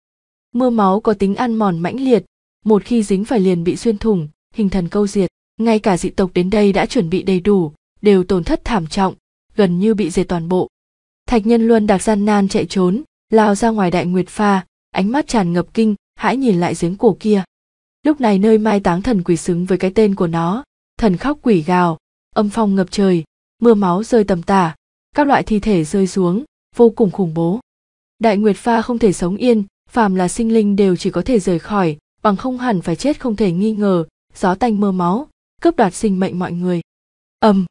mưa máu có tính ăn mòn mãnh liệt một khi dính phải liền bị xuyên thủng hình thần câu diệt ngay cả dị tộc đến đây đã chuẩn bị đầy đủ đều tổn thất thảm trọng gần như bị diệt toàn bộ thạch nhân luân đặc gian nan chạy trốn lao ra ngoài đại nguyệt pha ánh mắt tràn ngập kinh hãy nhìn lại giếng cổ kia lúc này nơi mai táng thần quỷ xứng với cái tên của nó thần khóc quỷ gào âm phong ngập trời mưa máu rơi tầm tả các loại thi thể rơi xuống vô cùng khủng bố đại nguyệt pha không thể sống yên phàm là sinh linh đều chỉ có thể rời khỏi bằng không hẳn phải chết không thể nghi ngờ gió tanh mưa máu cướp đoạt sinh mệnh mọi người ầm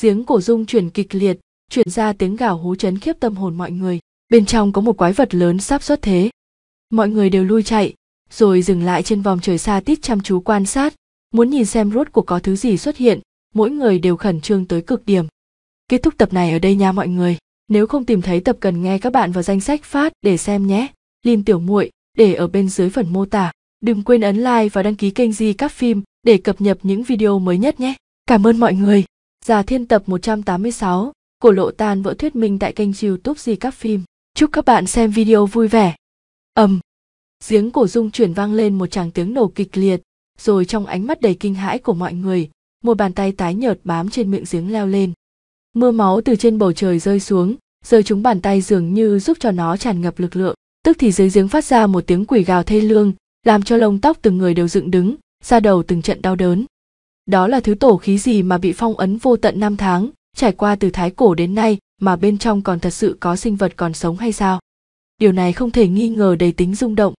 giếng cổ dung chuyển kịch liệt chuyển ra tiếng gào hú chấn khiếp tâm hồn mọi người bên trong có một quái vật lớn sắp xuất thế mọi người đều lui chạy rồi dừng lại trên vòng trời xa tít chăm chú quan sát muốn nhìn xem rốt cuộc có thứ gì xuất hiện mỗi người đều khẩn trương tới cực điểm kết thúc tập này ở đây nha mọi người nếu không tìm thấy tập cần nghe các bạn vào danh sách phát để xem nhé Lim Tiểu Muội để ở bên dưới phần mô tả. Đừng quên ấn like và đăng ký kênh Di Các Phim để cập nhật những video mới nhất nhé. Cảm ơn mọi người. Già Thiên tập 186, cổ lộ tan vỡ thuyết minh tại kênh YouTube Di Các Phim. Chúc các bạn xem video vui vẻ. Ầm. Um, giếng cổ dung chuyển vang lên một tràng tiếng nổ kịch liệt, rồi trong ánh mắt đầy kinh hãi của mọi người, một bàn tay tái nhợt bám trên miệng giếng leo lên. Mưa máu từ trên bầu trời rơi xuống, rơi chúng bàn tay dường như giúp cho nó tràn ngập lực lượng tức thì dưới giếng phát ra một tiếng quỷ gào thê lương làm cho lông tóc từng người đều dựng đứng ra đầu từng trận đau đớn đó là thứ tổ khí gì mà bị phong ấn vô tận năm tháng trải qua từ thái cổ đến nay mà bên trong còn thật sự có sinh vật còn sống hay sao điều này không thể nghi ngờ đầy tính rung động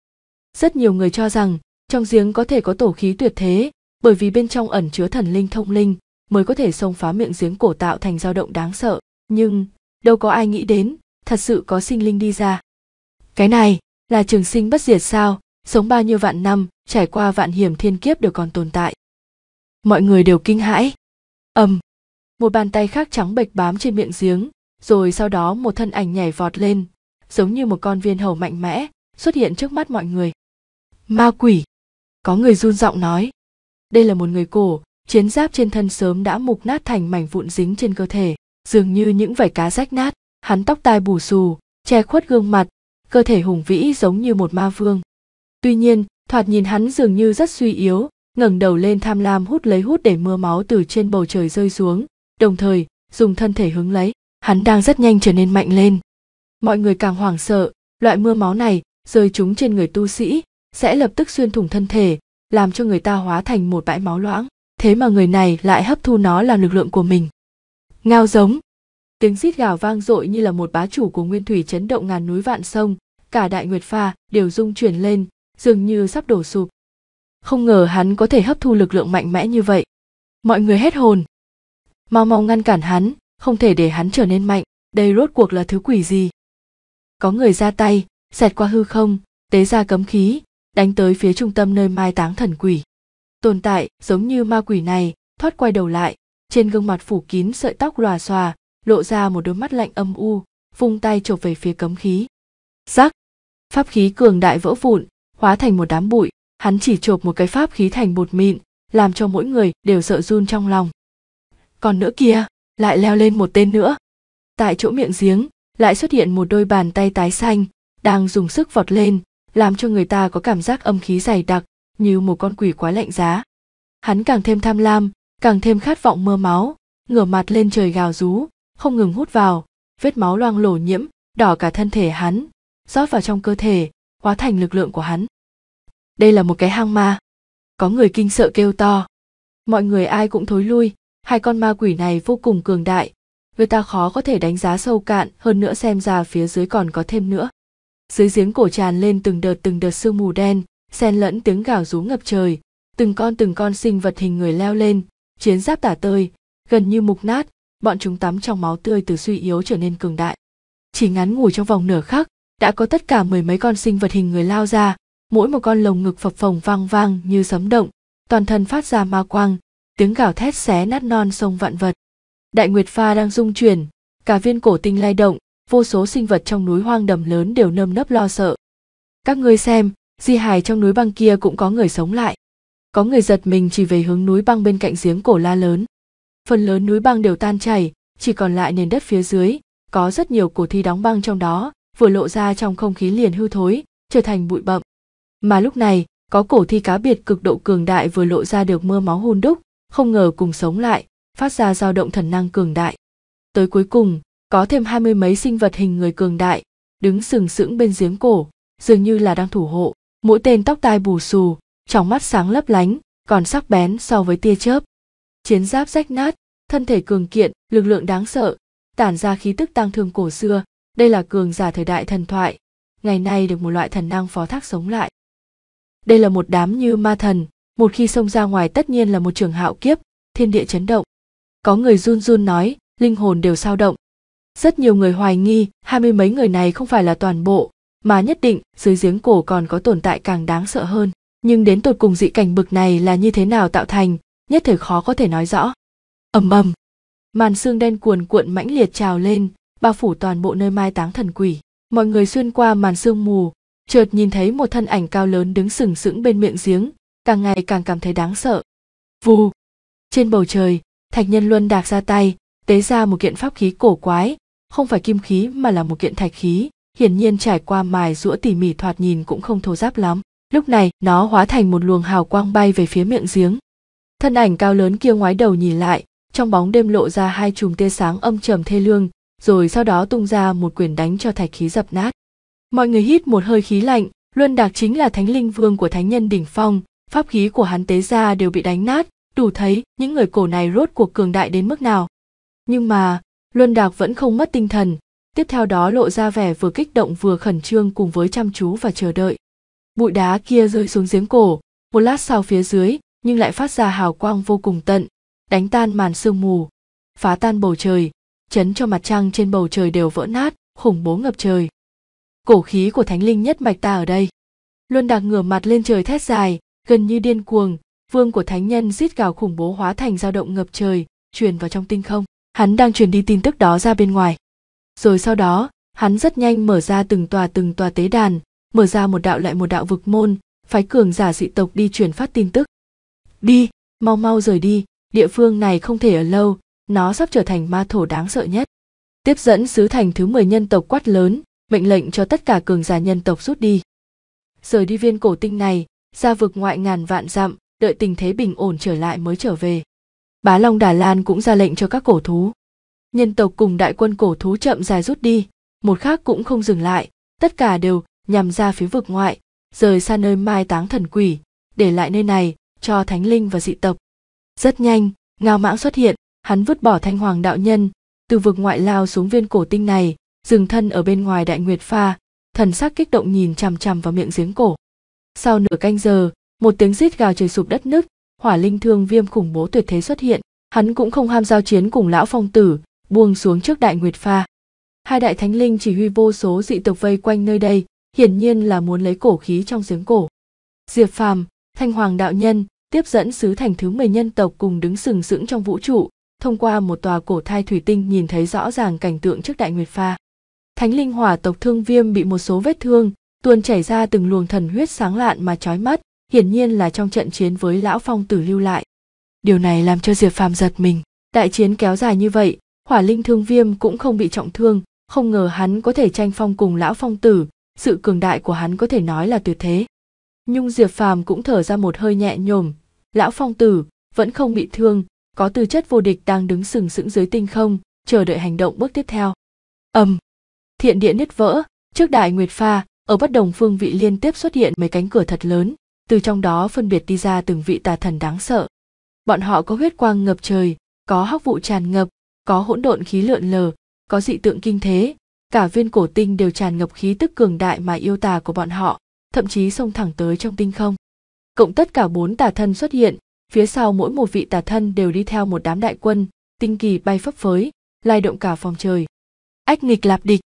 rất nhiều người cho rằng trong giếng có thể có tổ khí tuyệt thế bởi vì bên trong ẩn chứa thần linh thông linh mới có thể xông phá miệng giếng cổ tạo thành dao động đáng sợ nhưng đâu có ai nghĩ đến thật sự có sinh linh đi ra cái này là trường sinh bất diệt sao sống bao nhiêu vạn năm trải qua vạn hiểm thiên kiếp đều còn tồn tại mọi người đều kinh hãi ầm một bàn tay khác trắng bệch bám trên miệng giếng rồi sau đó một thân ảnh nhảy vọt lên giống như một con viên hầu mạnh mẽ xuất hiện trước mắt mọi người ma quỷ có người run giọng nói đây là một người cổ chiến giáp trên thân sớm đã mục nát thành mảnh vụn dính trên cơ thể dường như những vảy cá rách nát hắn tóc tai bù xù che khuất gương mặt cơ thể hùng vĩ giống như một ma vương tuy nhiên thoạt nhìn hắn dường như rất suy yếu ngẩng đầu lên tham lam hút lấy hút để mưa máu từ trên bầu trời rơi xuống đồng thời dùng thân thể hứng lấy hắn đang rất nhanh trở nên mạnh lên mọi người càng hoảng sợ loại mưa máu này rơi chúng trên người tu sĩ sẽ lập tức xuyên thủng thân thể làm cho người ta hóa thành một bãi máu loãng thế mà người này lại hấp thu nó làm lực lượng của mình ngao giống tiếng xít gào vang dội như là một bá chủ của nguyên thủy chấn động ngàn núi vạn sông cả đại nguyệt pha đều rung chuyển lên dường như sắp đổ sụp không ngờ hắn có thể hấp thu lực lượng mạnh mẽ như vậy mọi người hết hồn mau mau ngăn cản hắn không thể để hắn trở nên mạnh đây rốt cuộc là thứ quỷ gì có người ra tay xẹt qua hư không tế ra cấm khí đánh tới phía trung tâm nơi mai táng thần quỷ tồn tại giống như ma quỷ này thoát quay đầu lại trên gương mặt phủ kín sợi tóc lòa xòa lộ ra một đôi mắt lạnh âm u vung tay chộp về phía cấm khí rắc pháp khí cường đại vỡ vụn hóa thành một đám bụi hắn chỉ chộp một cái pháp khí thành bột mịn làm cho mỗi người đều sợ run trong lòng còn nữa kia lại leo lên một tên nữa tại chỗ miệng giếng lại xuất hiện một đôi bàn tay tái xanh đang dùng sức vọt lên làm cho người ta có cảm giác âm khí dày đặc như một con quỷ quái lạnh giá hắn càng thêm tham lam càng thêm khát vọng mơ máu ngửa mặt lên trời gào rú không ngừng hút vào vết máu loang lổ nhiễm đỏ cả thân thể hắn rót vào trong cơ thể hóa thành lực lượng của hắn đây là một cái hang ma có người kinh sợ kêu to mọi người ai cũng thối lui hai con ma quỷ này vô cùng cường đại người ta khó có thể đánh giá sâu cạn hơn nữa xem ra phía dưới còn có thêm nữa dưới giếng cổ tràn lên từng đợt từng đợt sương mù đen xen lẫn tiếng gào rú ngập trời từng con từng con sinh vật hình người leo lên chiến giáp tả tơi gần như mục nát bọn chúng tắm trong máu tươi từ suy yếu trở nên cường đại chỉ ngắn ngủi trong vòng nửa khắc đã có tất cả mười mấy con sinh vật hình người lao ra mỗi một con lồng ngực phập phồng vang vang như sấm động toàn thân phát ra ma quang tiếng gào thét xé nát non sông vạn vật đại nguyệt pha đang rung chuyển cả viên cổ tinh lay động vô số sinh vật trong núi hoang đầm lớn đều nơm nấp lo sợ các ngươi xem di hài trong núi băng kia cũng có người sống lại có người giật mình chỉ về hướng núi băng bên cạnh giếng cổ la lớn phần lớn núi băng đều tan chảy chỉ còn lại nền đất phía dưới có rất nhiều cổ thi đóng băng trong đó vừa lộ ra trong không khí liền hư thối trở thành bụi bậm mà lúc này có cổ thi cá biệt cực độ cường đại vừa lộ ra được mưa máu hôn đúc không ngờ cùng sống lại phát ra dao động thần năng cường đại tới cuối cùng có thêm hai mươi mấy sinh vật hình người cường đại đứng sừng sững bên giếng cổ dường như là đang thủ hộ mỗi tên tóc tai bù xù trong mắt sáng lấp lánh còn sắc bén so với tia chớp chiến giáp rách nát thân thể cường kiện lực lượng đáng sợ tản ra khí tức tăng thương cổ xưa đây là cường giả thời đại thần thoại ngày nay được một loại thần năng phó thác sống lại đây là một đám như ma thần một khi xông ra ngoài tất nhiên là một trường hạo kiếp thiên địa chấn động có người run run nói linh hồn đều sao động rất nhiều người hoài nghi hai mươi mấy người này không phải là toàn bộ mà nhất định dưới giếng cổ còn có tồn tại càng đáng sợ hơn nhưng đến tột cùng dị cảnh bực này là như thế nào tạo thành nhất thời khó có thể nói rõ ầm ầm màn xương đen cuồn cuộn mãnh liệt trào lên bao phủ toàn bộ nơi mai táng thần quỷ mọi người xuyên qua màn sương mù chợt nhìn thấy một thân ảnh cao lớn đứng sừng sững bên miệng giếng càng ngày càng cảm thấy đáng sợ vù trên bầu trời thạch nhân luân đạc ra tay tế ra một kiện pháp khí cổ quái không phải kim khí mà là một kiện thạch khí hiển nhiên trải qua mài rũa tỉ mỉ thoạt nhìn cũng không thô giáp lắm lúc này nó hóa thành một luồng hào quang bay về phía miệng giếng thân ảnh cao lớn kia ngoái đầu nhìn lại trong bóng đêm lộ ra hai chùm tia sáng âm trầm thê lương rồi sau đó tung ra một quyền đánh cho thạch khí dập nát mọi người hít một hơi khí lạnh luân đạc chính là thánh linh vương của thánh nhân đỉnh phong pháp khí của hắn tế ra đều bị đánh nát đủ thấy những người cổ này rốt cuộc cường đại đến mức nào nhưng mà luân đạc vẫn không mất tinh thần tiếp theo đó lộ ra vẻ vừa kích động vừa khẩn trương cùng với chăm chú và chờ đợi bụi đá kia rơi xuống giếng cổ một lát sau phía dưới nhưng lại phát ra hào quang vô cùng tận đánh tan màn sương mù phá tan bầu trời chấn cho mặt trăng trên bầu trời đều vỡ nát khủng bố ngập trời cổ khí của thánh linh nhất mạch ta ở đây luân đạc ngửa mặt lên trời thét dài gần như điên cuồng vương của thánh nhân rít gào khủng bố hóa thành dao động ngập trời truyền vào trong tinh không hắn đang truyền đi tin tức đó ra bên ngoài rồi sau đó hắn rất nhanh mở ra từng tòa từng tòa tế đàn mở ra một đạo lại một đạo vực môn phái cường giả dị tộc đi truyền phát tin tức đi mau mau rời đi địa phương này không thể ở lâu nó sắp trở thành ma thổ đáng sợ nhất tiếp dẫn sứ thành thứ 10 nhân tộc quát lớn mệnh lệnh cho tất cả cường giả nhân tộc rút đi rời đi viên cổ tinh này ra vực ngoại ngàn vạn dặm đợi tình thế bình ổn trở lại mới trở về bá long đà lan cũng ra lệnh cho các cổ thú nhân tộc cùng đại quân cổ thú chậm dài rút đi một khác cũng không dừng lại tất cả đều nhằm ra phía vực ngoại rời xa nơi mai táng thần quỷ để lại nơi này cho thánh linh và dị tộc. Rất nhanh, ngao mãng xuất hiện, hắn vứt bỏ thanh hoàng đạo nhân, từ vực ngoại lao xuống viên cổ tinh này, dừng thân ở bên ngoài đại nguyệt pha, thần sắc kích động nhìn chằm chằm vào miệng giếng cổ. Sau nửa canh giờ, một tiếng rít gào trời sụp đất nứt, hỏa linh thương viêm khủng bố tuyệt thế xuất hiện, hắn cũng không ham giao chiến cùng lão phong tử, buông xuống trước đại nguyệt pha. Hai đại thánh linh chỉ huy vô số dị tộc vây quanh nơi đây, hiển nhiên là muốn lấy cổ khí trong giếng cổ. Diệp Phàm, Thanh Hoàng đạo nhân tiếp dẫn sứ thành thứ 10 nhân tộc cùng đứng sừng sững trong vũ trụ, thông qua một tòa cổ thai thủy tinh nhìn thấy rõ ràng cảnh tượng trước đại nguyệt pha. Thánh linh hỏa tộc thương viêm bị một số vết thương, tuôn chảy ra từng luồng thần huyết sáng lạn mà chói mắt, hiển nhiên là trong trận chiến với lão phong tử lưu lại. Điều này làm cho Diệp Phàm giật mình. Đại chiến kéo dài như vậy, hỏa linh thương viêm cũng không bị trọng thương, không ngờ hắn có thể tranh phong cùng lão phong tử, sự cường đại của hắn có thể nói là tuyệt thế nhưng diệp phàm cũng thở ra một hơi nhẹ nhổm lão phong tử vẫn không bị thương có tư chất vô địch đang đứng sừng sững dưới tinh không chờ đợi hành động bước tiếp theo ầm thiện địa nứt vỡ trước đại nguyệt pha ở bất đồng phương vị liên tiếp xuất hiện mấy cánh cửa thật lớn từ trong đó phân biệt đi ra từng vị tà thần đáng sợ bọn họ có huyết quang ngập trời có hắc vụ tràn ngập có hỗn độn khí lượn lờ có dị tượng kinh thế cả viên cổ tinh đều tràn ngập khí tức cường đại mà yêu tà của bọn họ thậm chí xông thẳng tới trong tinh không. Cộng tất cả bốn tà thân xuất hiện, phía sau mỗi một vị tà thân đều đi theo một đám đại quân, tinh kỳ bay phấp phới, lai động cả phòng trời. Ách nghịch lạp địch.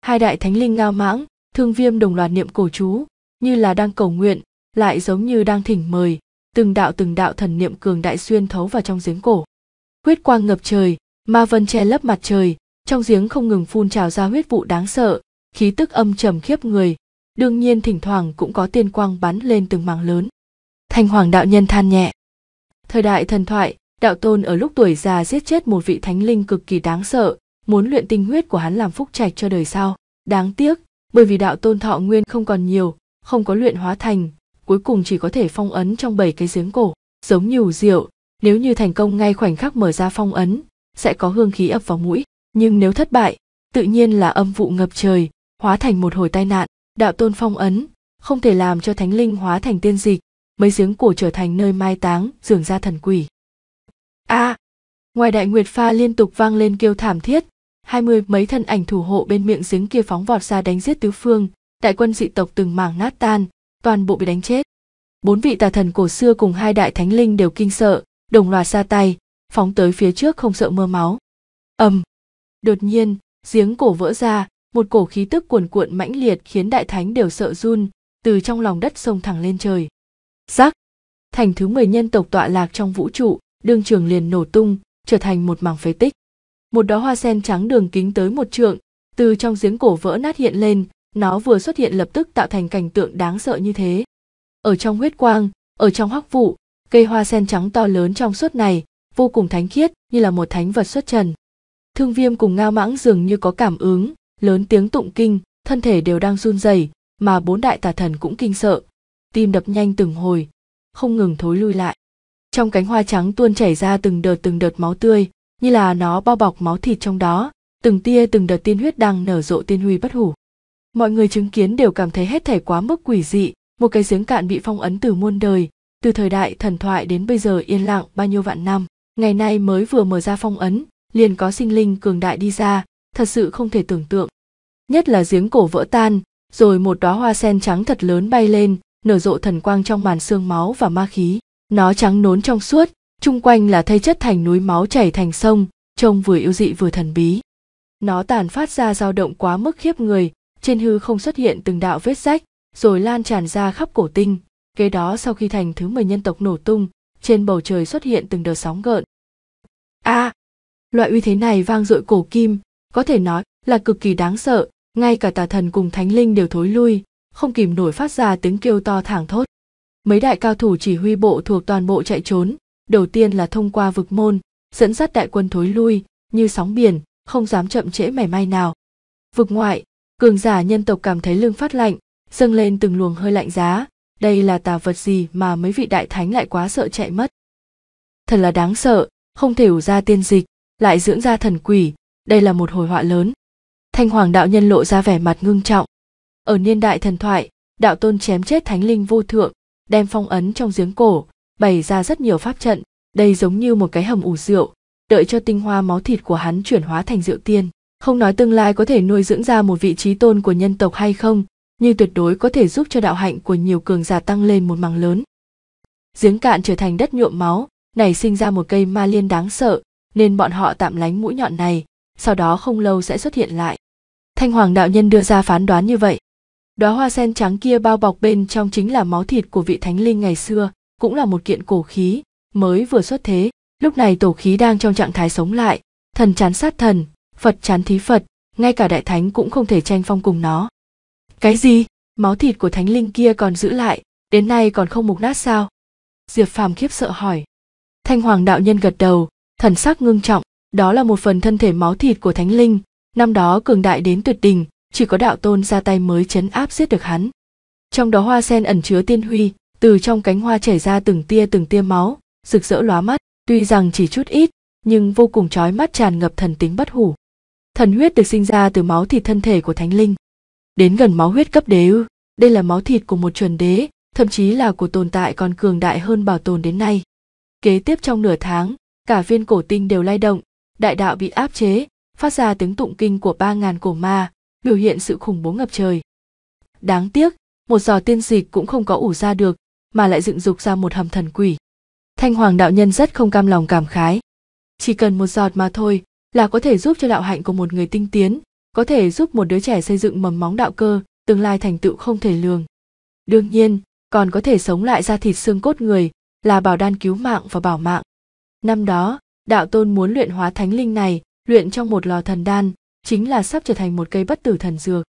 Hai đại thánh linh ngao mãng, thương viêm đồng loạt niệm cổ chú, như là đang cầu nguyện, lại giống như đang thỉnh mời, từng đạo từng đạo thần niệm cường đại xuyên thấu vào trong giếng cổ. Huyết quang ngập trời, ma vân che lấp mặt trời, trong giếng không ngừng phun trào ra huyết vụ đáng sợ, khí tức âm trầm khiếp người, đương nhiên thỉnh thoảng cũng có tiên quang bắn lên từng mảng lớn thanh hoàng đạo nhân than nhẹ thời đại thần thoại đạo tôn ở lúc tuổi già giết chết một vị thánh linh cực kỳ đáng sợ muốn luyện tinh huyết của hắn làm phúc trạch cho đời sau đáng tiếc bởi vì đạo tôn thọ nguyên không còn nhiều không có luyện hóa thành cuối cùng chỉ có thể phong ấn trong bảy cái giếng cổ giống như rượu nếu như thành công ngay khoảnh khắc mở ra phong ấn sẽ có hương khí ập vào mũi nhưng nếu thất bại tự nhiên là âm vụ ngập trời hóa thành một hồi tai nạn đạo tôn phong ấn không thể làm cho thánh linh hóa thành tiên dịch mấy giếng cổ trở thành nơi mai táng dường ra thần quỷ a à, ngoài đại nguyệt pha liên tục vang lên kêu thảm thiết hai mươi mấy thân ảnh thủ hộ bên miệng giếng kia phóng vọt ra đánh giết tứ phương đại quân dị tộc từng mảng nát tan toàn bộ bị đánh chết bốn vị tà thần cổ xưa cùng hai đại thánh linh đều kinh sợ đồng loạt ra tay phóng tới phía trước không sợ mưa máu ầm đột nhiên giếng cổ vỡ ra một cổ khí tức cuồn cuộn mãnh liệt khiến đại thánh đều sợ run từ trong lòng đất sông thẳng lên trời giác thành thứ 10 nhân tộc tọa lạc trong vũ trụ đương trường liền nổ tung trở thành một mảng phế tích một đóa hoa sen trắng đường kính tới một trượng từ trong giếng cổ vỡ nát hiện lên nó vừa xuất hiện lập tức tạo thành cảnh tượng đáng sợ như thế ở trong huyết quang ở trong hắc vụ cây hoa sen trắng to lớn trong suốt này vô cùng thánh khiết như là một thánh vật xuất trần thương viêm cùng ngao mãng dường như có cảm ứng lớn tiếng tụng kinh thân thể đều đang run rẩy mà bốn đại tà thần cũng kinh sợ tim đập nhanh từng hồi không ngừng thối lui lại trong cánh hoa trắng tuôn chảy ra từng đợt từng đợt máu tươi như là nó bao bọc máu thịt trong đó từng tia từng đợt tiên huyết đang nở rộ tiên huy bất hủ mọi người chứng kiến đều cảm thấy hết thảy quá mức quỷ dị một cái giếng cạn bị phong ấn từ muôn đời từ thời đại thần thoại đến bây giờ yên lặng bao nhiêu vạn năm ngày nay mới vừa mở ra phong ấn liền có sinh linh cường đại đi ra thật sự không thể tưởng tượng nhất là giếng cổ vỡ tan rồi một đóa hoa sen trắng thật lớn bay lên nở rộ thần quang trong màn xương máu và ma khí nó trắng nốn trong suốt chung quanh là thây chất thành núi máu chảy thành sông trông vừa yêu dị vừa thần bí nó tàn phát ra dao động quá mức khiếp người trên hư không xuất hiện từng đạo vết rách rồi lan tràn ra khắp cổ tinh kế đó sau khi thành thứ mười nhân tộc nổ tung trên bầu trời xuất hiện từng đợt sóng gợn a à, loại uy thế này vang dội cổ kim có thể nói là cực kỳ đáng sợ ngay cả tà thần cùng thánh linh đều thối lui không kìm nổi phát ra tiếng kêu to thảng thốt mấy đại cao thủ chỉ huy bộ thuộc toàn bộ chạy trốn đầu tiên là thông qua vực môn dẫn dắt đại quân thối lui như sóng biển không dám chậm trễ mảy may nào vực ngoại cường giả nhân tộc cảm thấy lưng phát lạnh dâng lên từng luồng hơi lạnh giá đây là tà vật gì mà mấy vị đại thánh lại quá sợ chạy mất thật là đáng sợ không thể ủ ra tiên dịch lại dưỡng ra thần quỷ đây là một hồi họa lớn thanh hoàng đạo nhân lộ ra vẻ mặt ngưng trọng ở niên đại thần thoại đạo tôn chém chết thánh linh vô thượng đem phong ấn trong giếng cổ bày ra rất nhiều pháp trận đây giống như một cái hầm ủ rượu đợi cho tinh hoa máu thịt của hắn chuyển hóa thành rượu tiên không nói tương lai có thể nuôi dưỡng ra một vị trí tôn của nhân tộc hay không nhưng tuyệt đối có thể giúp cho đạo hạnh của nhiều cường giả tăng lên một mảng lớn giếng cạn trở thành đất nhuộm máu nảy sinh ra một cây ma liên đáng sợ nên bọn họ tạm lánh mũi nhọn này sau đó không lâu sẽ xuất hiện lại thanh hoàng đạo nhân đưa ra phán đoán như vậy đóa hoa sen trắng kia bao bọc bên trong chính là máu thịt của vị thánh linh ngày xưa cũng là một kiện cổ khí mới vừa xuất thế lúc này tổ khí đang trong trạng thái sống lại thần chán sát thần phật chán thí phật ngay cả đại thánh cũng không thể tranh phong cùng nó cái gì máu thịt của thánh linh kia còn giữ lại đến nay còn không mục nát sao diệp phàm khiếp sợ hỏi thanh hoàng đạo nhân gật đầu thần sắc ngưng trọng đó là một phần thân thể máu thịt của thánh linh năm đó cường đại đến tuyệt đỉnh chỉ có đạo tôn ra tay mới chấn áp giết được hắn trong đó hoa sen ẩn chứa tiên huy từ trong cánh hoa chảy ra từng tia từng tia máu rực rỡ lóa mắt tuy rằng chỉ chút ít nhưng vô cùng trói mắt tràn ngập thần tính bất hủ thần huyết được sinh ra từ máu thịt thân thể của thánh linh đến gần máu huyết cấp đế ư đây là máu thịt của một chuẩn đế thậm chí là của tồn tại còn cường đại hơn bảo tồn đến nay kế tiếp trong nửa tháng cả viên cổ tinh đều lay động đại đạo bị áp chế, phát ra tiếng tụng kinh của ba ngàn cổ ma, biểu hiện sự khủng bố ngập trời. Đáng tiếc, một giò tiên dịch cũng không có ủ ra được, mà lại dựng dục ra một hầm thần quỷ. Thanh Hoàng đạo nhân rất không cam lòng cảm khái. Chỉ cần một giọt mà thôi là có thể giúp cho đạo hạnh của một người tinh tiến, có thể giúp một đứa trẻ xây dựng mầm móng đạo cơ, tương lai thành tựu không thể lường. Đương nhiên, còn có thể sống lại ra thịt xương cốt người, là bảo đan cứu mạng và bảo mạng. Năm đó, đạo tôn muốn luyện hóa thánh linh này luyện trong một lò thần đan chính là sắp trở thành một cây bất tử thần dược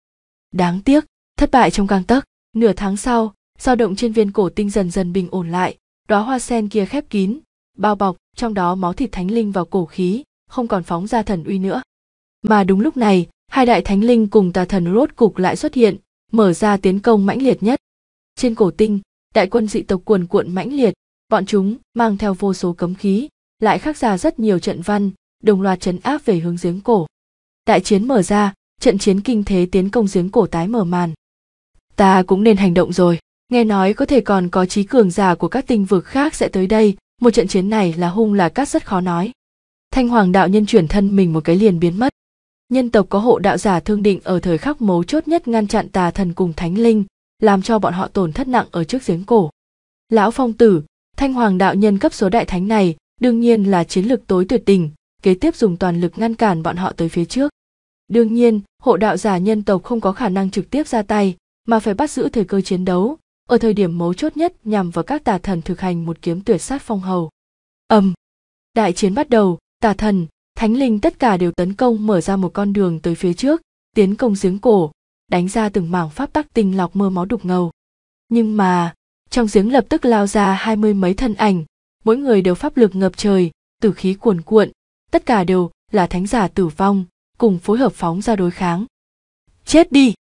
đáng tiếc thất bại trong căng tấc nửa tháng sau dao động trên viên cổ tinh dần dần bình ổn lại đóa hoa sen kia khép kín bao bọc trong đó máu thịt thánh linh vào cổ khí không còn phóng ra thần uy nữa mà đúng lúc này hai đại thánh linh cùng tà thần rốt cục lại xuất hiện mở ra tiến công mãnh liệt nhất trên cổ tinh đại quân dị tộc cuồn cuộn mãnh liệt bọn chúng mang theo vô số cấm khí lại khắc ra rất nhiều trận văn đồng loạt chấn áp về hướng giếng cổ đại chiến mở ra trận chiến kinh thế tiến công giếng cổ tái mở màn ta cũng nên hành động rồi nghe nói có thể còn có trí cường giả của các tinh vực khác sẽ tới đây một trận chiến này là hung là cát rất khó nói thanh hoàng đạo nhân chuyển thân mình một cái liền biến mất nhân tộc có hộ đạo giả thương định ở thời khắc mấu chốt nhất ngăn chặn tà thần cùng thánh linh làm cho bọn họ tổn thất nặng ở trước giếng cổ lão phong tử thanh hoàng đạo nhân cấp số đại thánh này đương nhiên là chiến lược tối tuyệt tình, kế tiếp dùng toàn lực ngăn cản bọn họ tới phía trước. Đương nhiên, hộ đạo giả nhân tộc không có khả năng trực tiếp ra tay, mà phải bắt giữ thời cơ chiến đấu, ở thời điểm mấu chốt nhất nhằm vào các tà thần thực hành một kiếm tuyệt sát phong hầu. Ầm. đại chiến bắt đầu, tà thần, thánh linh tất cả đều tấn công mở ra một con đường tới phía trước, tiến công giếng cổ, đánh ra từng mảng pháp tắc tinh lọc mưa máu đục ngầu. Nhưng mà, trong giếng lập tức lao ra hai mươi mấy thân ảnh, mỗi người đều pháp lực ngập trời tử khí cuồn cuộn tất cả đều là thánh giả tử vong cùng phối hợp phóng ra đối kháng chết đi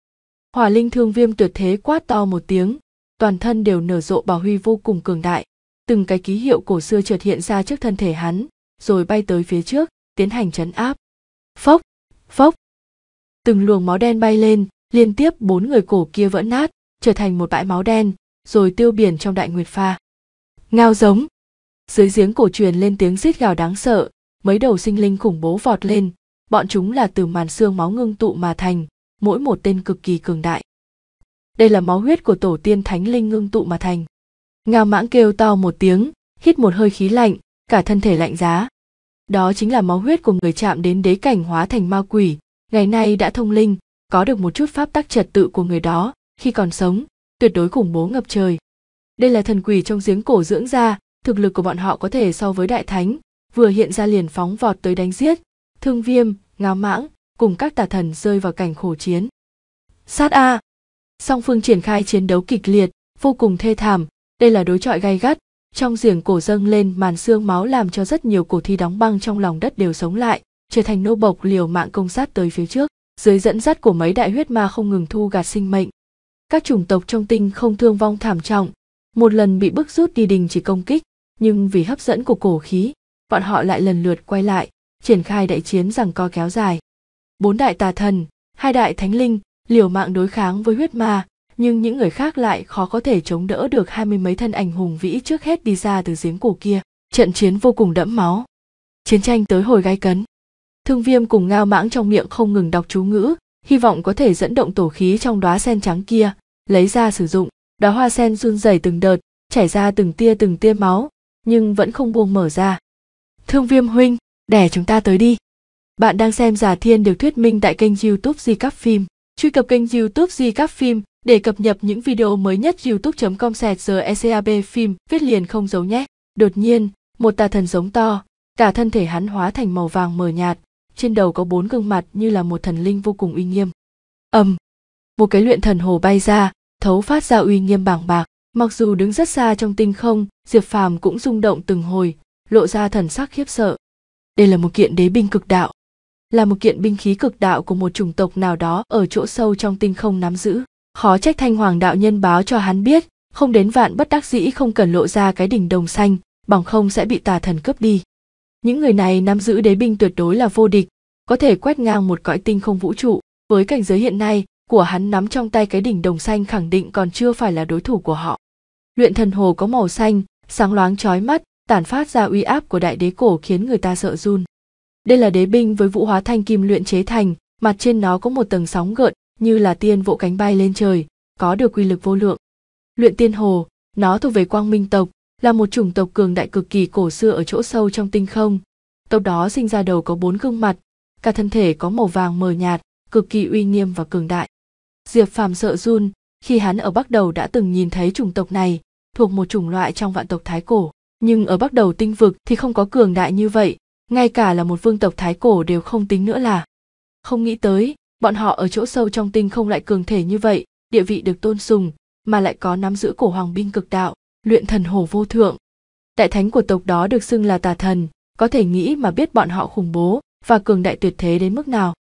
hỏa linh thương viêm tuyệt thế quát to một tiếng toàn thân đều nở rộ bảo huy vô cùng cường đại từng cái ký hiệu cổ xưa chợt hiện ra trước thân thể hắn rồi bay tới phía trước tiến hành chấn áp phốc phốc từng luồng máu đen bay lên liên tiếp bốn người cổ kia vỡ nát trở thành một bãi máu đen rồi tiêu biển trong đại nguyệt pha ngao giống dưới giếng cổ truyền lên tiếng rít gào đáng sợ mấy đầu sinh linh khủng bố vọt lên bọn chúng là từ màn xương máu ngưng tụ mà thành mỗi một tên cực kỳ cường đại đây là máu huyết của tổ tiên thánh linh ngưng tụ mà thành ngao mãng kêu to một tiếng hít một hơi khí lạnh cả thân thể lạnh giá đó chính là máu huyết của người chạm đến đế cảnh hóa thành ma quỷ ngày nay đã thông linh có được một chút pháp tắc trật tự của người đó khi còn sống tuyệt đối khủng bố ngập trời đây là thần quỷ trong giếng cổ dưỡng ra thực lực của bọn họ có thể so với đại thánh vừa hiện ra liền phóng vọt tới đánh giết thương viêm ngáo mãng cùng các tà thần rơi vào cảnh khổ chiến sát a song phương triển khai chiến đấu kịch liệt vô cùng thê thảm đây là đối trọi gay gắt trong giềng cổ dâng lên màn xương máu làm cho rất nhiều cổ thi đóng băng trong lòng đất đều sống lại trở thành nô bộc liều mạng công sát tới phía trước dưới dẫn dắt của mấy đại huyết ma không ngừng thu gạt sinh mệnh các chủng tộc trong tinh không thương vong thảm trọng một lần bị bức rút đi đình chỉ công kích nhưng vì hấp dẫn của cổ khí, bọn họ lại lần lượt quay lại, triển khai đại chiến rằng co kéo dài. Bốn đại tà thần, hai đại thánh linh, liều mạng đối kháng với huyết ma, nhưng những người khác lại khó có thể chống đỡ được hai mươi mấy thân ảnh hùng vĩ trước hết đi ra từ giếng cổ kia. Trận chiến vô cùng đẫm máu. Chiến tranh tới hồi gai cấn. Thương viêm cùng ngao mãng trong miệng không ngừng đọc chú ngữ, hy vọng có thể dẫn động tổ khí trong đóa sen trắng kia, lấy ra sử dụng. Đóa hoa sen run rẩy từng đợt, chảy ra từng tia từng tia máu, nhưng vẫn không buông mở ra thương viêm huynh đẻ chúng ta tới đi bạn đang xem giả thiên được thuyết minh tại kênh youtube di cắp phim truy cập kênh youtube di cắp phim để cập nhật những video mới nhất youtube com sẹt giờ ecab phim viết liền không giấu nhé đột nhiên một tà thần giống to cả thân thể hắn hóa thành màu vàng mờ nhạt trên đầu có bốn gương mặt như là một thần linh vô cùng uy nghiêm ầm um, một cái luyện thần hồ bay ra thấu phát ra uy nghiêm bảng bạc mặc dù đứng rất xa trong tinh không diệp phàm cũng rung động từng hồi lộ ra thần sắc khiếp sợ đây là một kiện đế binh cực đạo là một kiện binh khí cực đạo của một chủng tộc nào đó ở chỗ sâu trong tinh không nắm giữ khó trách thanh hoàng đạo nhân báo cho hắn biết không đến vạn bất đắc dĩ không cần lộ ra cái đỉnh đồng xanh bằng không sẽ bị tà thần cướp đi những người này nắm giữ đế binh tuyệt đối là vô địch có thể quét ngang một cõi tinh không vũ trụ với cảnh giới hiện nay của hắn nắm trong tay cái đỉnh đồng xanh khẳng định còn chưa phải là đối thủ của họ. Luyện thần hồ có màu xanh, sáng loáng chói mắt, tản phát ra uy áp của đại đế cổ khiến người ta sợ run. Đây là đế binh với vũ hóa thanh kim luyện chế thành, mặt trên nó có một tầng sóng gợn như là tiên vỗ cánh bay lên trời, có được quy lực vô lượng. Luyện tiên hồ, nó thuộc về quang minh tộc, là một chủng tộc cường đại cực kỳ cổ xưa ở chỗ sâu trong tinh không. Tộc đó sinh ra đầu có bốn gương mặt, cả thân thể có màu vàng mờ nhạt, cực kỳ uy nghiêm và cường đại diệp phàm sợ run khi hắn ở bắc đầu đã từng nhìn thấy chủng tộc này thuộc một chủng loại trong vạn tộc thái cổ nhưng ở bắc đầu tinh vực thì không có cường đại như vậy ngay cả là một vương tộc thái cổ đều không tính nữa là không nghĩ tới bọn họ ở chỗ sâu trong tinh không lại cường thể như vậy địa vị được tôn sùng mà lại có nắm giữ cổ hoàng binh cực đạo luyện thần hổ vô thượng đại thánh của tộc đó được xưng là tà thần có thể nghĩ mà biết bọn họ khủng bố và cường đại tuyệt thế đến mức nào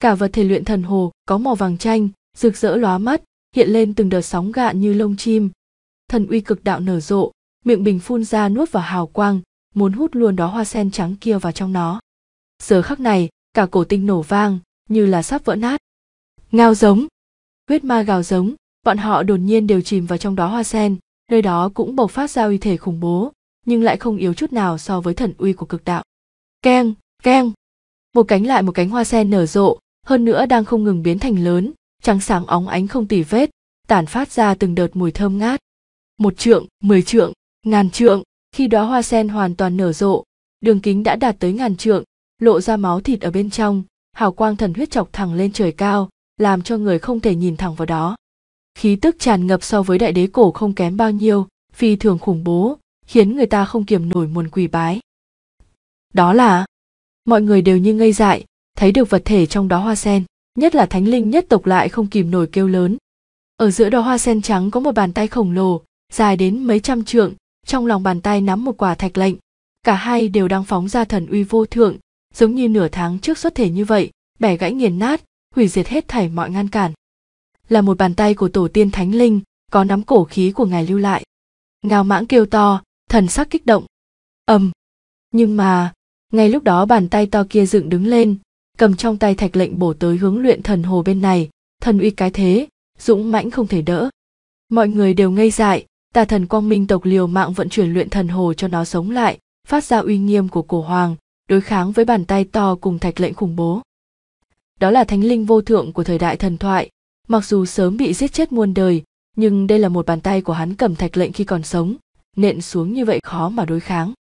cả vật thể luyện thần hồ có màu vàng chanh rực rỡ lóa mắt hiện lên từng đợt sóng gạn như lông chim thần uy cực đạo nở rộ miệng bình phun ra nuốt vào hào quang muốn hút luôn đó hoa sen trắng kia vào trong nó giờ khắc này cả cổ tinh nổ vang như là sắp vỡ nát ngao giống huyết ma gào giống bọn họ đột nhiên đều chìm vào trong đó hoa sen nơi đó cũng bộc phát ra uy thể khủng bố nhưng lại không yếu chút nào so với thần uy của cực đạo keng keng một cánh lại một cánh hoa sen nở rộ hơn nữa đang không ngừng biến thành lớn trắng sáng óng ánh không tì vết tản phát ra từng đợt mùi thơm ngát một trượng mười trượng ngàn trượng khi đó hoa sen hoàn toàn nở rộ đường kính đã đạt tới ngàn trượng lộ ra máu thịt ở bên trong hào quang thần huyết chọc thẳng lên trời cao làm cho người không thể nhìn thẳng vào đó khí tức tràn ngập so với đại đế cổ không kém bao nhiêu phi thường khủng bố khiến người ta không kiềm nổi muốn quỳ bái đó là mọi người đều như ngây dại thấy được vật thể trong đó hoa sen nhất là thánh linh nhất tộc lại không kìm nổi kêu lớn. Ở giữa đó hoa sen trắng có một bàn tay khổng lồ, dài đến mấy trăm trượng, trong lòng bàn tay nắm một quả thạch lệnh. Cả hai đều đang phóng ra thần uy vô thượng, giống như nửa tháng trước xuất thể như vậy, bẻ gãy nghiền nát, hủy diệt hết thảy mọi ngăn cản. Là một bàn tay của tổ tiên thánh linh, có nắm cổ khí của ngài lưu lại. Ngao mãng kêu to, thần sắc kích động. ầm. Nhưng mà, ngay lúc đó bàn tay to kia dựng đứng lên, cầm trong tay thạch lệnh bổ tới hướng luyện thần hồ bên này thần uy cái thế dũng mãnh không thể đỡ mọi người đều ngây dại tà thần quang minh tộc liều mạng vận chuyển luyện thần hồ cho nó sống lại phát ra uy nghiêm của cổ hoàng đối kháng với bàn tay to cùng thạch lệnh khủng bố đó là thánh linh vô thượng của thời đại thần thoại mặc dù sớm bị giết chết muôn đời nhưng đây là một bàn tay của hắn cầm thạch lệnh khi còn sống nện xuống như vậy khó mà đối kháng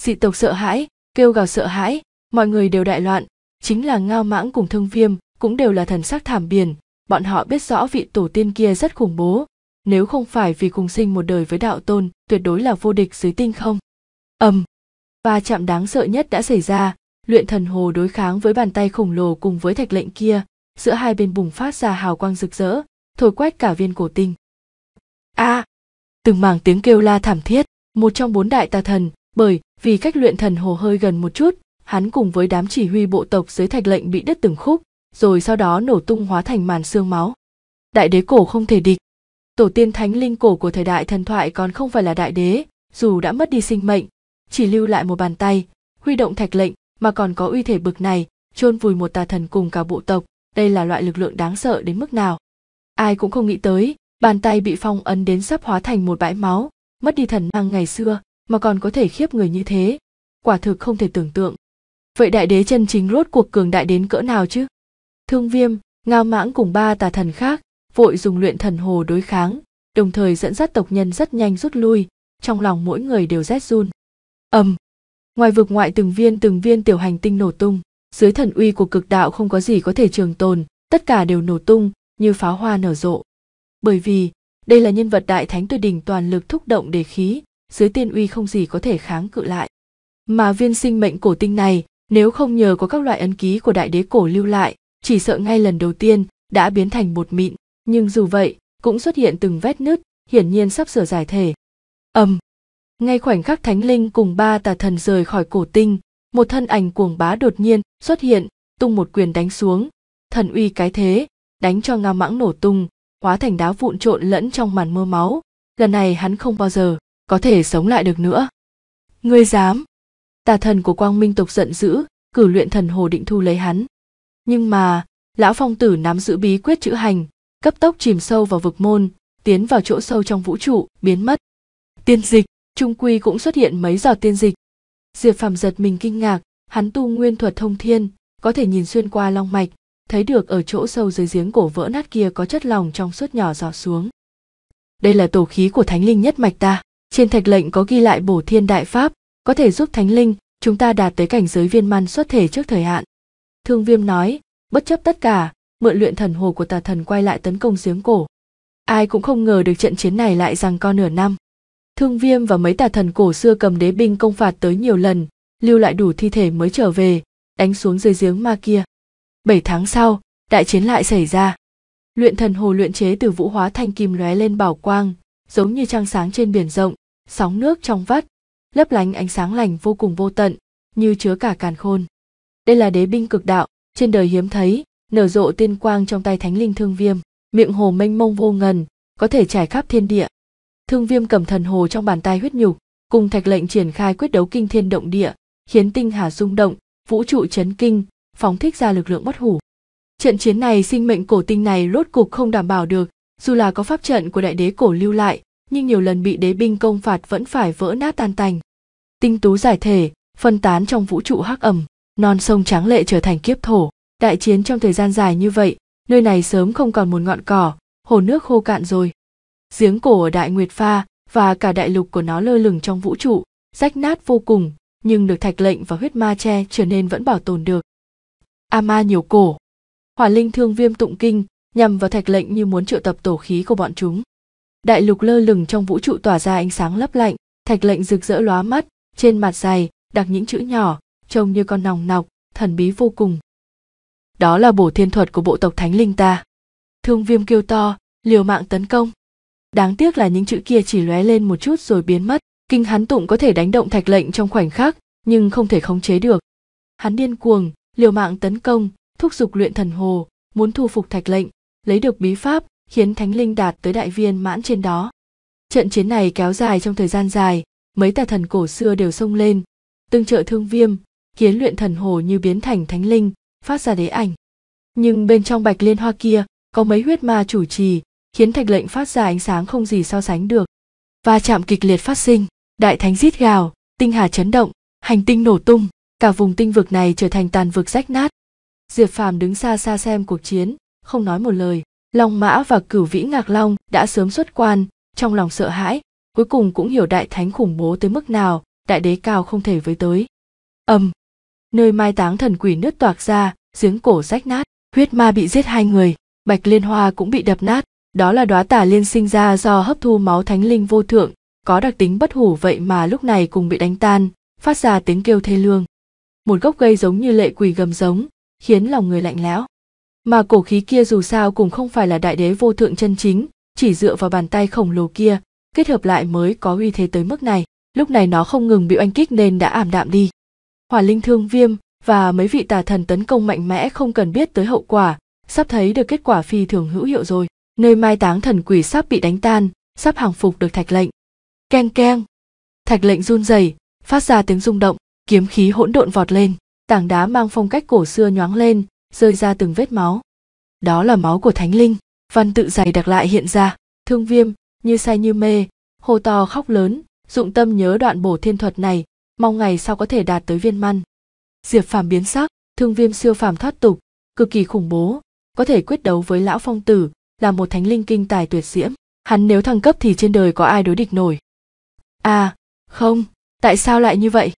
dị tộc sợ hãi kêu gào sợ hãi mọi người đều đại loạn chính là ngao mãng cùng thương viêm cũng đều là thần sắc thảm biển bọn họ biết rõ vị tổ tiên kia rất khủng bố nếu không phải vì cùng sinh một đời với đạo tôn tuyệt đối là vô địch dưới tinh không ầm và chạm đáng sợ nhất đã xảy ra luyện thần hồ đối kháng với bàn tay khổng lồ cùng với thạch lệnh kia giữa hai bên bùng phát ra hào quang rực rỡ thổi quét cả viên cổ tinh a à, từng mảng tiếng kêu la thảm thiết một trong bốn đại tà thần bởi vì cách luyện thần hồ hơi gần một chút hắn cùng với đám chỉ huy bộ tộc dưới thạch lệnh bị đứt từng khúc rồi sau đó nổ tung hóa thành màn xương máu đại đế cổ không thể địch tổ tiên thánh linh cổ của thời đại thần thoại còn không phải là đại đế dù đã mất đi sinh mệnh chỉ lưu lại một bàn tay huy động thạch lệnh mà còn có uy thể bực này chôn vùi một tà thần cùng cả bộ tộc đây là loại lực lượng đáng sợ đến mức nào ai cũng không nghĩ tới bàn tay bị phong ấn đến sắp hóa thành một bãi máu mất đi thần năng ngày xưa mà còn có thể khiếp người như thế quả thực không thể tưởng tượng vậy đại đế chân chính rốt cuộc cường đại đến cỡ nào chứ thương viêm ngao mãng cùng ba tà thần khác vội dùng luyện thần hồ đối kháng đồng thời dẫn dắt tộc nhân rất nhanh rút lui trong lòng mỗi người đều rét run ầm ngoài vực ngoại từng viên từng viên tiểu hành tinh nổ tung dưới thần uy của cực đạo không có gì có thể trường tồn tất cả đều nổ tung như pháo hoa nở rộ bởi vì đây là nhân vật đại thánh tuyệt đỉnh toàn lực thúc động đề khí dưới tiên uy không gì có thể kháng cự lại mà viên sinh mệnh cổ tinh này nếu không nhờ có các loại ấn ký của đại đế cổ lưu lại chỉ sợ ngay lần đầu tiên đã biến thành bột mịn nhưng dù vậy cũng xuất hiện từng vết nứt hiển nhiên sắp sửa giải thể ầm ngay khoảnh khắc thánh linh cùng ba tà thần rời khỏi cổ tinh một thân ảnh cuồng bá đột nhiên xuất hiện tung một quyền đánh xuống thần uy cái thế đánh cho ngao mãng nổ tung hóa thành đá vụn trộn lẫn trong màn mưa máu lần này hắn không bao giờ có thể sống lại được nữa ngươi dám tà thần của quang minh tộc giận dữ cử luyện thần hồ định thu lấy hắn nhưng mà lão phong tử nắm giữ bí quyết chữ hành cấp tốc chìm sâu vào vực môn tiến vào chỗ sâu trong vũ trụ biến mất tiên dịch trung quy cũng xuất hiện mấy giọt tiên dịch diệp phàm giật mình kinh ngạc hắn tu nguyên thuật thông thiên có thể nhìn xuyên qua long mạch thấy được ở chỗ sâu dưới giếng cổ vỡ nát kia có chất lòng trong suốt nhỏ giọt xuống đây là tổ khí của thánh linh nhất mạch ta trên thạch lệnh có ghi lại bổ thiên đại pháp có thể giúp thánh linh chúng ta đạt tới cảnh giới viên man xuất thể trước thời hạn thương viêm nói bất chấp tất cả mượn luyện thần hồ của tà thần quay lại tấn công giếng cổ ai cũng không ngờ được trận chiến này lại rằng co nửa năm thương viêm và mấy tà thần cổ xưa cầm đế binh công phạt tới nhiều lần lưu lại đủ thi thể mới trở về đánh xuống dưới giếng ma kia bảy tháng sau đại chiến lại xảy ra luyện thần hồ luyện chế từ vũ hóa thanh kim lóe lên bảo quang giống như trăng sáng trên biển rộng sóng nước trong vắt lấp lánh ánh sáng lành vô cùng vô tận, như chứa cả càn khôn. Đây là đế binh cực đạo, trên đời hiếm thấy, nở rộ tiên quang trong tay thánh linh thương viêm, miệng hồ mênh mông vô ngần, có thể trải khắp thiên địa. Thương viêm cầm thần hồ trong bàn tay huyết nhục, cùng thạch lệnh triển khai quyết đấu kinh thiên động địa, khiến tinh hà rung động, vũ trụ chấn kinh, phóng thích ra lực lượng bất hủ. Trận chiến này sinh mệnh cổ tinh này rốt cục không đảm bảo được, dù là có pháp trận của đại đế cổ lưu lại, nhưng nhiều lần bị đế binh công phạt vẫn phải vỡ nát tan tành. Tinh tú giải thể, phân tán trong vũ trụ hắc ẩm, non sông tráng lệ trở thành kiếp thổ. Đại chiến trong thời gian dài như vậy, nơi này sớm không còn một ngọn cỏ, hồ nước khô cạn rồi. Giếng cổ ở Đại Nguyệt Pha và cả đại lục của nó lơ lửng trong vũ trụ, rách nát vô cùng, nhưng được thạch lệnh và huyết ma che trở nên vẫn bảo tồn được. A ma nhiều cổ. Hỏa linh thương viêm tụng kinh, nhằm vào thạch lệnh như muốn triệu tập tổ khí của bọn chúng đại lục lơ lửng trong vũ trụ tỏa ra ánh sáng lấp lạnh thạch lệnh rực rỡ lóa mắt trên mặt dày đặt những chữ nhỏ trông như con nòng nọc thần bí vô cùng đó là bổ thiên thuật của bộ tộc thánh linh ta thương viêm kêu to liều mạng tấn công đáng tiếc là những chữ kia chỉ lóe lên một chút rồi biến mất kinh hắn tụng có thể đánh động thạch lệnh trong khoảnh khắc nhưng không thể khống chế được hắn điên cuồng liều mạng tấn công thúc giục luyện thần hồ muốn thu phục thạch lệnh lấy được bí pháp khiến thánh linh đạt tới đại viên mãn trên đó trận chiến này kéo dài trong thời gian dài mấy tà thần cổ xưa đều xông lên tương trợ thương viêm khiến luyện thần hồ như biến thành thánh linh phát ra đế ảnh nhưng bên trong bạch liên hoa kia có mấy huyết ma chủ trì khiến thạch lệnh phát ra ánh sáng không gì so sánh được va chạm kịch liệt phát sinh đại thánh rít gào tinh hà chấn động hành tinh nổ tung cả vùng tinh vực này trở thành tàn vực rách nát diệp phàm đứng xa xa xem cuộc chiến không nói một lời Long Mã và Cửu Vĩ Ngạc Long đã sớm xuất quan, trong lòng sợ hãi, cuối cùng cũng hiểu đại thánh khủng bố tới mức nào, đại đế cao không thể với tới. Ầm. Nơi mai táng thần quỷ nứt toạc ra, giếng cổ rách nát, huyết ma bị giết hai người, Bạch Liên Hoa cũng bị đập nát, đó là đóa tà liên sinh ra do hấp thu máu thánh linh vô thượng, có đặc tính bất hủ vậy mà lúc này cùng bị đánh tan, phát ra tiếng kêu thê lương. Một gốc cây giống như lệ quỷ gầm giống, khiến lòng người lạnh lẽo mà cổ khí kia dù sao cũng không phải là đại đế vô thượng chân chính chỉ dựa vào bàn tay khổng lồ kia kết hợp lại mới có uy thế tới mức này lúc này nó không ngừng bị oanh kích nên đã ảm đạm đi hỏa linh thương viêm và mấy vị tà thần tấn công mạnh mẽ không cần biết tới hậu quả sắp thấy được kết quả phi thường hữu hiệu rồi nơi mai táng thần quỷ sắp bị đánh tan sắp hàng phục được thạch lệnh keng keng thạch lệnh run rẩy phát ra tiếng rung động kiếm khí hỗn độn vọt lên tảng đá mang phong cách cổ xưa nhoáng lên rơi ra từng vết máu đó là máu của thánh linh văn tự dày đặc lại hiện ra thương viêm như say như mê hô to khóc lớn dụng tâm nhớ đoạn bổ thiên thuật này mong ngày sau có thể đạt tới viên măn diệp phàm biến sắc thương viêm siêu phàm thoát tục cực kỳ khủng bố có thể quyết đấu với lão phong tử là một thánh linh kinh tài tuyệt diễm hắn nếu thăng cấp thì trên đời có ai đối địch nổi à không tại sao lại như vậy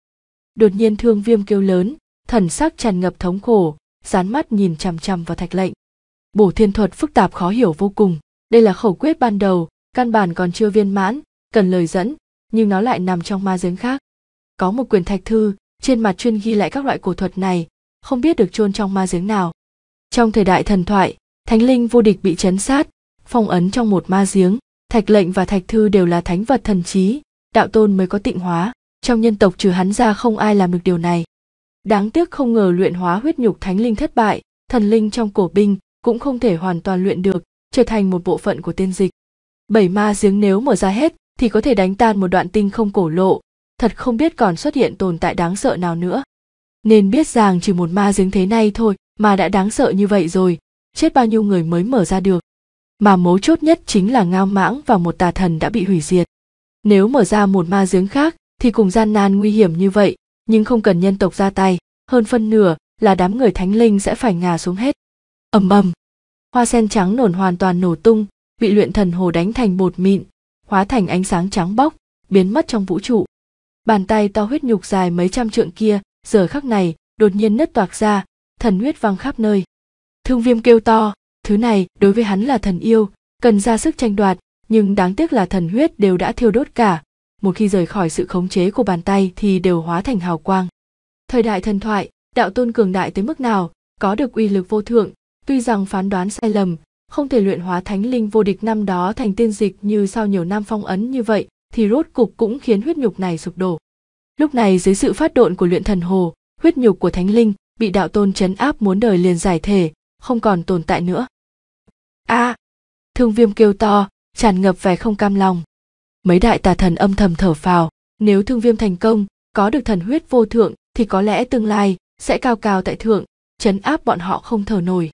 đột nhiên thương viêm kêu lớn thần sắc tràn ngập thống khổ dán mắt nhìn chằm chằm vào thạch lệnh bổ thiên thuật phức tạp khó hiểu vô cùng đây là khẩu quyết ban đầu căn bản còn chưa viên mãn cần lời dẫn nhưng nó lại nằm trong ma giếng khác có một quyển thạch thư trên mặt chuyên ghi lại các loại cổ thuật này không biết được chôn trong ma giếng nào trong thời đại thần thoại thánh linh vô địch bị chấn sát phong ấn trong một ma giếng thạch lệnh và thạch thư đều là thánh vật thần trí đạo tôn mới có tịnh hóa trong nhân tộc trừ hắn ra không ai làm được điều này Đáng tiếc không ngờ luyện hóa huyết nhục thánh linh thất bại, thần linh trong cổ binh cũng không thể hoàn toàn luyện được, trở thành một bộ phận của tiên dịch. Bảy ma giếng nếu mở ra hết thì có thể đánh tan một đoạn tinh không cổ lộ, thật không biết còn xuất hiện tồn tại đáng sợ nào nữa. Nên biết rằng chỉ một ma giếng thế này thôi mà đã đáng sợ như vậy rồi, chết bao nhiêu người mới mở ra được. Mà mấu chốt nhất chính là ngao mãng và một tà thần đã bị hủy diệt. Nếu mở ra một ma giếng khác thì cùng gian nan nguy hiểm như vậy nhưng không cần nhân tộc ra tay hơn phân nửa là đám người thánh linh sẽ phải ngà xuống hết ầm ầm hoa sen trắng nổn hoàn toàn nổ tung bị luyện thần hồ đánh thành bột mịn hóa thành ánh sáng trắng bóc biến mất trong vũ trụ bàn tay to huyết nhục dài mấy trăm trượng kia giờ khắc này đột nhiên nứt toạc ra thần huyết văng khắp nơi thương viêm kêu to thứ này đối với hắn là thần yêu cần ra sức tranh đoạt nhưng đáng tiếc là thần huyết đều đã thiêu đốt cả một khi rời khỏi sự khống chế của bàn tay thì đều hóa thành hào quang. Thời đại thần thoại, đạo tôn cường đại tới mức nào, có được uy lực vô thượng, tuy rằng phán đoán sai lầm, không thể luyện hóa thánh linh vô địch năm đó thành tiên dịch như sau nhiều năm phong ấn như vậy, thì rốt cục cũng khiến huyết nhục này sụp đổ. Lúc này dưới sự phát độn của luyện thần hồ, huyết nhục của thánh linh bị đạo tôn chấn áp muốn đời liền giải thể, không còn tồn tại nữa. A! À, thương viêm kêu to, tràn ngập vẻ không cam lòng mấy đại tà thần âm thầm thở phào nếu thương viêm thành công có được thần huyết vô thượng thì có lẽ tương lai sẽ cao cao tại thượng chấn áp bọn họ không thở nổi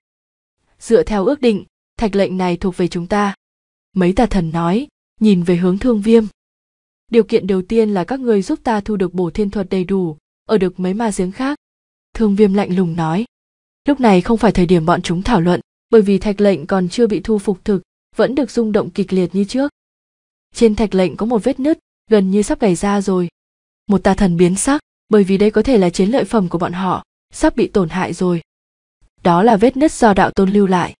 dựa theo ước định thạch lệnh này thuộc về chúng ta mấy tà thần nói nhìn về hướng thương viêm điều kiện đầu tiên là các ngươi giúp ta thu được bổ thiên thuật đầy đủ ở được mấy ma giếng khác thương viêm lạnh lùng nói lúc này không phải thời điểm bọn chúng thảo luận bởi vì thạch lệnh còn chưa bị thu phục thực vẫn được rung động kịch liệt như trước trên thạch lệnh có một vết nứt gần như sắp gầy ra rồi một tà thần biến sắc bởi vì đây có thể là chiến lợi phẩm của bọn họ sắp bị tổn hại rồi đó là vết nứt do đạo tôn lưu lại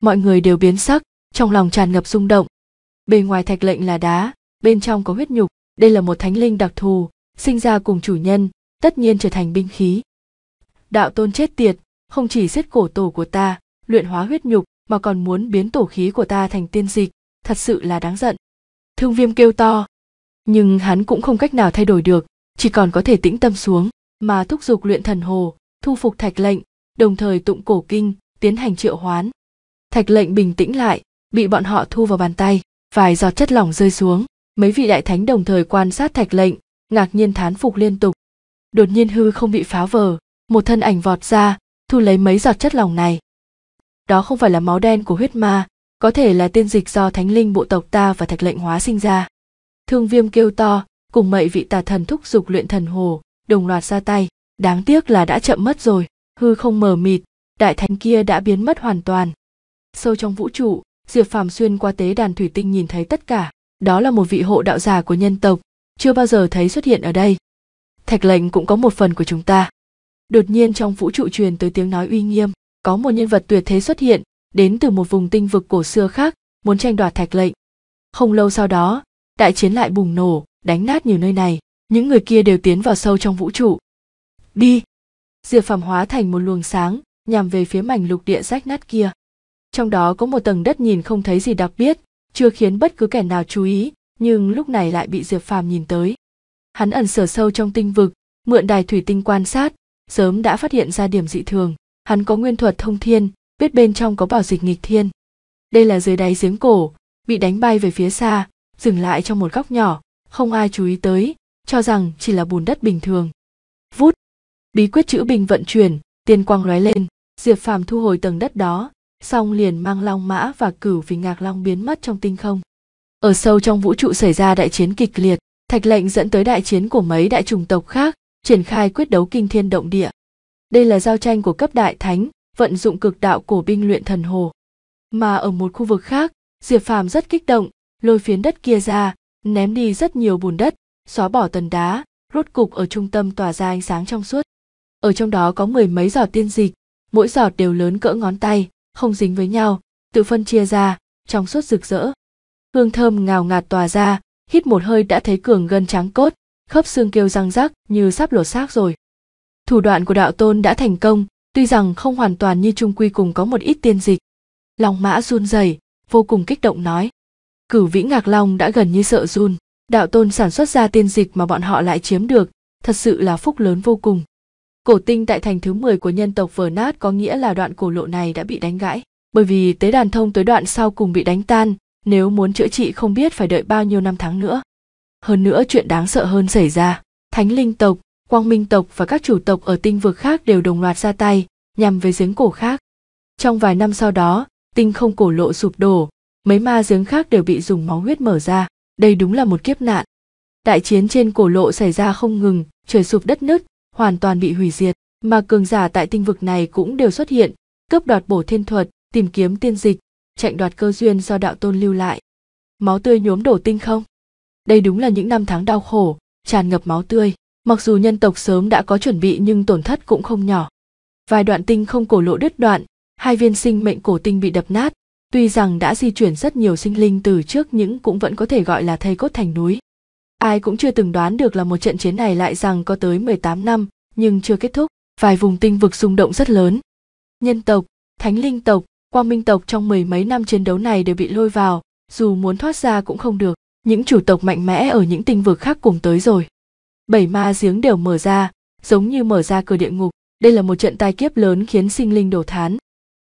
mọi người đều biến sắc trong lòng tràn ngập rung động bề ngoài thạch lệnh là đá bên trong có huyết nhục đây là một thánh linh đặc thù sinh ra cùng chủ nhân tất nhiên trở thành binh khí đạo tôn chết tiệt không chỉ giết cổ tổ của ta luyện hóa huyết nhục mà còn muốn biến tổ khí của ta thành tiên dịch thật sự là đáng giận thương viêm kêu to nhưng hắn cũng không cách nào thay đổi được chỉ còn có thể tĩnh tâm xuống mà thúc giục luyện thần hồ thu phục thạch lệnh đồng thời tụng cổ kinh tiến hành triệu hoán thạch lệnh bình tĩnh lại bị bọn họ thu vào bàn tay vài giọt chất lỏng rơi xuống mấy vị đại thánh đồng thời quan sát thạch lệnh ngạc nhiên thán phục liên tục đột nhiên hư không bị phá vờ một thân ảnh vọt ra thu lấy mấy giọt chất lỏng này đó không phải là máu đen của huyết ma có thể là tiên dịch do thánh linh bộ tộc ta và thạch lệnh hóa sinh ra thương viêm kêu to cùng mậy vị tà thần thúc giục luyện thần hồ đồng loạt ra tay đáng tiếc là đã chậm mất rồi hư không mờ mịt đại thánh kia đã biến mất hoàn toàn sâu trong vũ trụ diệp phàm xuyên qua tế đàn thủy tinh nhìn thấy tất cả đó là một vị hộ đạo giả của nhân tộc chưa bao giờ thấy xuất hiện ở đây thạch lệnh cũng có một phần của chúng ta đột nhiên trong vũ trụ truyền tới tiếng nói uy nghiêm có một nhân vật tuyệt thế xuất hiện đến từ một vùng tinh vực cổ xưa khác muốn tranh đoạt thạch lệnh không lâu sau đó đại chiến lại bùng nổ đánh nát nhiều nơi này những người kia đều tiến vào sâu trong vũ trụ đi diệp phàm hóa thành một luồng sáng nhằm về phía mảnh lục địa rách nát kia trong đó có một tầng đất nhìn không thấy gì đặc biệt chưa khiến bất cứ kẻ nào chú ý nhưng lúc này lại bị diệp phàm nhìn tới hắn ẩn sở sâu trong tinh vực mượn đài thủy tinh quan sát sớm đã phát hiện ra điểm dị thường hắn có nguyên thuật thông thiên biết bên trong có bảo dịch nghịch thiên đây là dưới đáy giếng cổ bị đánh bay về phía xa dừng lại trong một góc nhỏ không ai chú ý tới cho rằng chỉ là bùn đất bình thường vút bí quyết chữ bình vận chuyển tiên quang lóe lên diệp phàm thu hồi tầng đất đó xong liền mang long mã và cửu vì ngạc long biến mất trong tinh không ở sâu trong vũ trụ xảy ra đại chiến kịch liệt thạch lệnh dẫn tới đại chiến của mấy đại chủng tộc khác triển khai quyết đấu kinh thiên động địa đây là giao tranh của cấp đại thánh vận dụng cực đạo cổ binh luyện thần hồ. Mà ở một khu vực khác, Diệp Phàm rất kích động, lôi phiến đất kia ra, ném đi rất nhiều bùn đất, xóa bỏ tần đá, rốt cục ở trung tâm tỏa ra ánh sáng trong suốt. Ở trong đó có mười mấy giọt tiên dịch, mỗi giọt đều lớn cỡ ngón tay, không dính với nhau, tự phân chia ra, trong suốt rực rỡ. Hương thơm ngào ngạt tỏa ra, hít một hơi đã thấy cường gân trắng cốt, khớp xương kêu răng rắc như sắp lột xác rồi. Thủ đoạn của đạo tôn đã thành công, tuy rằng không hoàn toàn như trung quy cùng có một ít tiên dịch lòng mã run rẩy vô cùng kích động nói cử vĩ ngạc long đã gần như sợ run đạo tôn sản xuất ra tiên dịch mà bọn họ lại chiếm được thật sự là phúc lớn vô cùng cổ tinh tại thành thứ 10 của nhân tộc vờ nát có nghĩa là đoạn cổ lộ này đã bị đánh gãy bởi vì tế đàn thông tới đoạn sau cùng bị đánh tan nếu muốn chữa trị không biết phải đợi bao nhiêu năm tháng nữa hơn nữa chuyện đáng sợ hơn xảy ra thánh linh tộc Quang Minh tộc và các chủ tộc ở tinh vực khác đều đồng loạt ra tay, nhằm về giếng cổ khác. Trong vài năm sau đó, tinh không cổ lộ sụp đổ, mấy ma giếng khác đều bị dùng máu huyết mở ra, đây đúng là một kiếp nạn. Đại chiến trên cổ lộ xảy ra không ngừng, trời sụp đất nứt, hoàn toàn bị hủy diệt, mà cường giả tại tinh vực này cũng đều xuất hiện, cướp đoạt bổ thiên thuật, tìm kiếm tiên dịch, chạy đoạt cơ duyên do đạo tôn lưu lại. Máu tươi nhuốm đổ tinh không? Đây đúng là những năm tháng đau khổ, tràn ngập máu tươi, mặc dù nhân tộc sớm đã có chuẩn bị nhưng tổn thất cũng không nhỏ vài đoạn tinh không cổ lộ đứt đoạn hai viên sinh mệnh cổ tinh bị đập nát tuy rằng đã di chuyển rất nhiều sinh linh từ trước nhưng cũng vẫn có thể gọi là thây cốt thành núi ai cũng chưa từng đoán được là một trận chiến này lại rằng có tới 18 năm nhưng chưa kết thúc vài vùng tinh vực rung động rất lớn nhân tộc thánh linh tộc quang minh tộc trong mười mấy năm chiến đấu này đều bị lôi vào dù muốn thoát ra cũng không được những chủ tộc mạnh mẽ ở những tinh vực khác cùng tới rồi bảy ma giếng đều mở ra giống như mở ra cửa địa ngục đây là một trận tai kiếp lớn khiến sinh linh đổ thán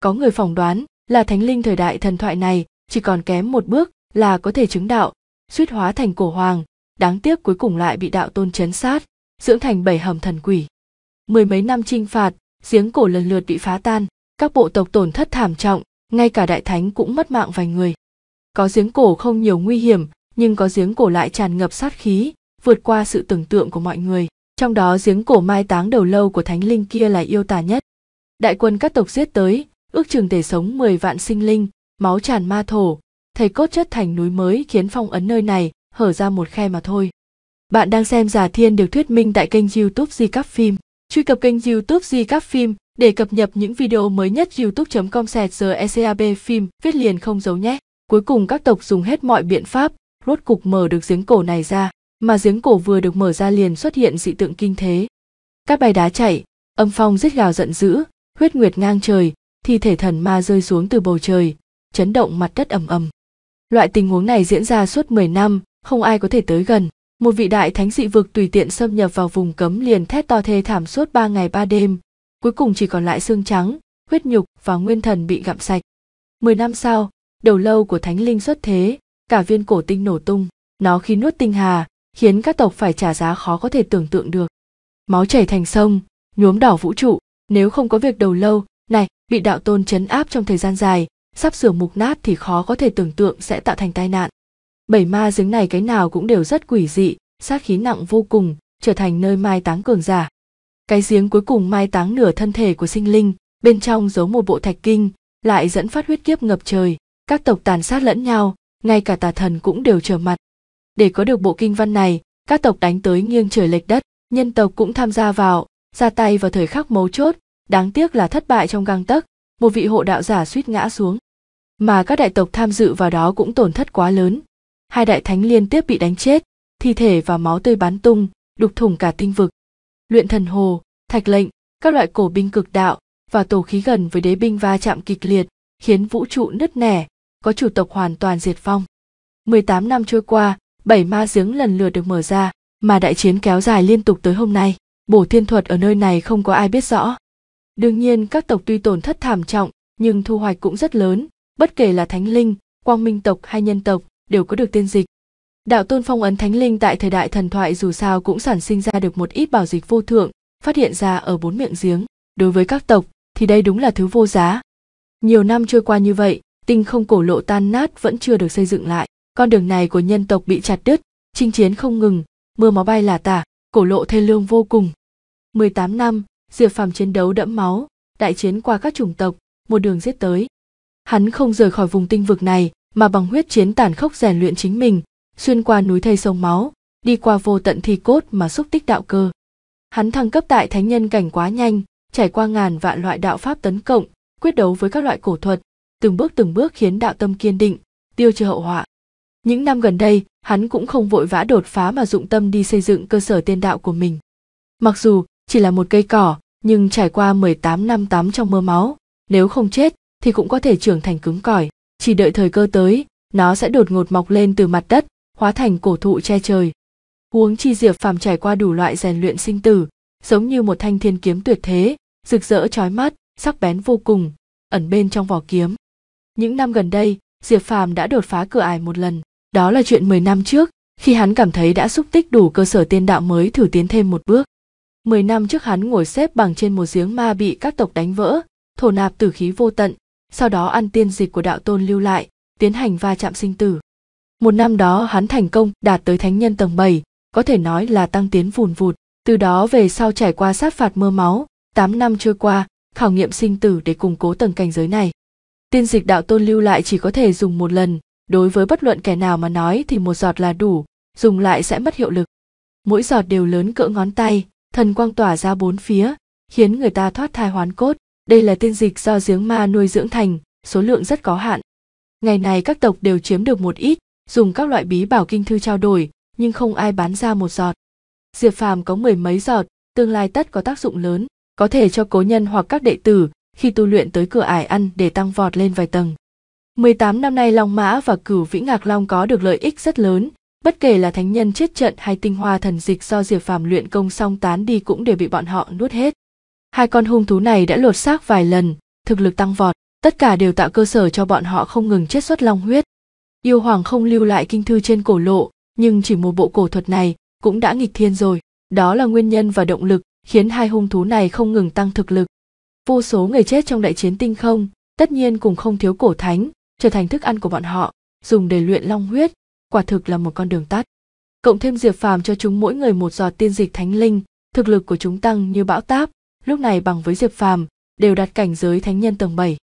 có người phỏng đoán là thánh linh thời đại thần thoại này chỉ còn kém một bước là có thể chứng đạo suýt hóa thành cổ hoàng đáng tiếc cuối cùng lại bị đạo tôn chấn sát dưỡng thành bảy hầm thần quỷ mười mấy năm trinh phạt giếng cổ lần lượt bị phá tan các bộ tộc tổn thất thảm trọng ngay cả đại thánh cũng mất mạng vài người có giếng cổ không nhiều nguy hiểm nhưng có giếng cổ lại tràn ngập sát khí vượt qua sự tưởng tượng của mọi người trong đó giếng cổ mai táng đầu lâu của thánh linh kia là yêu tả nhất đại quân các tộc giết tới ước chừng để sống 10 vạn sinh linh máu tràn ma thổ thầy cốt chất thành núi mới khiến phong ấn nơi này hở ra một khe mà thôi bạn đang xem giả thiên được thuyết minh tại kênh youtube di cắp phim truy cập kênh youtube di cắp phim để cập nhật những video mới nhất youtube com ecab phim viết liền không giấu nhé cuối cùng các tộc dùng hết mọi biện pháp rốt cục mở được giếng cổ này ra mà giếng cổ vừa được mở ra liền xuất hiện dị tượng kinh thế các bay đá chạy âm phong rít gào giận dữ huyết nguyệt ngang trời thi thể thần ma rơi xuống từ bầu trời chấn động mặt đất ầm ầm loại tình huống này diễn ra suốt 10 năm không ai có thể tới gần một vị đại thánh dị vực tùy tiện xâm nhập vào vùng cấm liền thét to thê thảm suốt 3 ngày 3 đêm cuối cùng chỉ còn lại xương trắng huyết nhục và nguyên thần bị gặm sạch 10 năm sau đầu lâu của thánh linh xuất thế cả viên cổ tinh nổ tung nó khi nuốt tinh hà khiến các tộc phải trả giá khó có thể tưởng tượng được. Máu chảy thành sông, nhuốm đỏ vũ trụ, nếu không có việc đầu lâu, này, bị đạo tôn chấn áp trong thời gian dài, sắp sửa mục nát thì khó có thể tưởng tượng sẽ tạo thành tai nạn. Bảy ma giếng này cái nào cũng đều rất quỷ dị, sát khí nặng vô cùng, trở thành nơi mai táng cường giả. Cái giếng cuối cùng mai táng nửa thân thể của sinh linh, bên trong giấu một bộ thạch kinh, lại dẫn phát huyết kiếp ngập trời, các tộc tàn sát lẫn nhau, ngay cả tà thần cũng đều trở mặt, để có được bộ kinh văn này các tộc đánh tới nghiêng trời lệch đất nhân tộc cũng tham gia vào ra tay vào thời khắc mấu chốt đáng tiếc là thất bại trong gang tấc một vị hộ đạo giả suýt ngã xuống mà các đại tộc tham dự vào đó cũng tổn thất quá lớn hai đại thánh liên tiếp bị đánh chết thi thể và máu tươi bắn tung đục thủng cả tinh vực luyện thần hồ thạch lệnh các loại cổ binh cực đạo và tổ khí gần với đế binh va chạm kịch liệt khiến vũ trụ nứt nẻ có chủ tộc hoàn toàn diệt vong 18 năm trôi qua bảy ma giếng lần lượt được mở ra mà đại chiến kéo dài liên tục tới hôm nay bổ thiên thuật ở nơi này không có ai biết rõ đương nhiên các tộc tuy tổn thất thảm trọng nhưng thu hoạch cũng rất lớn bất kể là thánh linh quang minh tộc hay nhân tộc đều có được tiên dịch đạo tôn phong ấn thánh linh tại thời đại thần thoại dù sao cũng sản sinh ra được một ít bảo dịch vô thượng phát hiện ra ở bốn miệng giếng đối với các tộc thì đây đúng là thứ vô giá nhiều năm trôi qua như vậy tinh không cổ lộ tan nát vẫn chưa được xây dựng lại con đường này của nhân tộc bị chặt đứt chinh chiến không ngừng mưa máu bay là tả cổ lộ thê lương vô cùng 18 năm diệp phàm chiến đấu đẫm máu đại chiến qua các chủng tộc một đường giết tới hắn không rời khỏi vùng tinh vực này mà bằng huyết chiến tàn khốc rèn luyện chính mình xuyên qua núi thây sông máu đi qua vô tận thi cốt mà xúc tích đạo cơ hắn thăng cấp tại thánh nhân cảnh quá nhanh trải qua ngàn vạn loại đạo pháp tấn cộng quyết đấu với các loại cổ thuật từng bước từng bước khiến đạo tâm kiên định tiêu trừ hậu họa những năm gần đây, hắn cũng không vội vã đột phá mà dụng tâm đi xây dựng cơ sở tiên đạo của mình. Mặc dù chỉ là một cây cỏ, nhưng trải qua 18 năm tắm trong mưa máu, nếu không chết thì cũng có thể trưởng thành cứng cỏi, chỉ đợi thời cơ tới, nó sẽ đột ngột mọc lên từ mặt đất, hóa thành cổ thụ che trời. Huống chi Diệp Phàm trải qua đủ loại rèn luyện sinh tử, giống như một thanh thiên kiếm tuyệt thế, rực rỡ chói mắt, sắc bén vô cùng, ẩn bên trong vỏ kiếm. Những năm gần đây, Diệp Phàm đã đột phá cửa ải một lần, đó là chuyện 10 năm trước, khi hắn cảm thấy đã xúc tích đủ cơ sở tiên đạo mới thử tiến thêm một bước. 10 năm trước hắn ngồi xếp bằng trên một giếng ma bị các tộc đánh vỡ, thổ nạp tử khí vô tận, sau đó ăn tiên dịch của đạo tôn lưu lại, tiến hành va chạm sinh tử. Một năm đó hắn thành công đạt tới thánh nhân tầng 7, có thể nói là tăng tiến vùn vụt, từ đó về sau trải qua sát phạt mưa máu, 8 năm trôi qua, khảo nghiệm sinh tử để củng cố tầng cảnh giới này. Tiên dịch đạo tôn lưu lại chỉ có thể dùng một lần, đối với bất luận kẻ nào mà nói thì một giọt là đủ dùng lại sẽ mất hiệu lực mỗi giọt đều lớn cỡ ngón tay thần quang tỏa ra bốn phía khiến người ta thoát thai hoán cốt đây là tiên dịch do giếng ma nuôi dưỡng thành số lượng rất có hạn ngày này các tộc đều chiếm được một ít dùng các loại bí bảo kinh thư trao đổi nhưng không ai bán ra một giọt diệp phàm có mười mấy giọt tương lai tất có tác dụng lớn có thể cho cố nhân hoặc các đệ tử khi tu luyện tới cửa ải ăn để tăng vọt lên vài tầng 18 năm nay Long Mã và Cửu Vĩ Ngạc Long có được lợi ích rất lớn, bất kể là thánh nhân chết trận hay tinh hoa thần dịch do Diệp Phàm luyện công xong tán đi cũng đều bị bọn họ nuốt hết. Hai con hung thú này đã lột xác vài lần, thực lực tăng vọt, tất cả đều tạo cơ sở cho bọn họ không ngừng chết xuất long huyết. Yêu Hoàng không lưu lại kinh thư trên cổ lộ, nhưng chỉ một bộ cổ thuật này cũng đã nghịch thiên rồi. Đó là nguyên nhân và động lực khiến hai hung thú này không ngừng tăng thực lực. Vô số người chết trong đại chiến tinh không, tất nhiên cũng không thiếu cổ thánh, trở thành thức ăn của bọn họ dùng để luyện long huyết quả thực là một con đường tắt cộng thêm diệp phàm cho chúng mỗi người một giọt tiên dịch thánh linh thực lực của chúng tăng như bão táp lúc này bằng với diệp phàm đều đạt cảnh giới thánh nhân tầng 7.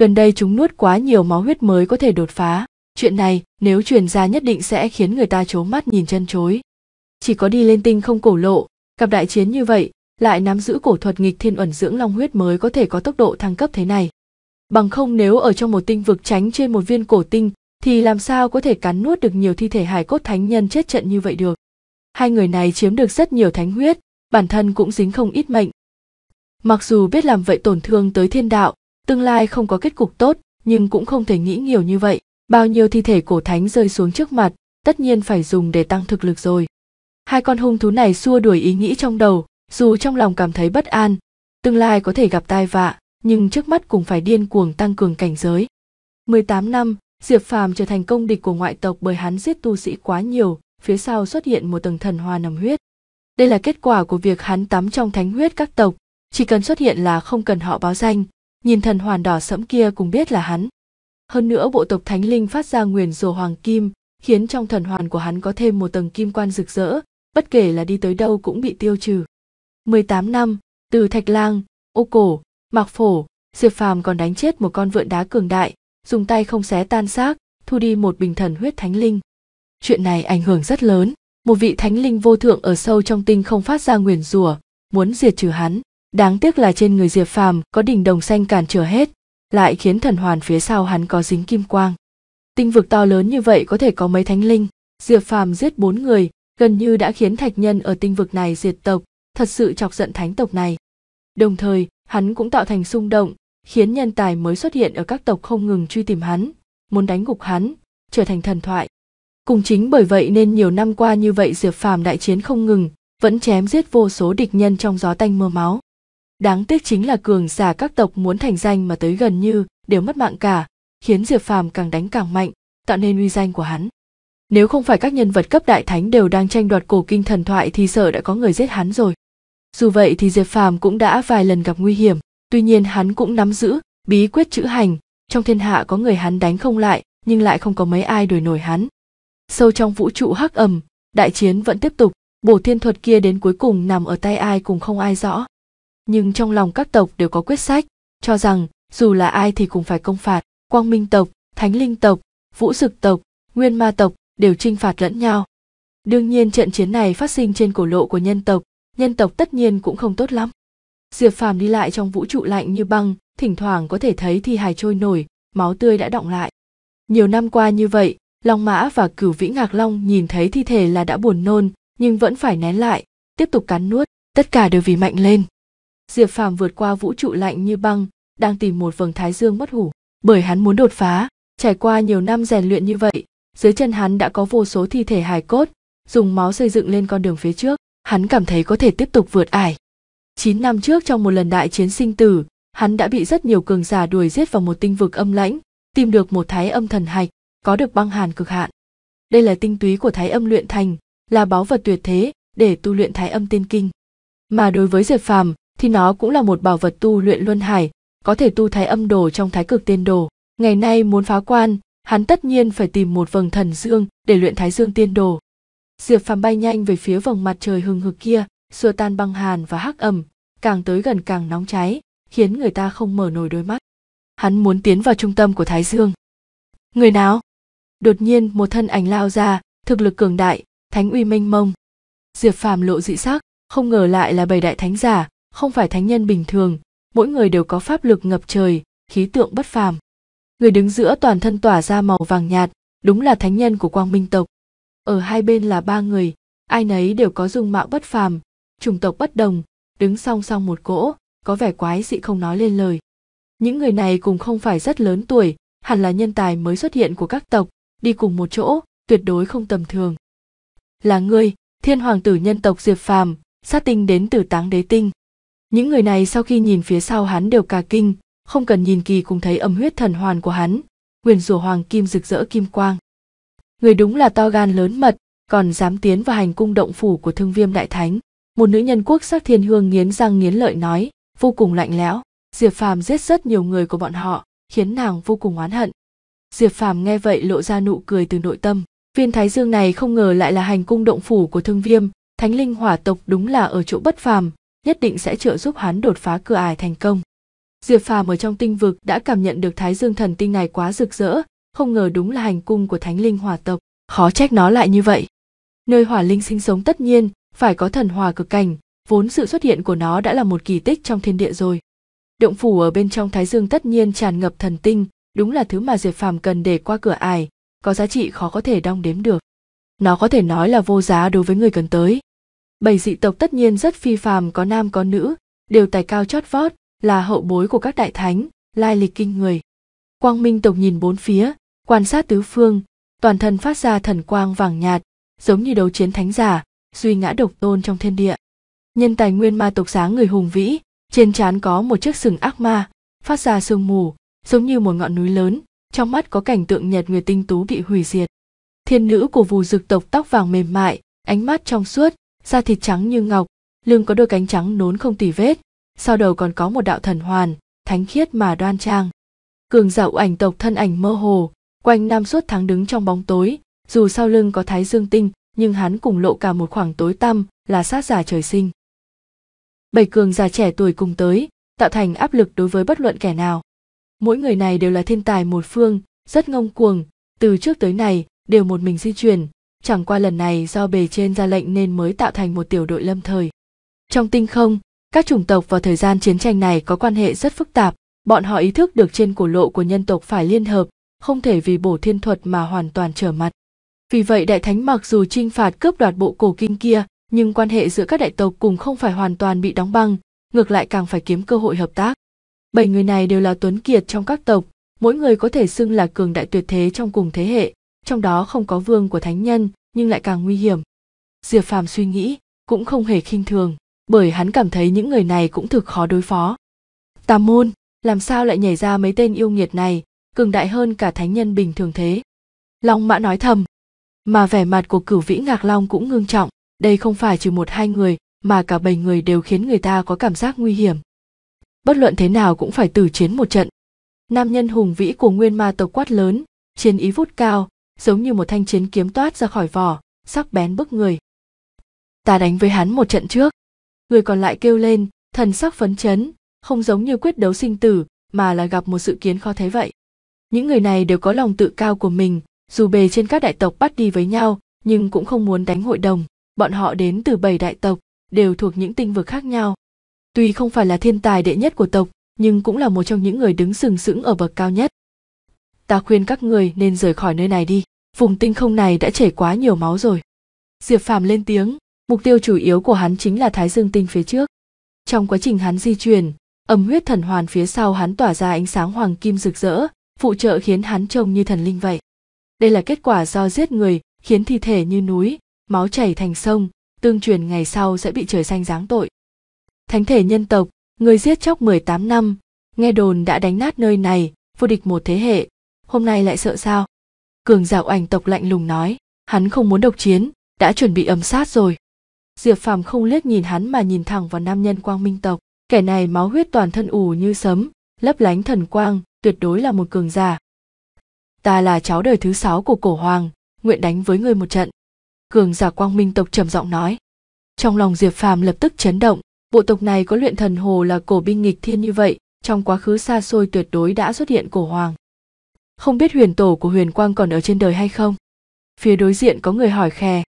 gần đây chúng nuốt quá nhiều máu huyết mới có thể đột phá chuyện này nếu truyền ra nhất định sẽ khiến người ta trố mắt nhìn chân chối chỉ có đi lên tinh không cổ lộ gặp đại chiến như vậy lại nắm giữ cổ thuật nghịch thiên ẩn dưỡng long huyết mới có thể có tốc độ thăng cấp thế này bằng không nếu ở trong một tinh vực tránh trên một viên cổ tinh thì làm sao có thể cắn nuốt được nhiều thi thể hải cốt thánh nhân chết trận như vậy được. Hai người này chiếm được rất nhiều thánh huyết, bản thân cũng dính không ít mệnh. Mặc dù biết làm vậy tổn thương tới thiên đạo, tương lai không có kết cục tốt, nhưng cũng không thể nghĩ nhiều như vậy. Bao nhiêu thi thể cổ thánh rơi xuống trước mặt, tất nhiên phải dùng để tăng thực lực rồi. Hai con hung thú này xua đuổi ý nghĩ trong đầu, dù trong lòng cảm thấy bất an, tương lai có thể gặp tai vạ, nhưng trước mắt cũng phải điên cuồng tăng cường cảnh giới. 18 năm, Diệp Phàm trở thành công địch của ngoại tộc bởi hắn giết tu sĩ quá nhiều, phía sau xuất hiện một tầng thần hoa nằm huyết. Đây là kết quả của việc hắn tắm trong thánh huyết các tộc, chỉ cần xuất hiện là không cần họ báo danh, nhìn thần hoàn đỏ sẫm kia cũng biết là hắn. Hơn nữa bộ tộc thánh linh phát ra nguyền rùa hoàng kim, khiến trong thần hoàn của hắn có thêm một tầng kim quan rực rỡ, bất kể là đi tới đâu cũng bị tiêu trừ. 18 năm, từ Thạch Lang, ô cổ, Mạc Phổ, Diệp Phàm còn đánh chết một con vượn đá cường đại, dùng tay không xé tan xác, thu đi một bình thần huyết thánh linh. Chuyện này ảnh hưởng rất lớn, một vị thánh linh vô thượng ở sâu trong tinh không phát ra nguyền rủa, muốn diệt trừ hắn. Đáng tiếc là trên người Diệp Phàm có đỉnh đồng xanh cản trở hết, lại khiến thần hoàn phía sau hắn có dính kim quang. Tinh vực to lớn như vậy có thể có mấy thánh linh, Diệp Phàm giết bốn người, gần như đã khiến thạch nhân ở tinh vực này diệt tộc, thật sự chọc giận thánh tộc này. Đồng thời, hắn cũng tạo thành xung động khiến nhân tài mới xuất hiện ở các tộc không ngừng truy tìm hắn muốn đánh gục hắn trở thành thần thoại cùng chính bởi vậy nên nhiều năm qua như vậy diệp phàm đại chiến không ngừng vẫn chém giết vô số địch nhân trong gió tanh mưa máu đáng tiếc chính là cường giả các tộc muốn thành danh mà tới gần như đều mất mạng cả khiến diệp phàm càng đánh càng mạnh tạo nên uy danh của hắn nếu không phải các nhân vật cấp đại thánh đều đang tranh đoạt cổ kinh thần thoại thì sợ đã có người giết hắn rồi dù vậy thì Diệp Phàm cũng đã vài lần gặp nguy hiểm, tuy nhiên hắn cũng nắm giữ bí quyết chữ hành, trong thiên hạ có người hắn đánh không lại, nhưng lại không có mấy ai đuổi nổi hắn. Sâu trong vũ trụ hắc ầm, đại chiến vẫn tiếp tục, bổ thiên thuật kia đến cuối cùng nằm ở tay ai cũng không ai rõ. Nhưng trong lòng các tộc đều có quyết sách, cho rằng dù là ai thì cũng phải công phạt, quang minh tộc, thánh linh tộc, vũ dực tộc, nguyên ma tộc đều trinh phạt lẫn nhau. Đương nhiên trận chiến này phát sinh trên cổ lộ của nhân tộc, nhân tộc tất nhiên cũng không tốt lắm diệp phàm đi lại trong vũ trụ lạnh như băng thỉnh thoảng có thể thấy thi hài trôi nổi máu tươi đã đọng lại nhiều năm qua như vậy long mã và cửu vĩ ngạc long nhìn thấy thi thể là đã buồn nôn nhưng vẫn phải nén lại tiếp tục cắn nuốt tất cả đều vì mạnh lên diệp phàm vượt qua vũ trụ lạnh như băng đang tìm một vầng thái dương mất hủ bởi hắn muốn đột phá trải qua nhiều năm rèn luyện như vậy dưới chân hắn đã có vô số thi thể hài cốt dùng máu xây dựng lên con đường phía trước hắn cảm thấy có thể tiếp tục vượt ải. 9 năm trước trong một lần đại chiến sinh tử, hắn đã bị rất nhiều cường giả đuổi giết vào một tinh vực âm lãnh, tìm được một thái âm thần hạch, có được băng hàn cực hạn. Đây là tinh túy của thái âm luyện thành, là báu vật tuyệt thế để tu luyện thái âm tiên kinh. Mà đối với Diệp Phàm thì nó cũng là một bảo vật tu luyện luân hải, có thể tu thái âm đồ trong thái cực tiên đồ. Ngày nay muốn phá quan, hắn tất nhiên phải tìm một vầng thần dương để luyện thái dương tiên đồ diệp phàm bay nhanh về phía vòng mặt trời hừng hực kia xua tan băng hàn và hắc ẩm càng tới gần càng nóng cháy khiến người ta không mở nổi đôi mắt hắn muốn tiến vào trung tâm của thái dương người nào đột nhiên một thân ảnh lao ra thực lực cường đại thánh uy mênh mông diệp phàm lộ dị sắc không ngờ lại là bảy đại thánh giả không phải thánh nhân bình thường mỗi người đều có pháp lực ngập trời khí tượng bất phàm người đứng giữa toàn thân tỏa ra màu vàng nhạt đúng là thánh nhân của quang minh tộc ở hai bên là ba người ai nấy đều có dung mạo bất phàm chủng tộc bất đồng đứng song song một cỗ có vẻ quái dị không nói lên lời những người này cùng không phải rất lớn tuổi hẳn là nhân tài mới xuất hiện của các tộc đi cùng một chỗ tuyệt đối không tầm thường là ngươi thiên hoàng tử nhân tộc diệp phàm sát tinh đến từ táng đế tinh những người này sau khi nhìn phía sau hắn đều cà kinh không cần nhìn kỳ cũng thấy âm huyết thần hoàn của hắn quyền rủa hoàng kim rực rỡ kim quang người đúng là to gan lớn mật còn dám tiến vào hành cung động phủ của thương viêm đại thánh một nữ nhân quốc sắc thiên hương nghiến răng nghiến lợi nói vô cùng lạnh lẽo diệp phàm giết rất nhiều người của bọn họ khiến nàng vô cùng oán hận diệp phàm nghe vậy lộ ra nụ cười từ nội tâm viên thái dương này không ngờ lại là hành cung động phủ của thương viêm thánh linh hỏa tộc đúng là ở chỗ bất phàm nhất định sẽ trợ giúp hắn đột phá cửa ải thành công diệp phàm ở trong tinh vực đã cảm nhận được thái dương thần tinh này quá rực rỡ không ngờ đúng là hành cung của thánh linh hỏa tộc khó trách nó lại như vậy nơi hỏa linh sinh sống tất nhiên phải có thần hòa cực cảnh vốn sự xuất hiện của nó đã là một kỳ tích trong thiên địa rồi động phủ ở bên trong thái dương tất nhiên tràn ngập thần tinh đúng là thứ mà diệp phàm cần để qua cửa ải có giá trị khó có thể đong đếm được nó có thể nói là vô giá đối với người cần tới bảy dị tộc tất nhiên rất phi phàm có nam có nữ đều tài cao chót vót là hậu bối của các đại thánh lai lịch kinh người quang minh tộc nhìn bốn phía quan sát tứ phương toàn thân phát ra thần quang vàng nhạt giống như đấu chiến thánh giả duy ngã độc tôn trong thiên địa nhân tài nguyên ma tộc sáng người hùng vĩ trên trán có một chiếc sừng ác ma phát ra sương mù giống như một ngọn núi lớn trong mắt có cảnh tượng nhật người tinh tú bị hủy diệt thiên nữ của vù dực tộc tóc vàng mềm mại ánh mắt trong suốt da thịt trắng như ngọc lưng có đôi cánh trắng nốn không tỉ vết sau đầu còn có một đạo thần hoàn thánh khiết mà đoan trang cường dạo ảnh tộc thân ảnh mơ hồ quanh năm suốt tháng đứng trong bóng tối dù sau lưng có thái dương tinh nhưng hắn cùng lộ cả một khoảng tối tăm là sát giả trời sinh bảy cường già trẻ tuổi cùng tới tạo thành áp lực đối với bất luận kẻ nào mỗi người này đều là thiên tài một phương rất ngông cuồng từ trước tới này đều một mình di chuyển chẳng qua lần này do bề trên ra lệnh nên mới tạo thành một tiểu đội lâm thời trong tinh không các chủng tộc vào thời gian chiến tranh này có quan hệ rất phức tạp bọn họ ý thức được trên cổ lộ của nhân tộc phải liên hợp không thể vì bổ thiên thuật mà hoàn toàn trở mặt. Vì vậy đại thánh mặc dù trinh phạt cướp đoạt bộ cổ kinh kia, nhưng quan hệ giữa các đại tộc cùng không phải hoàn toàn bị đóng băng, ngược lại càng phải kiếm cơ hội hợp tác. Bảy người này đều là tuấn kiệt trong các tộc, mỗi người có thể xưng là cường đại tuyệt thế trong cùng thế hệ, trong đó không có vương của thánh nhân, nhưng lại càng nguy hiểm. Diệp Phàm suy nghĩ, cũng không hề khinh thường, bởi hắn cảm thấy những người này cũng thực khó đối phó. Tà môn, làm sao lại nhảy ra mấy tên yêu nghiệt này, cường đại hơn cả thánh nhân bình thường thế long mã nói thầm mà vẻ mặt của cửu vĩ ngạc long cũng ngưng trọng đây không phải chỉ một hai người mà cả bảy người đều khiến người ta có cảm giác nguy hiểm bất luận thế nào cũng phải tử chiến một trận nam nhân hùng vĩ của nguyên ma tộc quát lớn chiến ý vút cao giống như một thanh chiến kiếm toát ra khỏi vỏ sắc bén bức người ta đánh với hắn một trận trước người còn lại kêu lên thần sắc phấn chấn không giống như quyết đấu sinh tử mà là gặp một sự kiến khó thế vậy những người này đều có lòng tự cao của mình dù bề trên các đại tộc bắt đi với nhau nhưng cũng không muốn đánh hội đồng bọn họ đến từ bảy đại tộc đều thuộc những tinh vực khác nhau tuy không phải là thiên tài đệ nhất của tộc nhưng cũng là một trong những người đứng sừng sững ở bậc cao nhất ta khuyên các người nên rời khỏi nơi này đi vùng tinh không này đã chảy quá nhiều máu rồi diệp phàm lên tiếng mục tiêu chủ yếu của hắn chính là thái dương tinh phía trước trong quá trình hắn di chuyển âm huyết thần hoàn phía sau hắn tỏa ra ánh sáng hoàng kim rực rỡ phụ trợ khiến hắn trông như thần linh vậy đây là kết quả do giết người khiến thi thể như núi máu chảy thành sông tương truyền ngày sau sẽ bị trời xanh giáng tội thánh thể nhân tộc người giết chóc 18 năm nghe đồn đã đánh nát nơi này vô địch một thế hệ hôm nay lại sợ sao cường giả ảnh tộc lạnh lùng nói hắn không muốn độc chiến đã chuẩn bị ấm sát rồi diệp phàm không liếc nhìn hắn mà nhìn thẳng vào nam nhân quang minh tộc kẻ này máu huyết toàn thân ủ như sấm lấp lánh thần quang tuyệt đối là một cường giả. Ta là cháu đời thứ sáu của cổ hoàng, nguyện đánh với ngươi một trận. Cường giả quang minh tộc trầm giọng nói. Trong lòng Diệp Phàm lập tức chấn động, bộ tộc này có luyện thần hồ là cổ binh nghịch thiên như vậy, trong quá khứ xa xôi tuyệt đối đã xuất hiện cổ hoàng. Không biết huyền tổ của huyền quang còn ở trên đời hay không? Phía đối diện có người hỏi khè.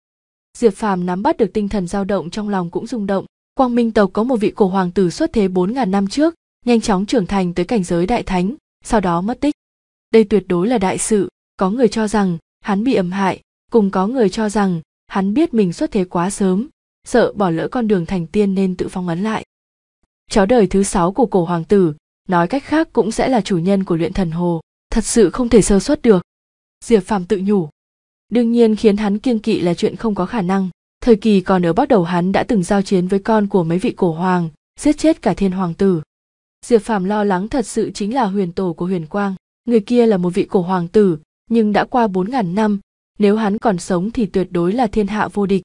Diệp Phàm nắm bắt được tinh thần dao động trong lòng cũng rung động. Quang Minh tộc có một vị cổ hoàng tử xuất thế 4.000 năm trước, nhanh chóng trưởng thành tới cảnh giới đại thánh, sau đó mất tích đây tuyệt đối là đại sự có người cho rằng hắn bị ầm hại cùng có người cho rằng hắn biết mình xuất thế quá sớm sợ bỏ lỡ con đường thành tiên nên tự phong ấn lại cháu đời thứ sáu của cổ hoàng tử nói cách khác cũng sẽ là chủ nhân của luyện thần hồ thật sự không thể sơ suất được diệp phàm tự nhủ đương nhiên khiến hắn kiêng kỵ là chuyện không có khả năng thời kỳ còn ở bắt đầu hắn đã từng giao chiến với con của mấy vị cổ hoàng giết chết cả thiên hoàng tử diệp phàm lo lắng thật sự chính là huyền tổ của huyền quang người kia là một vị cổ hoàng tử nhưng đã qua bốn ngàn năm nếu hắn còn sống thì tuyệt đối là thiên hạ vô địch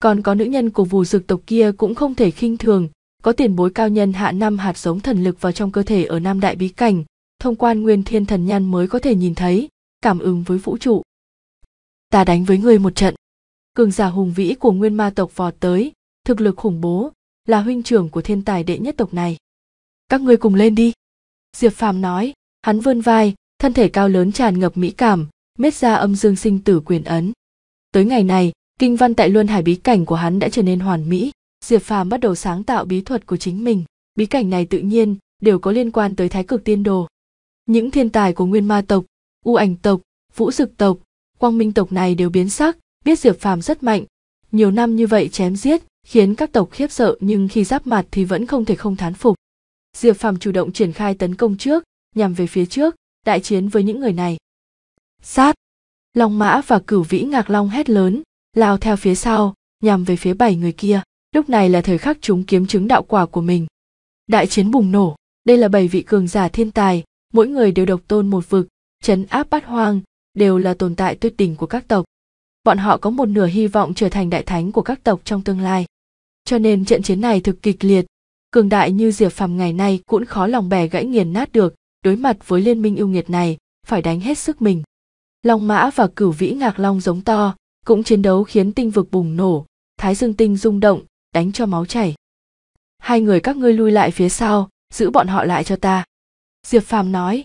còn có nữ nhân của vù dực tộc kia cũng không thể khinh thường có tiền bối cao nhân hạ năm hạt giống thần lực vào trong cơ thể ở nam đại bí cảnh thông quan nguyên thiên thần nhan mới có thể nhìn thấy cảm ứng với vũ trụ ta đánh với ngươi một trận cường giả hùng vĩ của nguyên ma tộc vọt tới thực lực khủng bố là huynh trưởng của thiên tài đệ nhất tộc này các ngươi cùng lên đi diệp phàm nói hắn vươn vai thân thể cao lớn tràn ngập mỹ cảm mết ra âm dương sinh tử quyền ấn tới ngày này kinh văn tại luân hải bí cảnh của hắn đã trở nên hoàn mỹ diệp phàm bắt đầu sáng tạo bí thuật của chính mình bí cảnh này tự nhiên đều có liên quan tới thái cực tiên đồ những thiên tài của nguyên ma tộc u ảnh tộc vũ dực tộc quang minh tộc này đều biến sắc biết diệp phàm rất mạnh nhiều năm như vậy chém giết khiến các tộc khiếp sợ nhưng khi giáp mặt thì vẫn không thể không thán phục diệp phàm chủ động triển khai tấn công trước nhằm về phía trước đại chiến với những người này sát long mã và cửu vĩ ngạc long hét lớn lao theo phía sau nhằm về phía bảy người kia lúc này là thời khắc chúng kiếm chứng đạo quả của mình đại chiến bùng nổ đây là bảy vị cường giả thiên tài mỗi người đều độc tôn một vực chấn áp bát hoang đều là tồn tại tuyệt đỉnh của các tộc bọn họ có một nửa hy vọng trở thành đại thánh của các tộc trong tương lai cho nên trận chiến này thực kịch liệt cường đại như diệp phàm ngày nay cũng khó lòng bè gãy nghiền nát được đối mặt với liên minh ưu nghiệt này phải đánh hết sức mình long mã và cửu vĩ ngạc long giống to cũng chiến đấu khiến tinh vực bùng nổ thái dương tinh rung động đánh cho máu chảy hai người các ngươi lui lại phía sau giữ bọn họ lại cho ta diệp phàm nói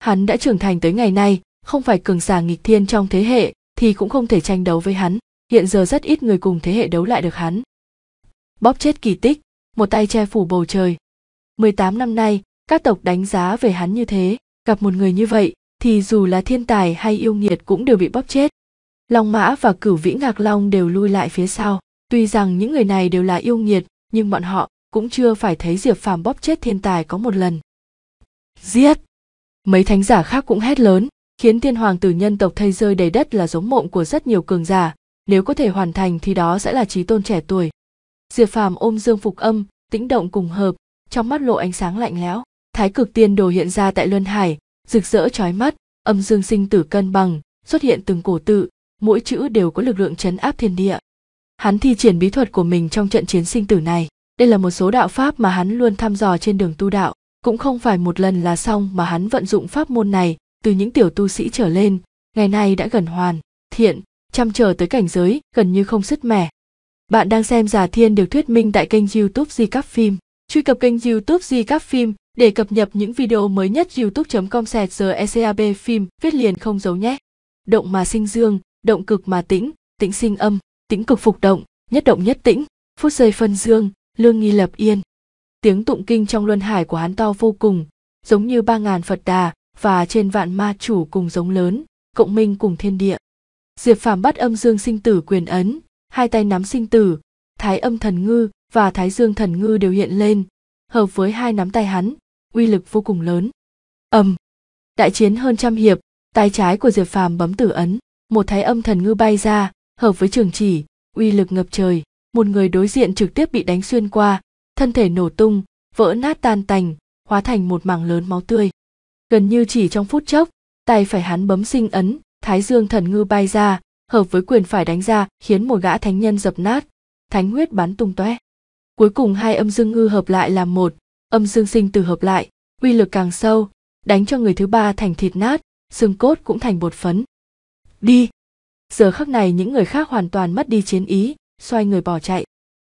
hắn đã trưởng thành tới ngày nay không phải cường giả nghịch thiên trong thế hệ thì cũng không thể tranh đấu với hắn hiện giờ rất ít người cùng thế hệ đấu lại được hắn bóp chết kỳ tích một tay che phủ bầu trời. 18 năm nay, các tộc đánh giá về hắn như thế, gặp một người như vậy thì dù là thiên tài hay yêu nghiệt cũng đều bị bóp chết. Long Mã và Cửu Vĩ Ngạc Long đều lui lại phía sau, tuy rằng những người này đều là yêu nghiệt, nhưng bọn họ cũng chưa phải thấy Diệp Phàm bóp chết thiên tài có một lần. Giết! Mấy thánh giả khác cũng hét lớn, khiến thiên hoàng tử nhân tộc thay rơi đầy đất là giống mộng của rất nhiều cường giả, nếu có thể hoàn thành thì đó sẽ là trí tôn trẻ tuổi. Diệp Phàm ôm Dương Phục Âm, tĩnh động cùng hợp trong mắt lộ ánh sáng lạnh lẽo thái cực tiên đồ hiện ra tại luân hải rực rỡ trói mắt âm dương sinh tử cân bằng xuất hiện từng cổ tự mỗi chữ đều có lực lượng chấn áp thiên địa hắn thi triển bí thuật của mình trong trận chiến sinh tử này đây là một số đạo pháp mà hắn luôn thăm dò trên đường tu đạo cũng không phải một lần là xong mà hắn vận dụng pháp môn này từ những tiểu tu sĩ trở lên ngày nay đã gần hoàn thiện chăm chờ tới cảnh giới gần như không sứt mẻ bạn đang xem Giả Thiên được thuyết minh tại kênh YouTube Di Các Phim. Truy cập kênh YouTube Di Các Phim để cập nhật những video mới nhất youtube.com sẹt phim viết liền không giấu nhé. Động mà sinh dương, động cực mà tĩnh, tĩnh sinh âm, tĩnh cực phục động, nhất động nhất tĩnh, phút giây phân dương, lương nghi lập yên. Tiếng tụng kinh trong luân hải của hắn to vô cùng, giống như ba ngàn Phật đà và trên vạn ma chủ cùng giống lớn, cộng minh cùng thiên địa. Diệp Phàm bắt âm dương sinh tử quyền ấn, hai tay nắm sinh tử thái âm thần ngư và thái dương thần ngư đều hiện lên hợp với hai nắm tay hắn uy lực vô cùng lớn ầm đại chiến hơn trăm hiệp tay trái của diệp phàm bấm tử ấn một thái âm thần ngư bay ra hợp với trường chỉ uy lực ngập trời một người đối diện trực tiếp bị đánh xuyên qua thân thể nổ tung vỡ nát tan tành hóa thành một mảng lớn máu tươi gần như chỉ trong phút chốc tay phải hắn bấm sinh ấn thái dương thần ngư bay ra hợp với quyền phải đánh ra khiến một gã thánh nhân dập nát thánh huyết bắn tung tóe cuối cùng hai âm dương ngư hợp lại làm một âm dương sinh từ hợp lại uy lực càng sâu đánh cho người thứ ba thành thịt nát xương cốt cũng thành bột phấn đi giờ khắc này những người khác hoàn toàn mất đi chiến ý xoay người bỏ chạy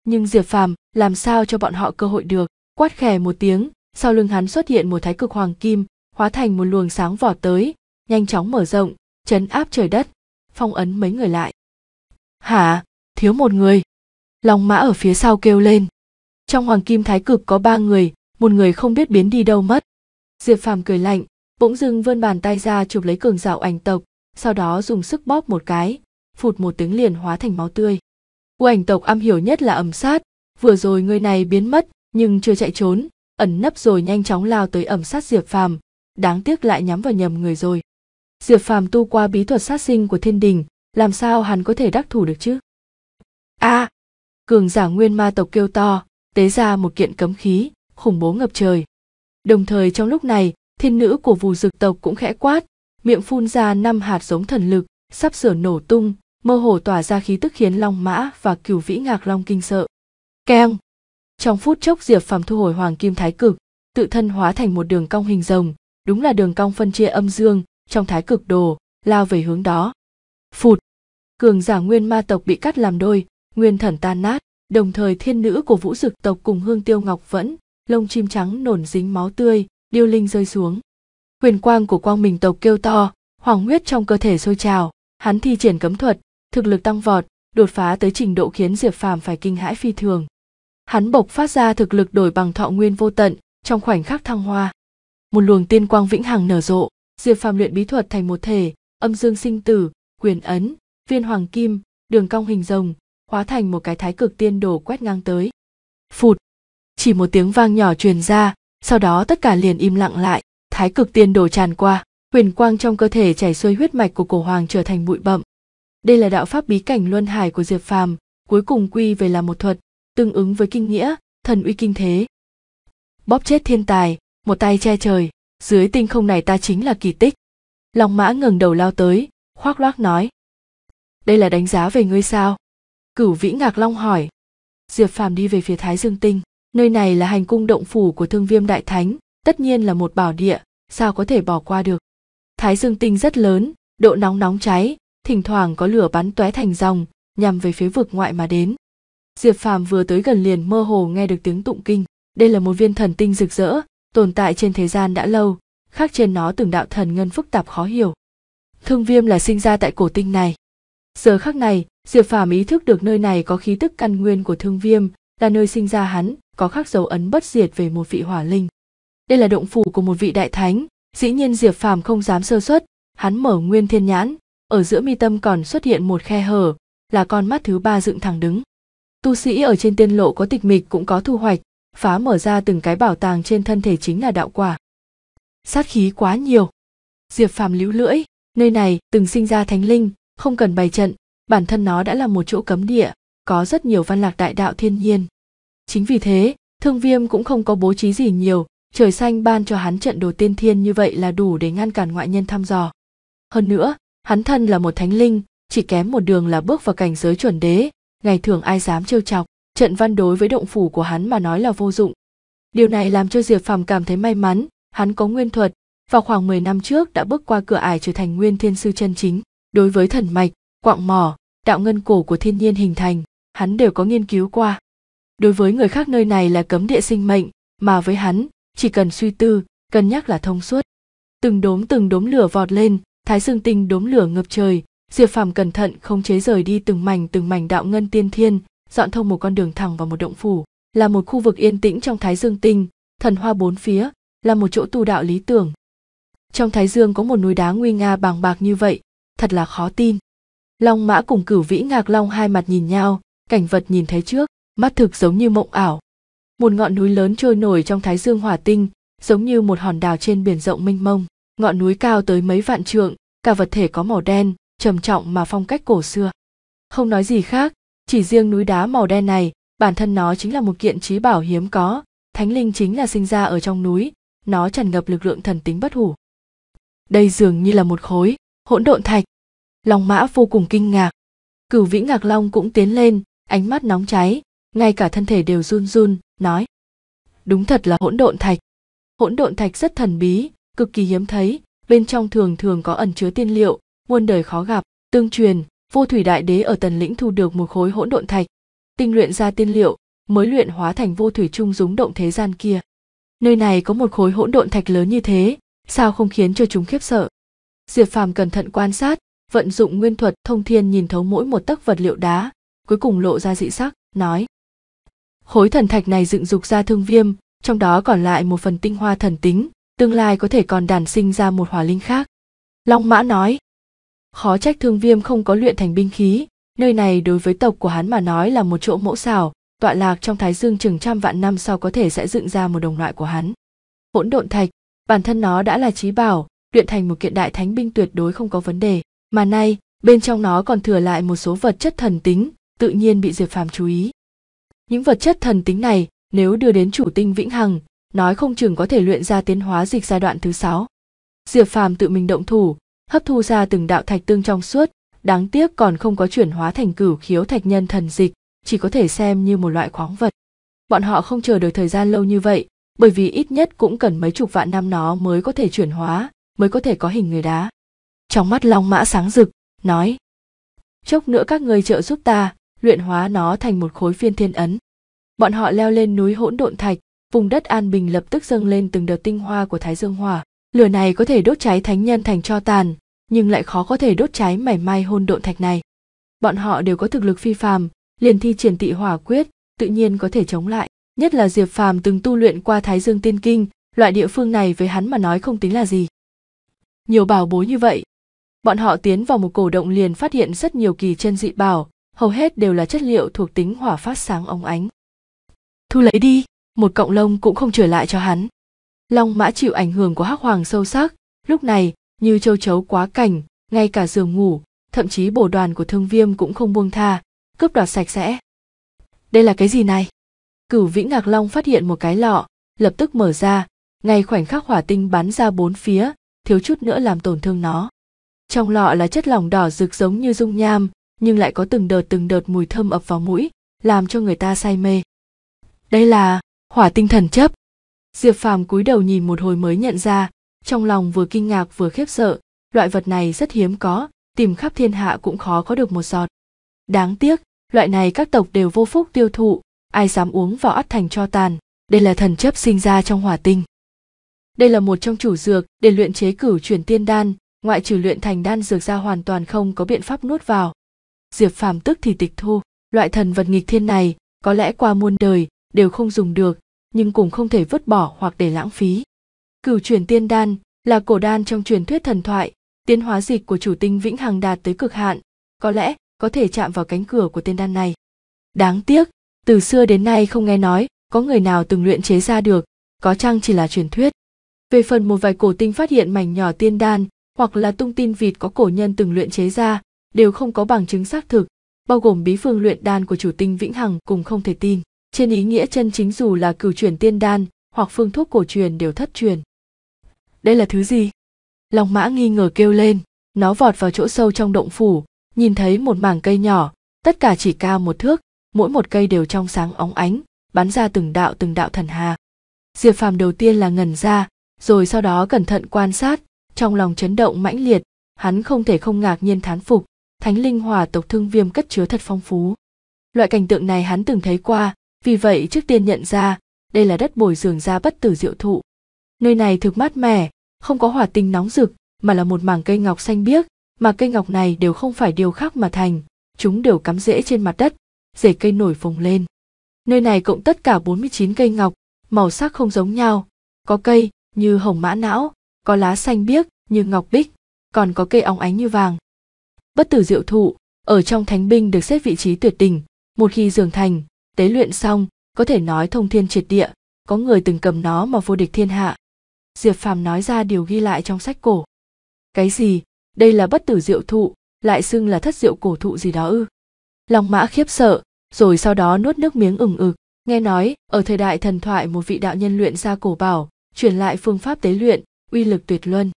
nhưng diệp phàm làm sao cho bọn họ cơ hội được quát khè một tiếng sau lưng hắn xuất hiện một thái cực hoàng kim hóa thành một luồng sáng vỏ tới nhanh chóng mở rộng chấn áp trời đất phong ấn mấy người lại hả thiếu một người long mã ở phía sau kêu lên trong hoàng kim thái cực có ba người một người không biết biến đi đâu mất diệp phàm cười lạnh bỗng dưng vươn bàn tay ra chụp lấy cường dạo ảnh tộc sau đó dùng sức bóp một cái phụt một tiếng liền hóa thành máu tươi u ảnh tộc am hiểu nhất là ẩm sát vừa rồi người này biến mất nhưng chưa chạy trốn ẩn nấp rồi nhanh chóng lao tới ẩm sát diệp phàm đáng tiếc lại nhắm vào nhầm người rồi Diệp Phàm tu qua bí thuật sát sinh của thiên đình, làm sao hắn có thể đắc thủ được chứ? A! À, cường giả nguyên ma tộc kêu to, tế ra một kiện cấm khí, khủng bố ngập trời. Đồng thời trong lúc này, thiên nữ của vù dực tộc cũng khẽ quát, miệng phun ra năm hạt giống thần lực, sắp sửa nổ tung, mơ hồ tỏa ra khí tức khiến Long Mã và Cửu Vĩ Ngạc Long kinh sợ. Keng! Trong phút chốc Diệp Phàm thu hồi Hoàng Kim Thái Cực, tự thân hóa thành một đường cong hình rồng, đúng là đường cong phân chia âm dương, trong thái cực đồ lao về hướng đó phụt cường giả nguyên ma tộc bị cắt làm đôi nguyên thần tan nát đồng thời thiên nữ của vũ dực tộc cùng hương tiêu ngọc vẫn lông chim trắng nổn dính máu tươi điêu linh rơi xuống huyền quang của quang mình tộc kêu to hoàng huyết trong cơ thể sôi trào hắn thi triển cấm thuật thực lực tăng vọt đột phá tới trình độ khiến diệp phàm phải kinh hãi phi thường hắn bộc phát ra thực lực đổi bằng thọ nguyên vô tận trong khoảnh khắc thăng hoa một luồng tiên quang vĩnh hằng nở rộ diệp phàm luyện bí thuật thành một thể âm dương sinh tử quyền ấn viên hoàng kim đường cong hình rồng hóa thành một cái thái cực tiên đồ quét ngang tới phụt chỉ một tiếng vang nhỏ truyền ra sau đó tất cả liền im lặng lại thái cực tiên đồ tràn qua huyền quang trong cơ thể chảy xuôi huyết mạch của cổ hoàng trở thành bụi bậm đây là đạo pháp bí cảnh luân hải của diệp phàm cuối cùng quy về là một thuật tương ứng với kinh nghĩa thần uy kinh thế bóp chết thiên tài một tay che trời dưới tinh không này ta chính là kỳ tích long mã ngẩng đầu lao tới khoác loác nói đây là đánh giá về ngươi sao cửu vĩ ngạc long hỏi diệp phàm đi về phía thái dương tinh nơi này là hành cung động phủ của thương viêm đại thánh tất nhiên là một bảo địa sao có thể bỏ qua được thái dương tinh rất lớn độ nóng nóng cháy thỉnh thoảng có lửa bắn tóe thành dòng nhằm về phía vực ngoại mà đến diệp phàm vừa tới gần liền mơ hồ nghe được tiếng tụng kinh đây là một viên thần tinh rực rỡ tồn tại trên thế gian đã lâu khác trên nó từng đạo thần ngân phức tạp khó hiểu thương viêm là sinh ra tại cổ tinh này giờ khắc này diệp phàm ý thức được nơi này có khí tức căn nguyên của thương viêm là nơi sinh ra hắn có khắc dấu ấn bất diệt về một vị hỏa linh đây là động phủ của một vị đại thánh dĩ nhiên diệp phàm không dám sơ xuất hắn mở nguyên thiên nhãn ở giữa mi tâm còn xuất hiện một khe hở là con mắt thứ ba dựng thẳng đứng tu sĩ ở trên tiên lộ có tịch mịch cũng có thu hoạch phá mở ra từng cái bảo tàng trên thân thể chính là đạo quả sát khí quá nhiều diệp phàm líu lưỡi nơi này từng sinh ra thánh linh không cần bày trận bản thân nó đã là một chỗ cấm địa có rất nhiều văn lạc đại đạo thiên nhiên chính vì thế thương viêm cũng không có bố trí gì nhiều trời xanh ban cho hắn trận đồ tiên thiên như vậy là đủ để ngăn cản ngoại nhân thăm dò hơn nữa hắn thân là một thánh linh chỉ kém một đường là bước vào cảnh giới chuẩn đế ngày thường ai dám trêu chọc trận văn đối với động phủ của hắn mà nói là vô dụng. Điều này làm cho Diệp Phàm cảm thấy may mắn, hắn có nguyên thuật, vào khoảng 10 năm trước đã bước qua cửa ải trở thành nguyên thiên sư chân chính. Đối với thần mạch, quạng mỏ, đạo ngân cổ của thiên nhiên hình thành, hắn đều có nghiên cứu qua. Đối với người khác nơi này là cấm địa sinh mệnh, mà với hắn, chỉ cần suy tư, cân nhắc là thông suốt. Từng đốm từng đốm lửa vọt lên, thái dương tinh đốm lửa ngập trời, Diệp Phàm cẩn thận không chế rời đi từng mảnh từng mảnh đạo ngân tiên thiên, dọn thông một con đường thẳng vào một động phủ là một khu vực yên tĩnh trong thái dương tinh thần hoa bốn phía là một chỗ tu đạo lý tưởng trong thái dương có một núi đá nguy nga bằng bạc như vậy thật là khó tin long mã cùng cửu vĩ ngạc long hai mặt nhìn nhau cảnh vật nhìn thấy trước mắt thực giống như mộng ảo một ngọn núi lớn trôi nổi trong thái dương hỏa tinh giống như một hòn đảo trên biển rộng mênh mông ngọn núi cao tới mấy vạn trượng cả vật thể có màu đen trầm trọng mà phong cách cổ xưa không nói gì khác chỉ riêng núi đá màu đen này bản thân nó chính là một kiện trí bảo hiếm có thánh linh chính là sinh ra ở trong núi nó tràn ngập lực lượng thần tính bất hủ đây dường như là một khối hỗn độn thạch long mã vô cùng kinh ngạc cửu vĩ ngạc long cũng tiến lên ánh mắt nóng cháy ngay cả thân thể đều run run nói đúng thật là hỗn độn thạch hỗn độn thạch rất thần bí cực kỳ hiếm thấy bên trong thường thường có ẩn chứa tiên liệu muôn đời khó gặp tương truyền Vô Thủy Đại Đế ở Tần Lĩnh thu được một khối hỗn độn thạch, tinh luyện ra tiên liệu, mới luyện hóa thành vô thủy trung rúng động thế gian kia. Nơi này có một khối hỗn độn thạch lớn như thế, sao không khiến cho chúng khiếp sợ? Diệp Phàm cẩn thận quan sát, vận dụng nguyên thuật thông thiên nhìn thấu mỗi một tấc vật liệu đá, cuối cùng lộ ra dị sắc, nói: Khối thần thạch này dựng dục ra thương viêm, trong đó còn lại một phần tinh hoa thần tính, tương lai có thể còn đàn sinh ra một hòa linh khác. Long Mã nói, khó trách thương viêm không có luyện thành binh khí nơi này đối với tộc của hắn mà nói là một chỗ mẫu xảo tọa lạc trong thái dương chừng trăm vạn năm sau có thể sẽ dựng ra một đồng loại của hắn hỗn độn thạch bản thân nó đã là trí bảo luyện thành một kiện đại thánh binh tuyệt đối không có vấn đề mà nay bên trong nó còn thừa lại một số vật chất thần tính tự nhiên bị diệp phàm chú ý những vật chất thần tính này nếu đưa đến chủ tinh vĩnh hằng nói không chừng có thể luyện ra tiến hóa dịch giai đoạn thứ sáu diệp phàm tự mình động thủ hấp thu ra từng đạo thạch tương trong suốt, đáng tiếc còn không có chuyển hóa thành cửu khiếu thạch nhân thần dịch, chỉ có thể xem như một loại khoáng vật. Bọn họ không chờ được thời gian lâu như vậy, bởi vì ít nhất cũng cần mấy chục vạn năm nó mới có thể chuyển hóa, mới có thể có hình người đá. Trong mắt Long Mã sáng rực, nói: "Chốc nữa các người trợ giúp ta, luyện hóa nó thành một khối phiên thiên ấn." Bọn họ leo lên núi hỗn độn thạch, vùng đất an bình lập tức dâng lên từng đợt tinh hoa của Thái Dương Hỏa, lửa này có thể đốt cháy thánh nhân thành cho tàn, nhưng lại khó có thể đốt cháy mảy may hôn độn thạch này bọn họ đều có thực lực phi phàm liền thi triển tị hỏa quyết tự nhiên có thể chống lại nhất là diệp phàm từng tu luyện qua thái dương tiên kinh loại địa phương này với hắn mà nói không tính là gì nhiều bảo bối như vậy bọn họ tiến vào một cổ động liền phát hiện rất nhiều kỳ chân dị bảo hầu hết đều là chất liệu thuộc tính hỏa phát sáng óng ánh thu lấy đi một cọng lông cũng không trở lại cho hắn long mã chịu ảnh hưởng của hắc hoàng sâu sắc lúc này như châu chấu quá cảnh ngay cả giường ngủ thậm chí bổ đoàn của thương viêm cũng không buông tha cướp đoạt sạch sẽ đây là cái gì này cửu vĩ ngạc long phát hiện một cái lọ lập tức mở ra ngay khoảnh khắc hỏa tinh bắn ra bốn phía thiếu chút nữa làm tổn thương nó trong lọ là chất lỏng đỏ rực giống như dung nham nhưng lại có từng đợt từng đợt mùi thơm ập vào mũi làm cho người ta say mê đây là hỏa tinh thần chấp diệp phàm cúi đầu nhìn một hồi mới nhận ra trong lòng vừa kinh ngạc vừa khiếp sợ, loại vật này rất hiếm có, tìm khắp thiên hạ cũng khó có được một giọt. Đáng tiếc, loại này các tộc đều vô phúc tiêu thụ, ai dám uống vào ắt thành cho tàn, đây là thần chấp sinh ra trong hỏa tinh. Đây là một trong chủ dược để luyện chế cửu chuyển tiên đan, ngoại trừ luyện thành đan dược ra hoàn toàn không có biện pháp nuốt vào. Diệp Phàm tức thì tịch thu, loại thần vật nghịch thiên này có lẽ qua muôn đời đều không dùng được, nhưng cũng không thể vứt bỏ hoặc để lãng phí. Cửu chuyển tiên đan là cổ đan trong truyền thuyết thần thoại, tiến hóa dịch của chủ tinh vĩnh hằng đạt tới cực hạn, có lẽ có thể chạm vào cánh cửa của tiên đan này. Đáng tiếc, từ xưa đến nay không nghe nói có người nào từng luyện chế ra được, có chăng chỉ là truyền thuyết. Về phần một vài cổ tinh phát hiện mảnh nhỏ tiên đan hoặc là tung tin vịt có cổ nhân từng luyện chế ra, đều không có bằng chứng xác thực, bao gồm bí phương luyện đan của chủ tinh vĩnh hằng cũng không thể tin. Trên ý nghĩa chân chính dù là cửu chuyển tiên đan hoặc phương thuốc cổ truyền đều thất truyền đây là thứ gì long mã nghi ngờ kêu lên nó vọt vào chỗ sâu trong động phủ nhìn thấy một mảng cây nhỏ tất cả chỉ cao một thước mỗi một cây đều trong sáng óng ánh bắn ra từng đạo từng đạo thần hà diệp phàm đầu tiên là ngần ra rồi sau đó cẩn thận quan sát trong lòng chấn động mãnh liệt hắn không thể không ngạc nhiên thán phục thánh linh hòa tộc thương viêm cất chứa thật phong phú loại cảnh tượng này hắn từng thấy qua vì vậy trước tiên nhận ra đây là đất bồi dưỡng ra bất tử diệu thụ nơi này thực mát mẻ không có hỏa tinh nóng rực mà là một mảng cây ngọc xanh biếc mà cây ngọc này đều không phải điều khác mà thành chúng đều cắm rễ trên mặt đất rễ cây nổi phồng lên nơi này cộng tất cả 49 cây ngọc màu sắc không giống nhau có cây như hồng mã não có lá xanh biếc như ngọc bích còn có cây óng ánh như vàng bất tử diệu thụ ở trong thánh binh được xếp vị trí tuyệt đỉnh một khi dường thành tế luyện xong có thể nói thông thiên triệt địa có người từng cầm nó mà vô địch thiên hạ diệp phàm nói ra điều ghi lại trong sách cổ cái gì đây là bất tử diệu thụ lại xưng là thất diệu cổ thụ gì đó ư long mã khiếp sợ rồi sau đó nuốt nước miếng ừng ực nghe nói ở thời đại thần thoại một vị đạo nhân luyện ra cổ bảo truyền lại phương pháp tế luyện uy lực tuyệt luân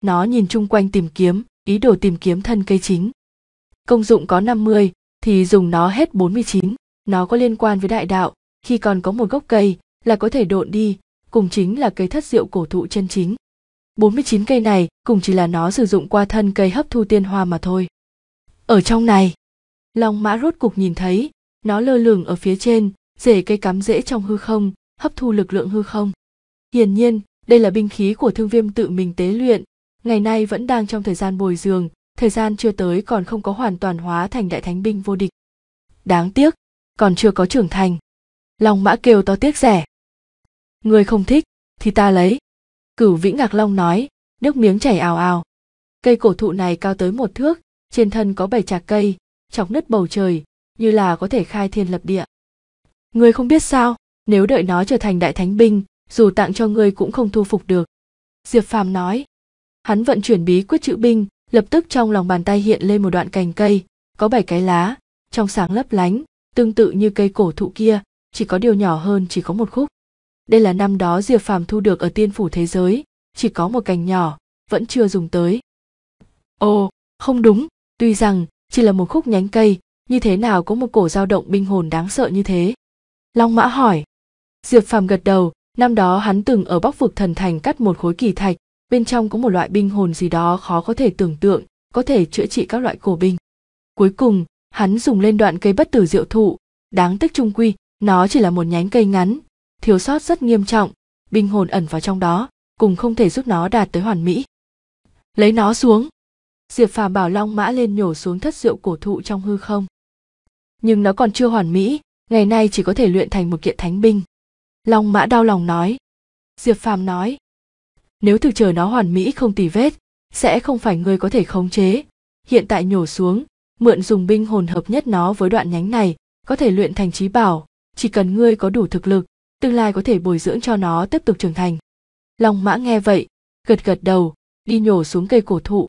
nó nhìn chung quanh tìm kiếm ý đồ tìm kiếm thân cây chính công dụng có 50 thì dùng nó hết 49 nó có liên quan với đại đạo khi còn có một gốc cây là có thể độn đi cùng chính là cây thất diệu cổ thụ chân chính. 49 cây này cùng chỉ là nó sử dụng qua thân cây hấp thu tiên hoa mà thôi. Ở trong này, Long mã rốt cục nhìn thấy, nó lơ lửng ở phía trên, rễ cây cắm rễ trong hư không, hấp thu lực lượng hư không. Hiển nhiên, đây là binh khí của thương viêm tự mình tế luyện, ngày nay vẫn đang trong thời gian bồi dưỡng, thời gian chưa tới còn không có hoàn toàn hóa thành đại thánh binh vô địch. Đáng tiếc, còn chưa có trưởng thành. Long mã kêu to tiếc rẻ người không thích thì ta lấy cửu vĩ ngạc long nói nước miếng chảy ào ào cây cổ thụ này cao tới một thước trên thân có bảy chạc cây chọc nứt bầu trời như là có thể khai thiên lập địa người không biết sao nếu đợi nó trở thành đại thánh binh dù tặng cho ngươi cũng không thu phục được diệp phàm nói hắn vận chuyển bí quyết chữ binh lập tức trong lòng bàn tay hiện lên một đoạn cành cây có bảy cái lá trong sáng lấp lánh tương tự như cây cổ thụ kia chỉ có điều nhỏ hơn chỉ có một khúc đây là năm đó Diệp Phàm thu được ở tiên phủ thế giới, chỉ có một cành nhỏ, vẫn chưa dùng tới. Ồ, không đúng, tuy rằng chỉ là một khúc nhánh cây, như thế nào có một cổ dao động binh hồn đáng sợ như thế? Long Mã hỏi. Diệp Phàm gật đầu, năm đó hắn từng ở Bắc vực thần thành cắt một khối kỳ thạch, bên trong có một loại binh hồn gì đó khó có thể tưởng tượng, có thể chữa trị các loại cổ binh. Cuối cùng, hắn dùng lên đoạn cây bất tử diệu thụ, đáng tiếc trung quy, nó chỉ là một nhánh cây ngắn, thiếu sót rất nghiêm trọng binh hồn ẩn vào trong đó cùng không thể giúp nó đạt tới hoàn mỹ lấy nó xuống diệp phàm bảo long mã lên nhổ xuống thất rượu cổ thụ trong hư không nhưng nó còn chưa hoàn mỹ ngày nay chỉ có thể luyện thành một kiện thánh binh long mã đau lòng nói diệp phàm nói nếu thực chờ nó hoàn mỹ không tì vết sẽ không phải ngươi có thể khống chế hiện tại nhổ xuống mượn dùng binh hồn hợp nhất nó với đoạn nhánh này có thể luyện thành trí bảo chỉ cần ngươi có đủ thực lực tương lai có thể bồi dưỡng cho nó tiếp tục trưởng thành long mã nghe vậy gật gật đầu đi nhổ xuống cây cổ thụ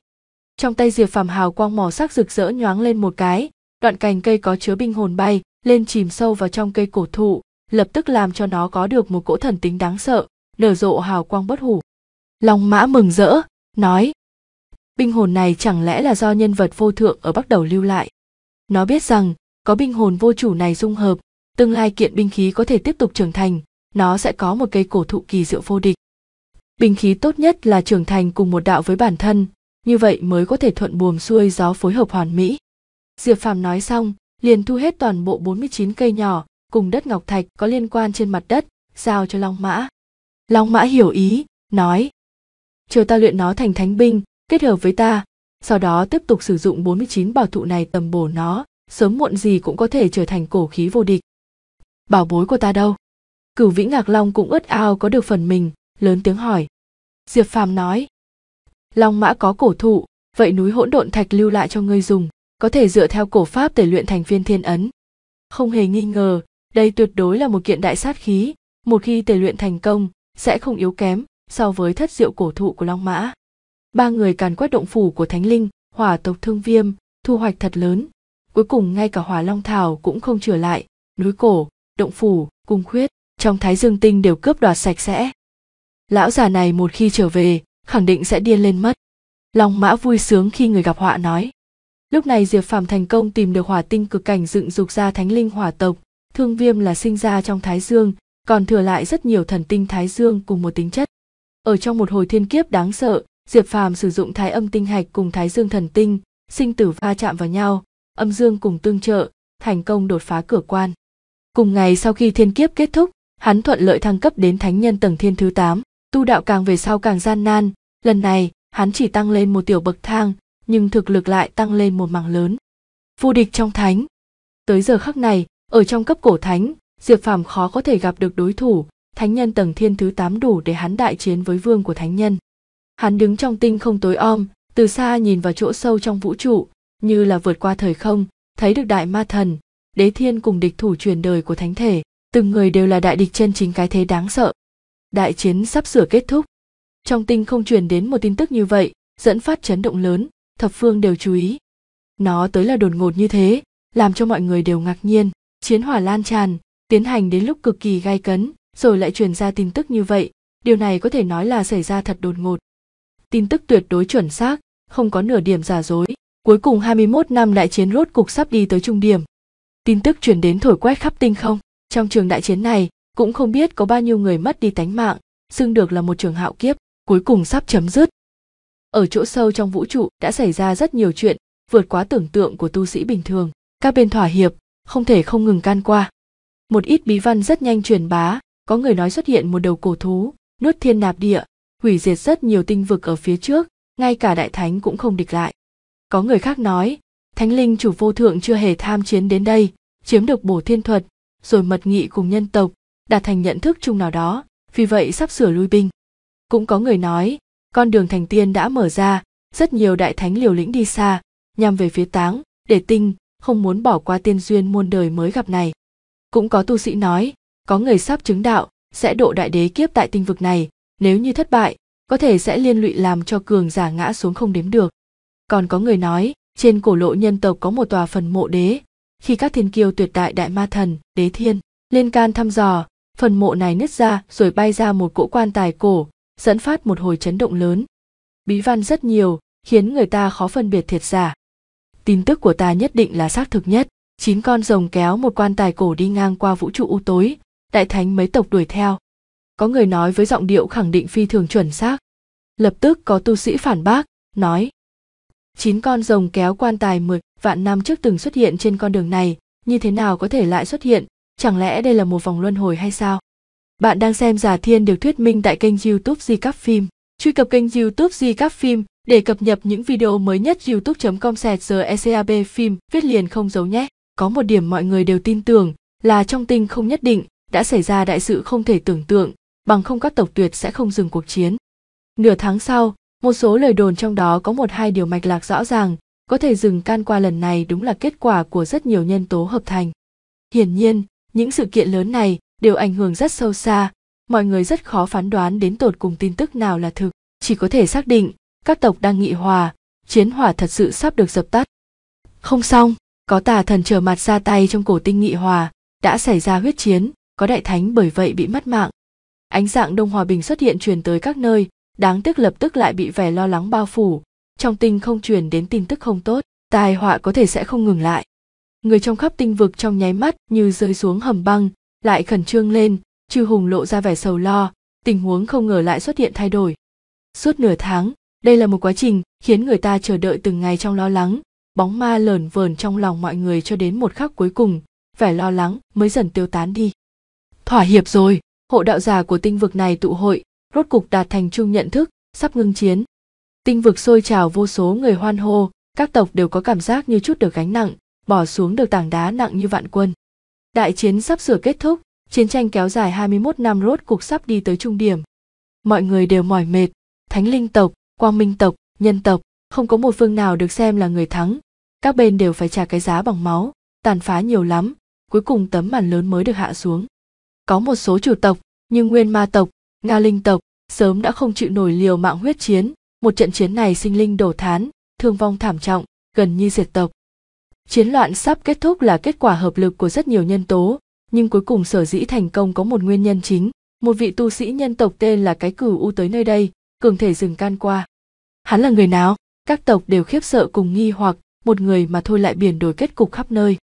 trong tay diệp phàm hào quang màu sắc rực rỡ nhoáng lên một cái đoạn cành cây có chứa binh hồn bay lên chìm sâu vào trong cây cổ thụ lập tức làm cho nó có được một cỗ thần tính đáng sợ nở rộ hào quang bất hủ long mã mừng rỡ nói binh hồn này chẳng lẽ là do nhân vật vô thượng ở bắc đầu lưu lại nó biết rằng có binh hồn vô chủ này dung hợp tương lai kiện binh khí có thể tiếp tục trưởng thành nó sẽ có một cây cổ thụ kỳ diệu vô địch binh khí tốt nhất là trưởng thành cùng một đạo với bản thân như vậy mới có thể thuận buồm xuôi gió phối hợp hoàn mỹ diệp phàm nói xong liền thu hết toàn bộ 49 cây nhỏ cùng đất ngọc thạch có liên quan trên mặt đất giao cho long mã long mã hiểu ý nói chờ ta luyện nó thành thánh binh kết hợp với ta sau đó tiếp tục sử dụng 49 bảo thụ này tầm bổ nó sớm muộn gì cũng có thể trở thành cổ khí vô địch bảo bối của ta đâu cửu vĩ ngạc long cũng ướt ao có được phần mình lớn tiếng hỏi diệp phàm nói long mã có cổ thụ vậy núi hỗn độn thạch lưu lại cho ngươi dùng có thể dựa theo cổ pháp để luyện thành viên thiên ấn không hề nghi ngờ đây tuyệt đối là một kiện đại sát khí một khi tề luyện thành công sẽ không yếu kém so với thất diệu cổ thụ của long mã ba người càn quét động phủ của thánh linh hỏa tộc thương viêm thu hoạch thật lớn cuối cùng ngay cả hỏa long thảo cũng không trở lại núi cổ động phủ cung khuyết trong thái dương tinh đều cướp đoạt sạch sẽ lão già này một khi trở về khẳng định sẽ điên lên mất long mã vui sướng khi người gặp họa nói lúc này diệp phàm thành công tìm được hỏa tinh cực cảnh dựng dục ra thánh linh hỏa tộc thương viêm là sinh ra trong thái dương còn thừa lại rất nhiều thần tinh thái dương cùng một tính chất ở trong một hồi thiên kiếp đáng sợ diệp phàm sử dụng thái âm tinh hạch cùng thái dương thần tinh sinh tử va chạm vào nhau âm dương cùng tương trợ thành công đột phá cửa quan Cùng ngày sau khi thiên kiếp kết thúc, hắn thuận lợi thăng cấp đến thánh nhân tầng thiên thứ 8, tu đạo càng về sau càng gian nan, lần này hắn chỉ tăng lên một tiểu bậc thang, nhưng thực lực lại tăng lên một mảng lớn. Vô địch trong thánh. Tới giờ khắc này, ở trong cấp cổ thánh, Diệp Phàm khó có thể gặp được đối thủ, thánh nhân tầng thiên thứ 8 đủ để hắn đại chiến với vương của thánh nhân. Hắn đứng trong tinh không tối om, từ xa nhìn vào chỗ sâu trong vũ trụ, như là vượt qua thời không, thấy được đại ma thần, đế thiên cùng địch thủ truyền đời của thánh thể từng người đều là đại địch chân chính cái thế đáng sợ đại chiến sắp sửa kết thúc trong tinh không truyền đến một tin tức như vậy dẫn phát chấn động lớn thập phương đều chú ý nó tới là đột ngột như thế làm cho mọi người đều ngạc nhiên chiến hỏa lan tràn tiến hành đến lúc cực kỳ gai cấn rồi lại truyền ra tin tức như vậy điều này có thể nói là xảy ra thật đột ngột tin tức tuyệt đối chuẩn xác không có nửa điểm giả dối cuối cùng 21 năm đại chiến rốt cục sắp đi tới trung điểm tin tức truyền đến thổi quét khắp tinh không trong trường đại chiến này cũng không biết có bao nhiêu người mất đi tánh mạng xưng được là một trường hạo kiếp cuối cùng sắp chấm dứt ở chỗ sâu trong vũ trụ đã xảy ra rất nhiều chuyện vượt quá tưởng tượng của tu sĩ bình thường các bên thỏa hiệp không thể không ngừng can qua một ít bí văn rất nhanh truyền bá có người nói xuất hiện một đầu cổ thú nuốt thiên nạp địa hủy diệt rất nhiều tinh vực ở phía trước ngay cả đại thánh cũng không địch lại có người khác nói thánh linh chủ vô thượng chưa hề tham chiến đến đây chiếm được bổ thiên thuật rồi mật nghị cùng nhân tộc đạt thành nhận thức chung nào đó vì vậy sắp sửa lui binh cũng có người nói con đường thành tiên đã mở ra rất nhiều đại thánh liều lĩnh đi xa nhằm về phía táng để tinh không muốn bỏ qua tiên duyên muôn đời mới gặp này cũng có tu sĩ nói có người sắp chứng đạo sẽ độ đại đế kiếp tại tinh vực này nếu như thất bại có thể sẽ liên lụy làm cho cường giả ngã xuống không đếm được còn có người nói trên cổ lộ nhân tộc có một tòa phần mộ đế, khi các thiên kiêu tuyệt đại đại ma thần, đế thiên, lên can thăm dò, phần mộ này nứt ra rồi bay ra một cỗ quan tài cổ, dẫn phát một hồi chấn động lớn. Bí văn rất nhiều, khiến người ta khó phân biệt thiệt giả. Tin tức của ta nhất định là xác thực nhất. Chín con rồng kéo một quan tài cổ đi ngang qua vũ trụ u tối, đại thánh mấy tộc đuổi theo. Có người nói với giọng điệu khẳng định phi thường chuẩn xác. Lập tức có tu sĩ phản bác, nói, chín con rồng kéo quan tài mười vạn năm trước từng xuất hiện trên con đường này như thế nào có thể lại xuất hiện chẳng lẽ đây là một vòng luân hồi hay sao bạn đang xem giả thiên được thuyết minh tại kênh youtube di cắp phim truy cập kênh youtube di cắp phim để cập nhật những video mới nhất youtube com sẹt giờ ecab phim viết liền không giấu nhé có một điểm mọi người đều tin tưởng là trong tinh không nhất định đã xảy ra đại sự không thể tưởng tượng bằng không các tộc tuyệt sẽ không dừng cuộc chiến nửa tháng sau một số lời đồn trong đó có một hai điều mạch lạc rõ ràng có thể dừng can qua lần này đúng là kết quả của rất nhiều nhân tố hợp thành hiển nhiên những sự kiện lớn này đều ảnh hưởng rất sâu xa mọi người rất khó phán đoán đến tột cùng tin tức nào là thực chỉ có thể xác định các tộc đang nghị hòa chiến hỏa thật sự sắp được dập tắt không xong có tà thần trở mặt ra tay trong cổ tinh nghị hòa đã xảy ra huyết chiến có đại thánh bởi vậy bị mất mạng ánh dạng đông hòa bình xuất hiện truyền tới các nơi đáng tiếc lập tức lại bị vẻ lo lắng bao phủ trong tinh không truyền đến tin tức không tốt tai họa có thể sẽ không ngừng lại người trong khắp tinh vực trong nháy mắt như rơi xuống hầm băng lại khẩn trương lên chư hùng lộ ra vẻ sầu lo tình huống không ngờ lại xuất hiện thay đổi suốt nửa tháng đây là một quá trình khiến người ta chờ đợi từng ngày trong lo lắng bóng ma lởn vờn trong lòng mọi người cho đến một khắc cuối cùng vẻ lo lắng mới dần tiêu tán đi thỏa hiệp rồi hộ đạo giả của tinh vực này tụ hội rốt cục đạt thành chung nhận thức sắp ngưng chiến tinh vực sôi trào vô số người hoan hô các tộc đều có cảm giác như chút được gánh nặng bỏ xuống được tảng đá nặng như vạn quân đại chiến sắp sửa kết thúc chiến tranh kéo dài 21 năm rốt cục sắp đi tới trung điểm mọi người đều mỏi mệt thánh linh tộc quang minh tộc nhân tộc không có một phương nào được xem là người thắng các bên đều phải trả cái giá bằng máu tàn phá nhiều lắm cuối cùng tấm màn lớn mới được hạ xuống có một số chủ tộc như nguyên ma tộc ngao linh tộc sớm đã không chịu nổi liều mạng huyết chiến một trận chiến này sinh linh đổ thán thương vong thảm trọng gần như diệt tộc chiến loạn sắp kết thúc là kết quả hợp lực của rất nhiều nhân tố nhưng cuối cùng sở dĩ thành công có một nguyên nhân chính một vị tu sĩ nhân tộc tên là cái cửu u tới nơi đây cường thể dừng can qua hắn là người nào các tộc đều khiếp sợ cùng nghi hoặc một người mà thôi lại biển đổi kết cục khắp nơi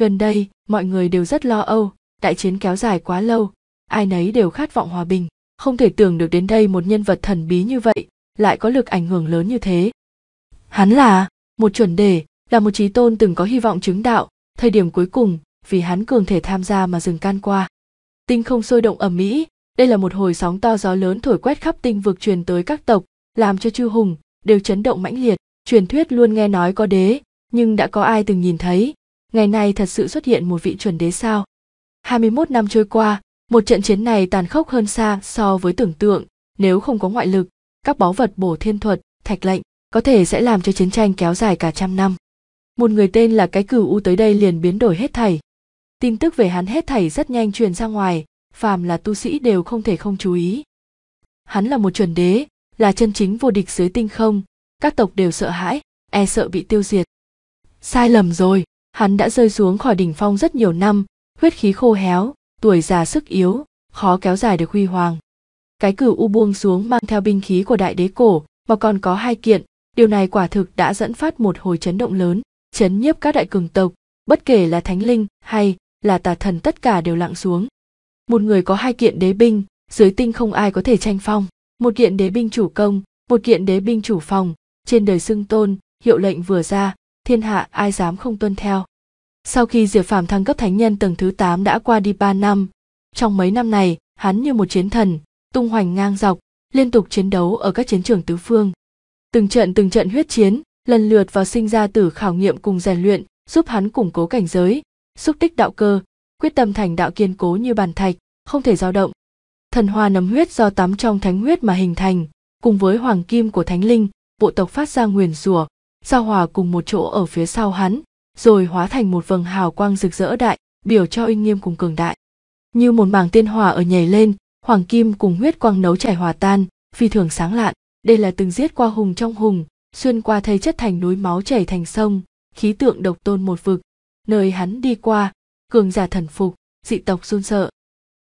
gần đây mọi người đều rất lo âu đại chiến kéo dài quá lâu ai nấy đều khát vọng hòa bình không thể tưởng được đến đây một nhân vật thần bí như vậy lại có lực ảnh hưởng lớn như thế hắn là một chuẩn đề là một trí tôn từng có hy vọng chứng đạo thời điểm cuối cùng vì hắn cường thể tham gia mà dừng can qua tinh không sôi động ầm ĩ đây là một hồi sóng to gió lớn thổi quét khắp tinh vực truyền tới các tộc làm cho chư hùng đều chấn động mãnh liệt truyền thuyết luôn nghe nói có đế nhưng đã có ai từng nhìn thấy ngày nay thật sự xuất hiện một vị chuẩn đế sao 21 năm trôi qua một trận chiến này tàn khốc hơn xa so với tưởng tượng, nếu không có ngoại lực, các báu vật bổ thiên thuật, thạch lệnh có thể sẽ làm cho chiến tranh kéo dài cả trăm năm. Một người tên là cái cửu u tới đây liền biến đổi hết thảy. Tin tức về hắn hết thảy rất nhanh truyền ra ngoài, phàm là tu sĩ đều không thể không chú ý. Hắn là một chuẩn đế, là chân chính vô địch dưới tinh không, các tộc đều sợ hãi, e sợ bị tiêu diệt. Sai lầm rồi, hắn đã rơi xuống khỏi đỉnh phong rất nhiều năm, huyết khí khô héo, tuổi già sức yếu khó kéo dài được huy hoàng cái cửu u buông xuống mang theo binh khí của đại đế cổ mà còn có hai kiện điều này quả thực đã dẫn phát một hồi chấn động lớn chấn nhiếp các đại cường tộc bất kể là thánh linh hay là tà thần tất cả đều lặng xuống một người có hai kiện đế binh dưới tinh không ai có thể tranh phong một kiện đế binh chủ công một kiện đế binh chủ phòng trên đời xưng tôn hiệu lệnh vừa ra thiên hạ ai dám không tuân theo sau khi Diệp Phàm thăng cấp thánh nhân tầng thứ 8 đã qua đi 3 năm, trong mấy năm này, hắn như một chiến thần, tung hoành ngang dọc, liên tục chiến đấu ở các chiến trường tứ phương. Từng trận từng trận huyết chiến, lần lượt vào sinh ra tử khảo nghiệm cùng rèn luyện, giúp hắn củng cố cảnh giới, xúc tích đạo cơ, quyết tâm thành đạo kiên cố như bàn thạch, không thể dao động. Thần hoa nấm huyết do tắm trong thánh huyết mà hình thành, cùng với hoàng kim của thánh linh, bộ tộc phát ra nguyền rủa, giao hòa cùng một chỗ ở phía sau hắn, rồi hóa thành một vầng hào quang rực rỡ đại biểu cho uy nghiêm cùng cường đại như một mảng tiên hỏa ở nhảy lên hoàng kim cùng huyết quang nấu chảy hòa tan phi thường sáng lạn đây là từng giết qua hùng trong hùng xuyên qua thây chất thành núi máu chảy thành sông khí tượng độc tôn một vực nơi hắn đi qua cường giả thần phục dị tộc run sợ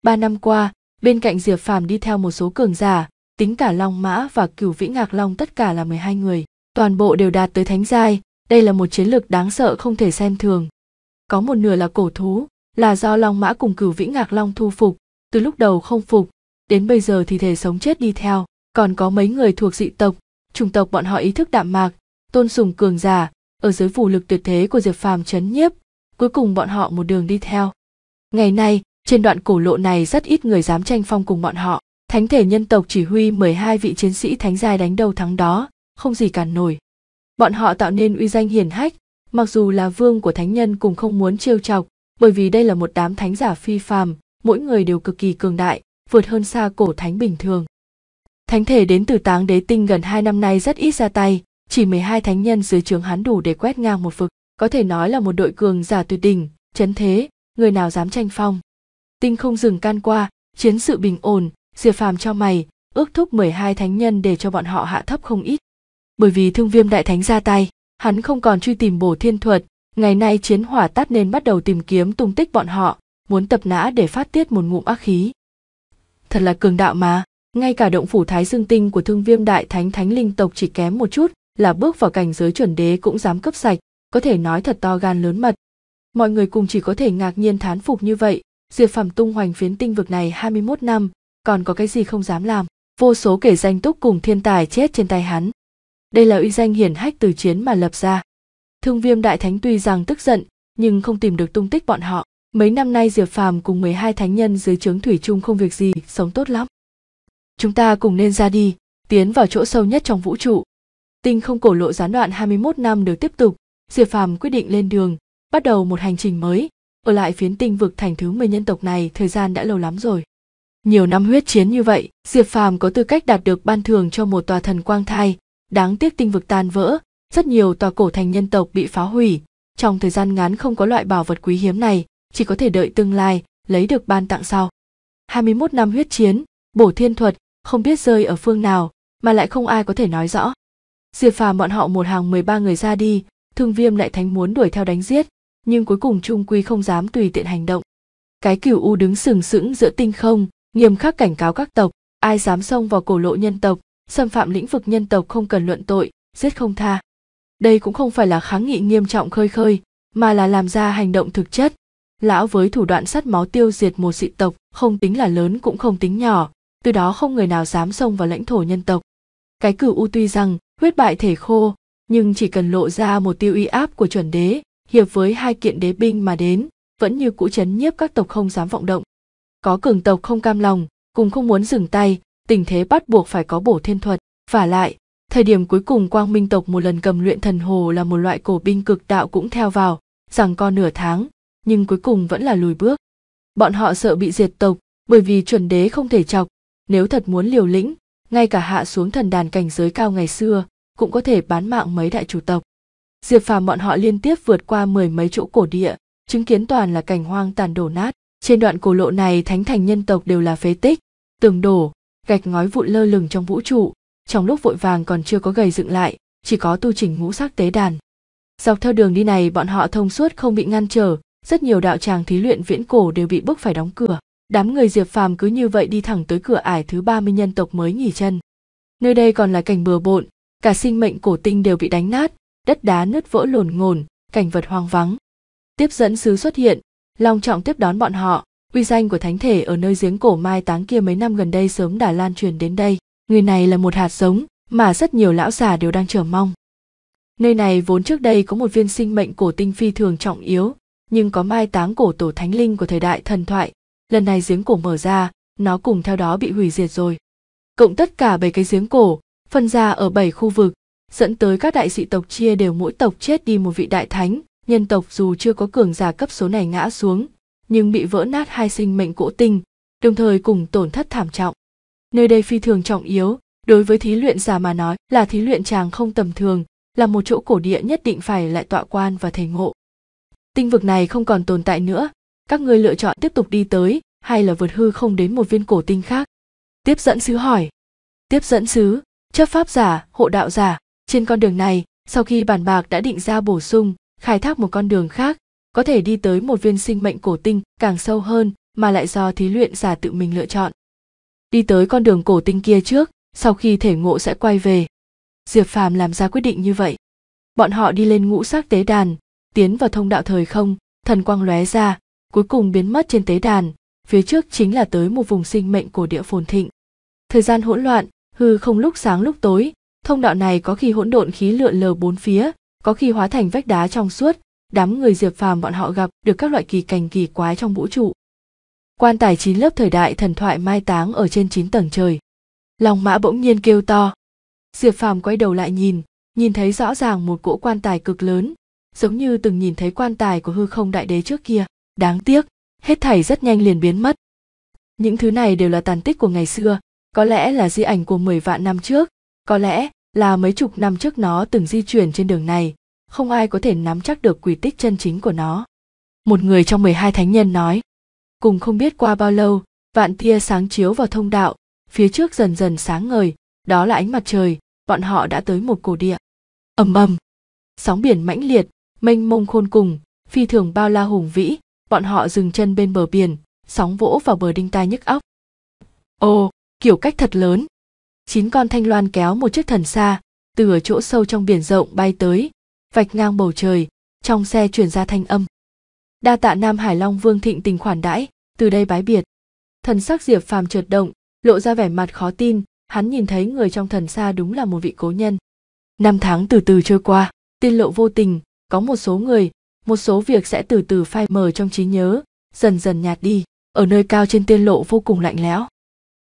ba năm qua bên cạnh diệp phàm đi theo một số cường giả tính cả long mã và cửu vĩ ngạc long tất cả là 12 người toàn bộ đều đạt tới thánh giai đây là một chiến lược đáng sợ không thể xem thường có một nửa là cổ thú là do long mã cùng cửu vĩ ngạc long thu phục từ lúc đầu không phục đến bây giờ thì thể sống chết đi theo còn có mấy người thuộc dị tộc chủng tộc bọn họ ý thức đạm mạc tôn sùng cường giả ở dưới vũ lực tuyệt thế của diệp phàm chấn nhiếp cuối cùng bọn họ một đường đi theo ngày nay trên đoạn cổ lộ này rất ít người dám tranh phong cùng bọn họ thánh thể nhân tộc chỉ huy 12 vị chiến sĩ thánh giai đánh đầu thắng đó không gì cản nổi bọn họ tạo nên uy danh hiển hách mặc dù là vương của thánh nhân cùng không muốn trêu chọc bởi vì đây là một đám thánh giả phi phàm mỗi người đều cực kỳ cường đại vượt hơn xa cổ thánh bình thường thánh thể đến từ táng đế tinh gần hai năm nay rất ít ra tay chỉ 12 thánh nhân dưới trường hắn đủ để quét ngang một vực có thể nói là một đội cường giả tuyệt đỉnh chấn thế người nào dám tranh phong tinh không dừng can qua chiến sự bình ổn diệp phàm cho mày ước thúc 12 thánh nhân để cho bọn họ hạ thấp không ít bởi vì thương viêm đại thánh ra tay hắn không còn truy tìm bổ thiên thuật ngày nay chiến hỏa tắt nên bắt đầu tìm kiếm tung tích bọn họ muốn tập nã để phát tiết một ngụm ác khí thật là cường đạo mà ngay cả động phủ thái dương tinh của thương viêm đại thánh thánh linh tộc chỉ kém một chút là bước vào cảnh giới chuẩn đế cũng dám cấp sạch có thể nói thật to gan lớn mật mọi người cùng chỉ có thể ngạc nhiên thán phục như vậy diệt phẩm tung hoành phiến tinh vực này 21 năm còn có cái gì không dám làm vô số kể danh túc cùng thiên tài chết trên tay hắn đây là uy danh hiển hách từ chiến mà lập ra thương viêm đại thánh tuy rằng tức giận nhưng không tìm được tung tích bọn họ mấy năm nay diệp phàm cùng 12 thánh nhân dưới trướng thủy chung không việc gì sống tốt lắm chúng ta cùng nên ra đi tiến vào chỗ sâu nhất trong vũ trụ tinh không cổ lộ gián đoạn 21 năm được tiếp tục diệp phàm quyết định lên đường bắt đầu một hành trình mới ở lại phiến tinh vực thành thứ 10 nhân tộc này thời gian đã lâu lắm rồi nhiều năm huyết chiến như vậy diệp phàm có tư cách đạt được ban thưởng cho một tòa thần quang thai đáng tiếc tinh vực tan vỡ rất nhiều tòa cổ thành nhân tộc bị phá hủy trong thời gian ngắn không có loại bảo vật quý hiếm này chỉ có thể đợi tương lai lấy được ban tặng sau 21 năm huyết chiến bổ thiên thuật không biết rơi ở phương nào mà lại không ai có thể nói rõ Diệt phàm bọn họ một hàng 13 người ra đi thương viêm lại thánh muốn đuổi theo đánh giết nhưng cuối cùng trung quy không dám tùy tiện hành động cái cửu u đứng sừng sững giữa tinh không nghiêm khắc cảnh cáo các tộc ai dám xông vào cổ lộ nhân tộc xâm phạm lĩnh vực nhân tộc không cần luận tội giết không tha đây cũng không phải là kháng nghị nghiêm trọng khơi khơi mà là làm ra hành động thực chất lão với thủ đoạn sắt máu tiêu diệt một dị tộc không tính là lớn cũng không tính nhỏ từ đó không người nào dám xông vào lãnh thổ nhân tộc cái cửu u tuy rằng huyết bại thể khô nhưng chỉ cần lộ ra một tiêu uy áp của chuẩn đế hiệp với hai kiện đế binh mà đến vẫn như cũ chấn nhiếp các tộc không dám vọng động có cường tộc không cam lòng cùng không muốn dừng tay tình thế bắt buộc phải có bổ thiên thuật và lại thời điểm cuối cùng quang minh tộc một lần cầm luyện thần hồ là một loại cổ binh cực đạo cũng theo vào rằng co nửa tháng nhưng cuối cùng vẫn là lùi bước bọn họ sợ bị diệt tộc bởi vì chuẩn đế không thể chọc nếu thật muốn liều lĩnh ngay cả hạ xuống thần đàn cảnh giới cao ngày xưa cũng có thể bán mạng mấy đại chủ tộc diệp phàm bọn họ liên tiếp vượt qua mười mấy chỗ cổ địa chứng kiến toàn là cảnh hoang tàn đổ nát trên đoạn cổ lộ này thánh thành nhân tộc đều là phế tích tường đổ gạch ngói vụn lơ lửng trong vũ trụ trong lúc vội vàng còn chưa có gầy dựng lại chỉ có tu chỉnh ngũ sắc tế đàn dọc theo đường đi này bọn họ thông suốt không bị ngăn trở rất nhiều đạo tràng thí luyện viễn cổ đều bị bức phải đóng cửa đám người diệp phàm cứ như vậy đi thẳng tới cửa ải thứ 30 nhân tộc mới nghỉ chân nơi đây còn là cảnh bừa bộn cả sinh mệnh cổ tinh đều bị đánh nát đất đá nứt vỡ lồn ngồn cảnh vật hoang vắng tiếp dẫn sứ xuất hiện long trọng tiếp đón bọn họ Uy danh của thánh thể ở nơi giếng cổ mai táng kia mấy năm gần đây sớm đã lan truyền đến đây. Người này là một hạt giống mà rất nhiều lão già đều đang chờ mong. Nơi này vốn trước đây có một viên sinh mệnh cổ tinh phi thường trọng yếu, nhưng có mai táng cổ tổ thánh linh của thời đại thần thoại. Lần này giếng cổ mở ra, nó cùng theo đó bị hủy diệt rồi. Cộng tất cả bảy cái giếng cổ, phân ra ở bảy khu vực, dẫn tới các đại dị tộc chia đều mỗi tộc chết đi một vị đại thánh, nhân tộc dù chưa có cường giả cấp số này ngã xuống, nhưng bị vỡ nát hai sinh mệnh cổ tinh, đồng thời cùng tổn thất thảm trọng. Nơi đây phi thường trọng yếu, đối với thí luyện giả mà nói là thí luyện chàng không tầm thường, là một chỗ cổ địa nhất định phải lại tọa quan và thể ngộ. Tinh vực này không còn tồn tại nữa, các ngươi lựa chọn tiếp tục đi tới hay là vượt hư không đến một viên cổ tinh khác. Tiếp dẫn sứ hỏi. Tiếp dẫn sứ, chấp pháp giả, hộ đạo giả, trên con đường này, sau khi bản bạc đã định ra bổ sung, khai thác một con đường khác, có thể đi tới một viên sinh mệnh cổ tinh càng sâu hơn mà lại do thí luyện giả tự mình lựa chọn đi tới con đường cổ tinh kia trước sau khi thể ngộ sẽ quay về diệp phàm làm ra quyết định như vậy bọn họ đi lên ngũ sắc tế đàn tiến vào thông đạo thời không thần quang lóe ra cuối cùng biến mất trên tế đàn phía trước chính là tới một vùng sinh mệnh cổ địa phồn thịnh thời gian hỗn loạn hư không lúc sáng lúc tối thông đạo này có khi hỗn độn khí lượn lờ bốn phía có khi hóa thành vách đá trong suốt đám người diệp phàm bọn họ gặp được các loại kỳ cảnh kỳ quái trong vũ trụ quan tài chín lớp thời đại thần thoại mai táng ở trên chín tầng trời lòng mã bỗng nhiên kêu to diệp phàm quay đầu lại nhìn nhìn thấy rõ ràng một cỗ quan tài cực lớn giống như từng nhìn thấy quan tài của hư không đại đế trước kia đáng tiếc hết thảy rất nhanh liền biến mất những thứ này đều là tàn tích của ngày xưa có lẽ là di ảnh của mười vạn năm trước có lẽ là mấy chục năm trước nó từng di chuyển trên đường này không ai có thể nắm chắc được quỷ tích chân chính của nó. Một người trong 12 thánh nhân nói, cùng không biết qua bao lâu, vạn tia sáng chiếu vào thông đạo, phía trước dần dần sáng ngời, đó là ánh mặt trời, bọn họ đã tới một cổ địa. ầm ầm, sóng biển mãnh liệt, mênh mông khôn cùng, phi thường bao la hùng vĩ, bọn họ dừng chân bên bờ biển, sóng vỗ vào bờ đinh tai nhức óc. Ồ, kiểu cách thật lớn. Chín con thanh loan kéo một chiếc thần xa, từ ở chỗ sâu trong biển rộng bay tới, vạch ngang bầu trời trong xe chuyển ra thanh âm đa tạ nam hải long vương thịnh tình khoản đãi từ đây bái biệt thần sắc diệp phàm trượt động lộ ra vẻ mặt khó tin hắn nhìn thấy người trong thần xa đúng là một vị cố nhân năm tháng từ từ trôi qua tiên lộ vô tình có một số người một số việc sẽ từ từ phai mờ trong trí nhớ dần dần nhạt đi ở nơi cao trên tiên lộ vô cùng lạnh lẽo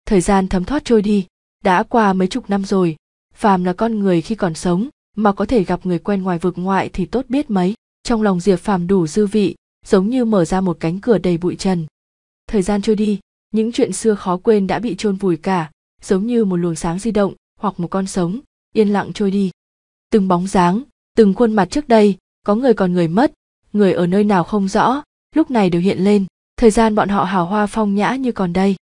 thời gian thấm thoát trôi đi đã qua mấy chục năm rồi phàm là con người khi còn sống mà có thể gặp người quen ngoài vực ngoại thì tốt biết mấy trong lòng diệp phàm đủ dư vị giống như mở ra một cánh cửa đầy bụi trần thời gian trôi đi những chuyện xưa khó quên đã bị chôn vùi cả giống như một luồng sáng di động hoặc một con sống yên lặng trôi đi từng bóng dáng từng khuôn mặt trước đây có người còn người mất người ở nơi nào không rõ lúc này đều hiện lên thời gian bọn họ hào hoa phong nhã như còn đây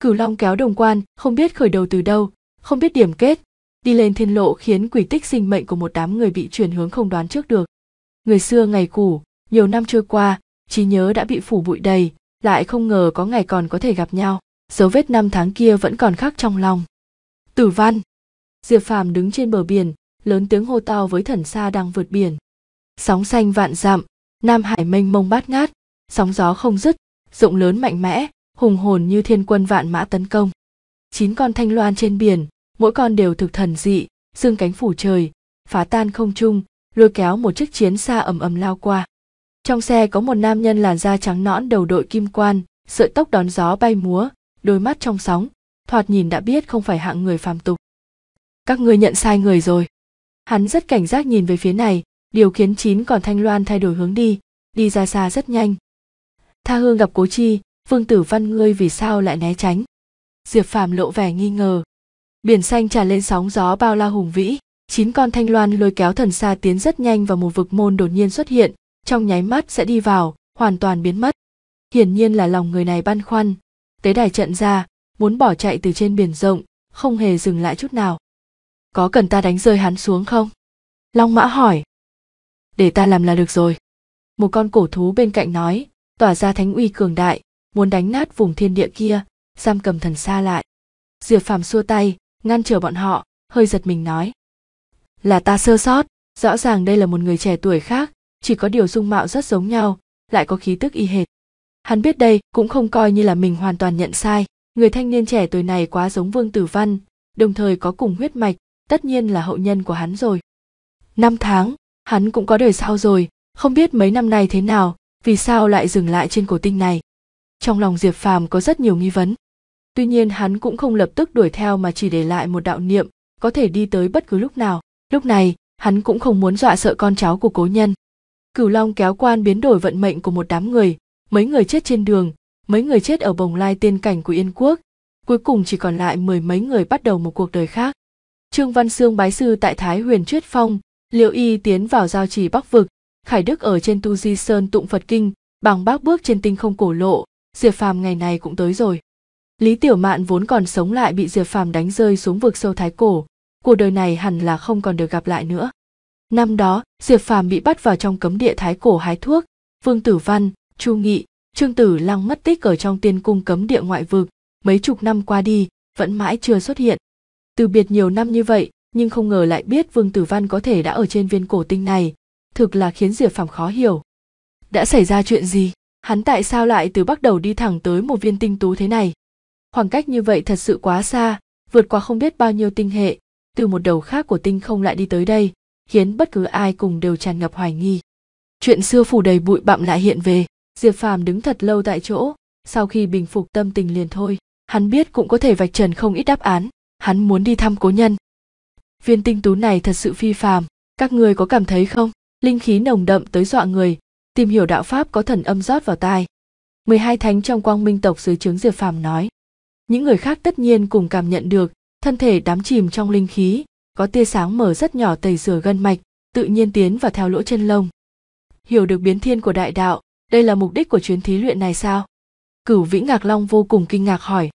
cửu long kéo đồng quan không biết khởi đầu từ đâu không biết điểm kết đi lên thiên lộ khiến quỷ tích sinh mệnh của một đám người bị chuyển hướng không đoán trước được người xưa ngày cũ nhiều năm trôi qua trí nhớ đã bị phủ bụi đầy lại không ngờ có ngày còn có thể gặp nhau dấu vết năm tháng kia vẫn còn khắc trong lòng tử văn diệp phàm đứng trên bờ biển lớn tiếng hô to với thần xa đang vượt biển sóng xanh vạn dặm nam hải mênh mông bát ngát sóng gió không dứt rộng lớn mạnh mẽ hùng hồn như thiên quân vạn mã tấn công chín con thanh loan trên biển mỗi con đều thực thần dị xương cánh phủ trời phá tan không trung lôi kéo một chiếc chiến xa ầm ầm lao qua trong xe có một nam nhân làn da trắng nõn đầu đội kim quan sợi tóc đón gió bay múa đôi mắt trong sóng thoạt nhìn đã biết không phải hạng người phàm tục các ngươi nhận sai người rồi hắn rất cảnh giác nhìn về phía này điều khiến chín còn thanh loan thay đổi hướng đi đi ra xa rất nhanh tha hương gặp cố chi vương tử văn ngươi vì sao lại né tránh diệp phàm lộ vẻ nghi ngờ biển xanh tràn lên sóng gió bao la hùng vĩ chín con thanh loan lôi kéo thần xa tiến rất nhanh vào một vực môn đột nhiên xuất hiện trong nháy mắt sẽ đi vào hoàn toàn biến mất hiển nhiên là lòng người này băn khoăn tế đài trận ra muốn bỏ chạy từ trên biển rộng không hề dừng lại chút nào có cần ta đánh rơi hắn xuống không long mã hỏi để ta làm là được rồi một con cổ thú bên cạnh nói tỏa ra thánh uy cường đại muốn đánh nát vùng thiên địa kia giam cầm thần xa lại diệp phàm xua tay ngăn trở bọn họ hơi giật mình nói là ta sơ sót rõ ràng đây là một người trẻ tuổi khác chỉ có điều dung mạo rất giống nhau lại có khí tức y hệt hắn biết đây cũng không coi như là mình hoàn toàn nhận sai người thanh niên trẻ tuổi này quá giống vương tử văn đồng thời có cùng huyết mạch tất nhiên là hậu nhân của hắn rồi năm tháng hắn cũng có đời sau rồi không biết mấy năm nay thế nào vì sao lại dừng lại trên cổ tinh này trong lòng diệp phàm có rất nhiều nghi vấn tuy nhiên hắn cũng không lập tức đuổi theo mà chỉ để lại một đạo niệm có thể đi tới bất cứ lúc nào lúc này hắn cũng không muốn dọa sợ con cháu của cố nhân cửu long kéo quan biến đổi vận mệnh của một đám người mấy người chết trên đường mấy người chết ở bồng lai tiên cảnh của yên quốc cuối cùng chỉ còn lại mười mấy người bắt đầu một cuộc đời khác trương văn sương bái sư tại thái huyền Chuyết phong liệu y tiến vào giao trì bắc vực khải đức ở trên tu di sơn tụng phật kinh bằng bác bước trên tinh không cổ lộ diệp phàm ngày này cũng tới rồi Lý Tiểu Mạn vốn còn sống lại bị Diệp Phàm đánh rơi xuống vực sâu thái cổ, cuộc đời này hẳn là không còn được gặp lại nữa. Năm đó, Diệp Phàm bị bắt vào trong cấm địa thái cổ hái thuốc, Vương Tử Văn, Chu Nghị, Trương Tử Lăng mất tích ở trong tiên cung cấm địa ngoại vực, mấy chục năm qua đi, vẫn mãi chưa xuất hiện. Từ biệt nhiều năm như vậy, nhưng không ngờ lại biết Vương Tử Văn có thể đã ở trên viên cổ tinh này, thực là khiến Diệp Phàm khó hiểu. Đã xảy ra chuyện gì? Hắn tại sao lại từ bắt đầu đi thẳng tới một viên tinh tú thế này? khoảng cách như vậy thật sự quá xa vượt qua không biết bao nhiêu tinh hệ từ một đầu khác của tinh không lại đi tới đây khiến bất cứ ai cùng đều tràn ngập hoài nghi chuyện xưa phủ đầy bụi bặm lại hiện về diệp phàm đứng thật lâu tại chỗ sau khi bình phục tâm tình liền thôi hắn biết cũng có thể vạch trần không ít đáp án hắn muốn đi thăm cố nhân viên tinh tú này thật sự phi phàm các người có cảm thấy không linh khí nồng đậm tới dọa người tìm hiểu đạo pháp có thần âm rót vào tai 12 thánh trong quang minh tộc dưới trướng diệp phàm nói những người khác tất nhiên cùng cảm nhận được thân thể đắm chìm trong linh khí có tia sáng mở rất nhỏ tẩy rửa gân mạch tự nhiên tiến và theo lỗ chân lông hiểu được biến thiên của đại đạo đây là mục đích của chuyến thí luyện này sao cửu vĩ ngạc long vô cùng kinh ngạc hỏi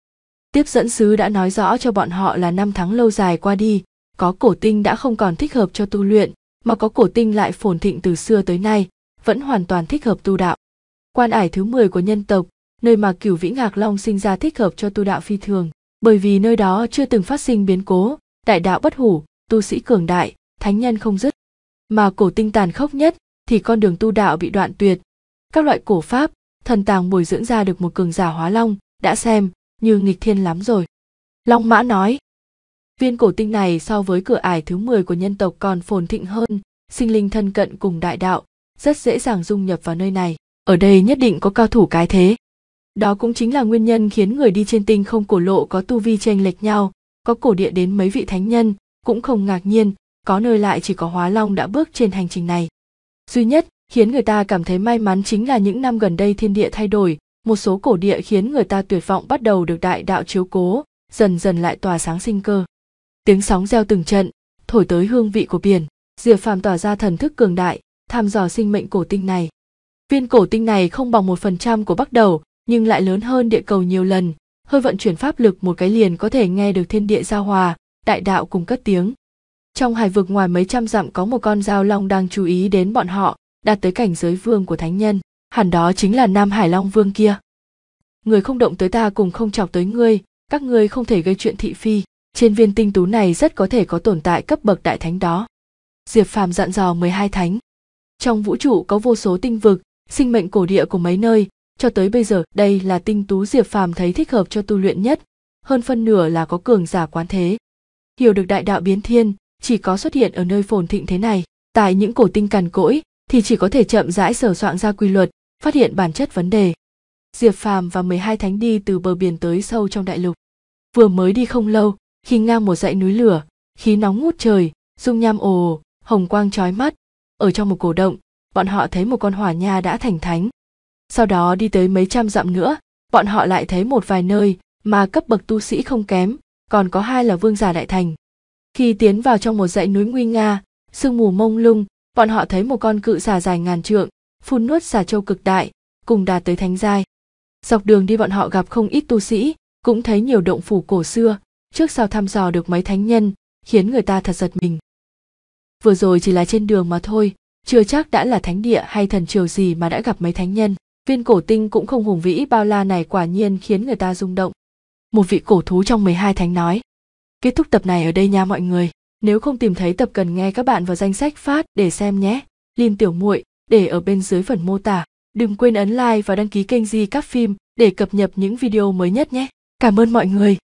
tiếp dẫn sứ đã nói rõ cho bọn họ là năm tháng lâu dài qua đi có cổ tinh đã không còn thích hợp cho tu luyện mà có cổ tinh lại phồn thịnh từ xưa tới nay vẫn hoàn toàn thích hợp tu đạo quan ải thứ 10 của nhân tộc nơi mà cửu vĩ ngạc long sinh ra thích hợp cho tu đạo phi thường bởi vì nơi đó chưa từng phát sinh biến cố đại đạo bất hủ tu sĩ cường đại thánh nhân không dứt mà cổ tinh tàn khốc nhất thì con đường tu đạo bị đoạn tuyệt các loại cổ pháp thần tàng bồi dưỡng ra được một cường giả hóa long đã xem như nghịch thiên lắm rồi long mã nói viên cổ tinh này so với cửa ải thứ 10 của nhân tộc còn phồn thịnh hơn sinh linh thân cận cùng đại đạo rất dễ dàng dung nhập vào nơi này ở đây nhất định có cao thủ cái thế đó cũng chính là nguyên nhân khiến người đi trên tinh không cổ lộ có tu vi chênh lệch nhau, có cổ địa đến mấy vị thánh nhân, cũng không ngạc nhiên, có nơi lại chỉ có Hóa Long đã bước trên hành trình này. Duy nhất khiến người ta cảm thấy may mắn chính là những năm gần đây thiên địa thay đổi, một số cổ địa khiến người ta tuyệt vọng bắt đầu được đại đạo chiếu cố, dần dần lại tỏa sáng sinh cơ. Tiếng sóng reo từng trận, thổi tới hương vị của biển, Diệp Phàm tỏa ra thần thức cường đại, tham dò sinh mệnh cổ tinh này. Viên cổ tinh này không bằng một phần trăm của bắt đầu, nhưng lại lớn hơn địa cầu nhiều lần hơi vận chuyển pháp lực một cái liền có thể nghe được thiên địa giao hòa đại đạo cùng cất tiếng trong hải vực ngoài mấy trăm dặm có một con giao long đang chú ý đến bọn họ đạt tới cảnh giới vương của thánh nhân hẳn đó chính là nam hải long vương kia người không động tới ta cùng không chọc tới ngươi các ngươi không thể gây chuyện thị phi trên viên tinh tú này rất có thể có tồn tại cấp bậc đại thánh đó diệp phàm dặn dò 12 thánh trong vũ trụ có vô số tinh vực sinh mệnh cổ địa của mấy nơi cho tới bây giờ đây là tinh tú diệp phàm thấy thích hợp cho tu luyện nhất hơn phân nửa là có cường giả quán thế hiểu được đại đạo biến thiên chỉ có xuất hiện ở nơi phồn thịnh thế này tại những cổ tinh cằn cỗi thì chỉ có thể chậm rãi sở soạn ra quy luật phát hiện bản chất vấn đề diệp phàm và 12 thánh đi từ bờ biển tới sâu trong đại lục vừa mới đi không lâu khi ngang một dãy núi lửa khí nóng ngút trời dung nham ồ hồng quang trói mắt ở trong một cổ động bọn họ thấy một con hỏa nha đã thành thánh sau đó đi tới mấy trăm dặm nữa bọn họ lại thấy một vài nơi mà cấp bậc tu sĩ không kém còn có hai là vương giả đại thành khi tiến vào trong một dãy núi nguy nga sương mù mông lung bọn họ thấy một con cự xà dài ngàn trượng phun nuốt xà châu cực đại cùng đạt tới thánh giai dọc đường đi bọn họ gặp không ít tu sĩ cũng thấy nhiều động phủ cổ xưa trước sau thăm dò được mấy thánh nhân khiến người ta thật giật mình vừa rồi chỉ là trên đường mà thôi chưa chắc đã là thánh địa hay thần triều gì mà đã gặp mấy thánh nhân Viên cổ tinh cũng không hùng vĩ bao la này quả nhiên khiến người ta rung động. Một vị cổ thú trong 12 thánh nói. Kết thúc tập này ở đây nha mọi người. Nếu không tìm thấy tập cần nghe các bạn vào danh sách phát để xem nhé. Liên tiểu muội để ở bên dưới phần mô tả. Đừng quên ấn like và đăng ký kênh di các phim để cập nhật những video mới nhất nhé. Cảm ơn mọi người.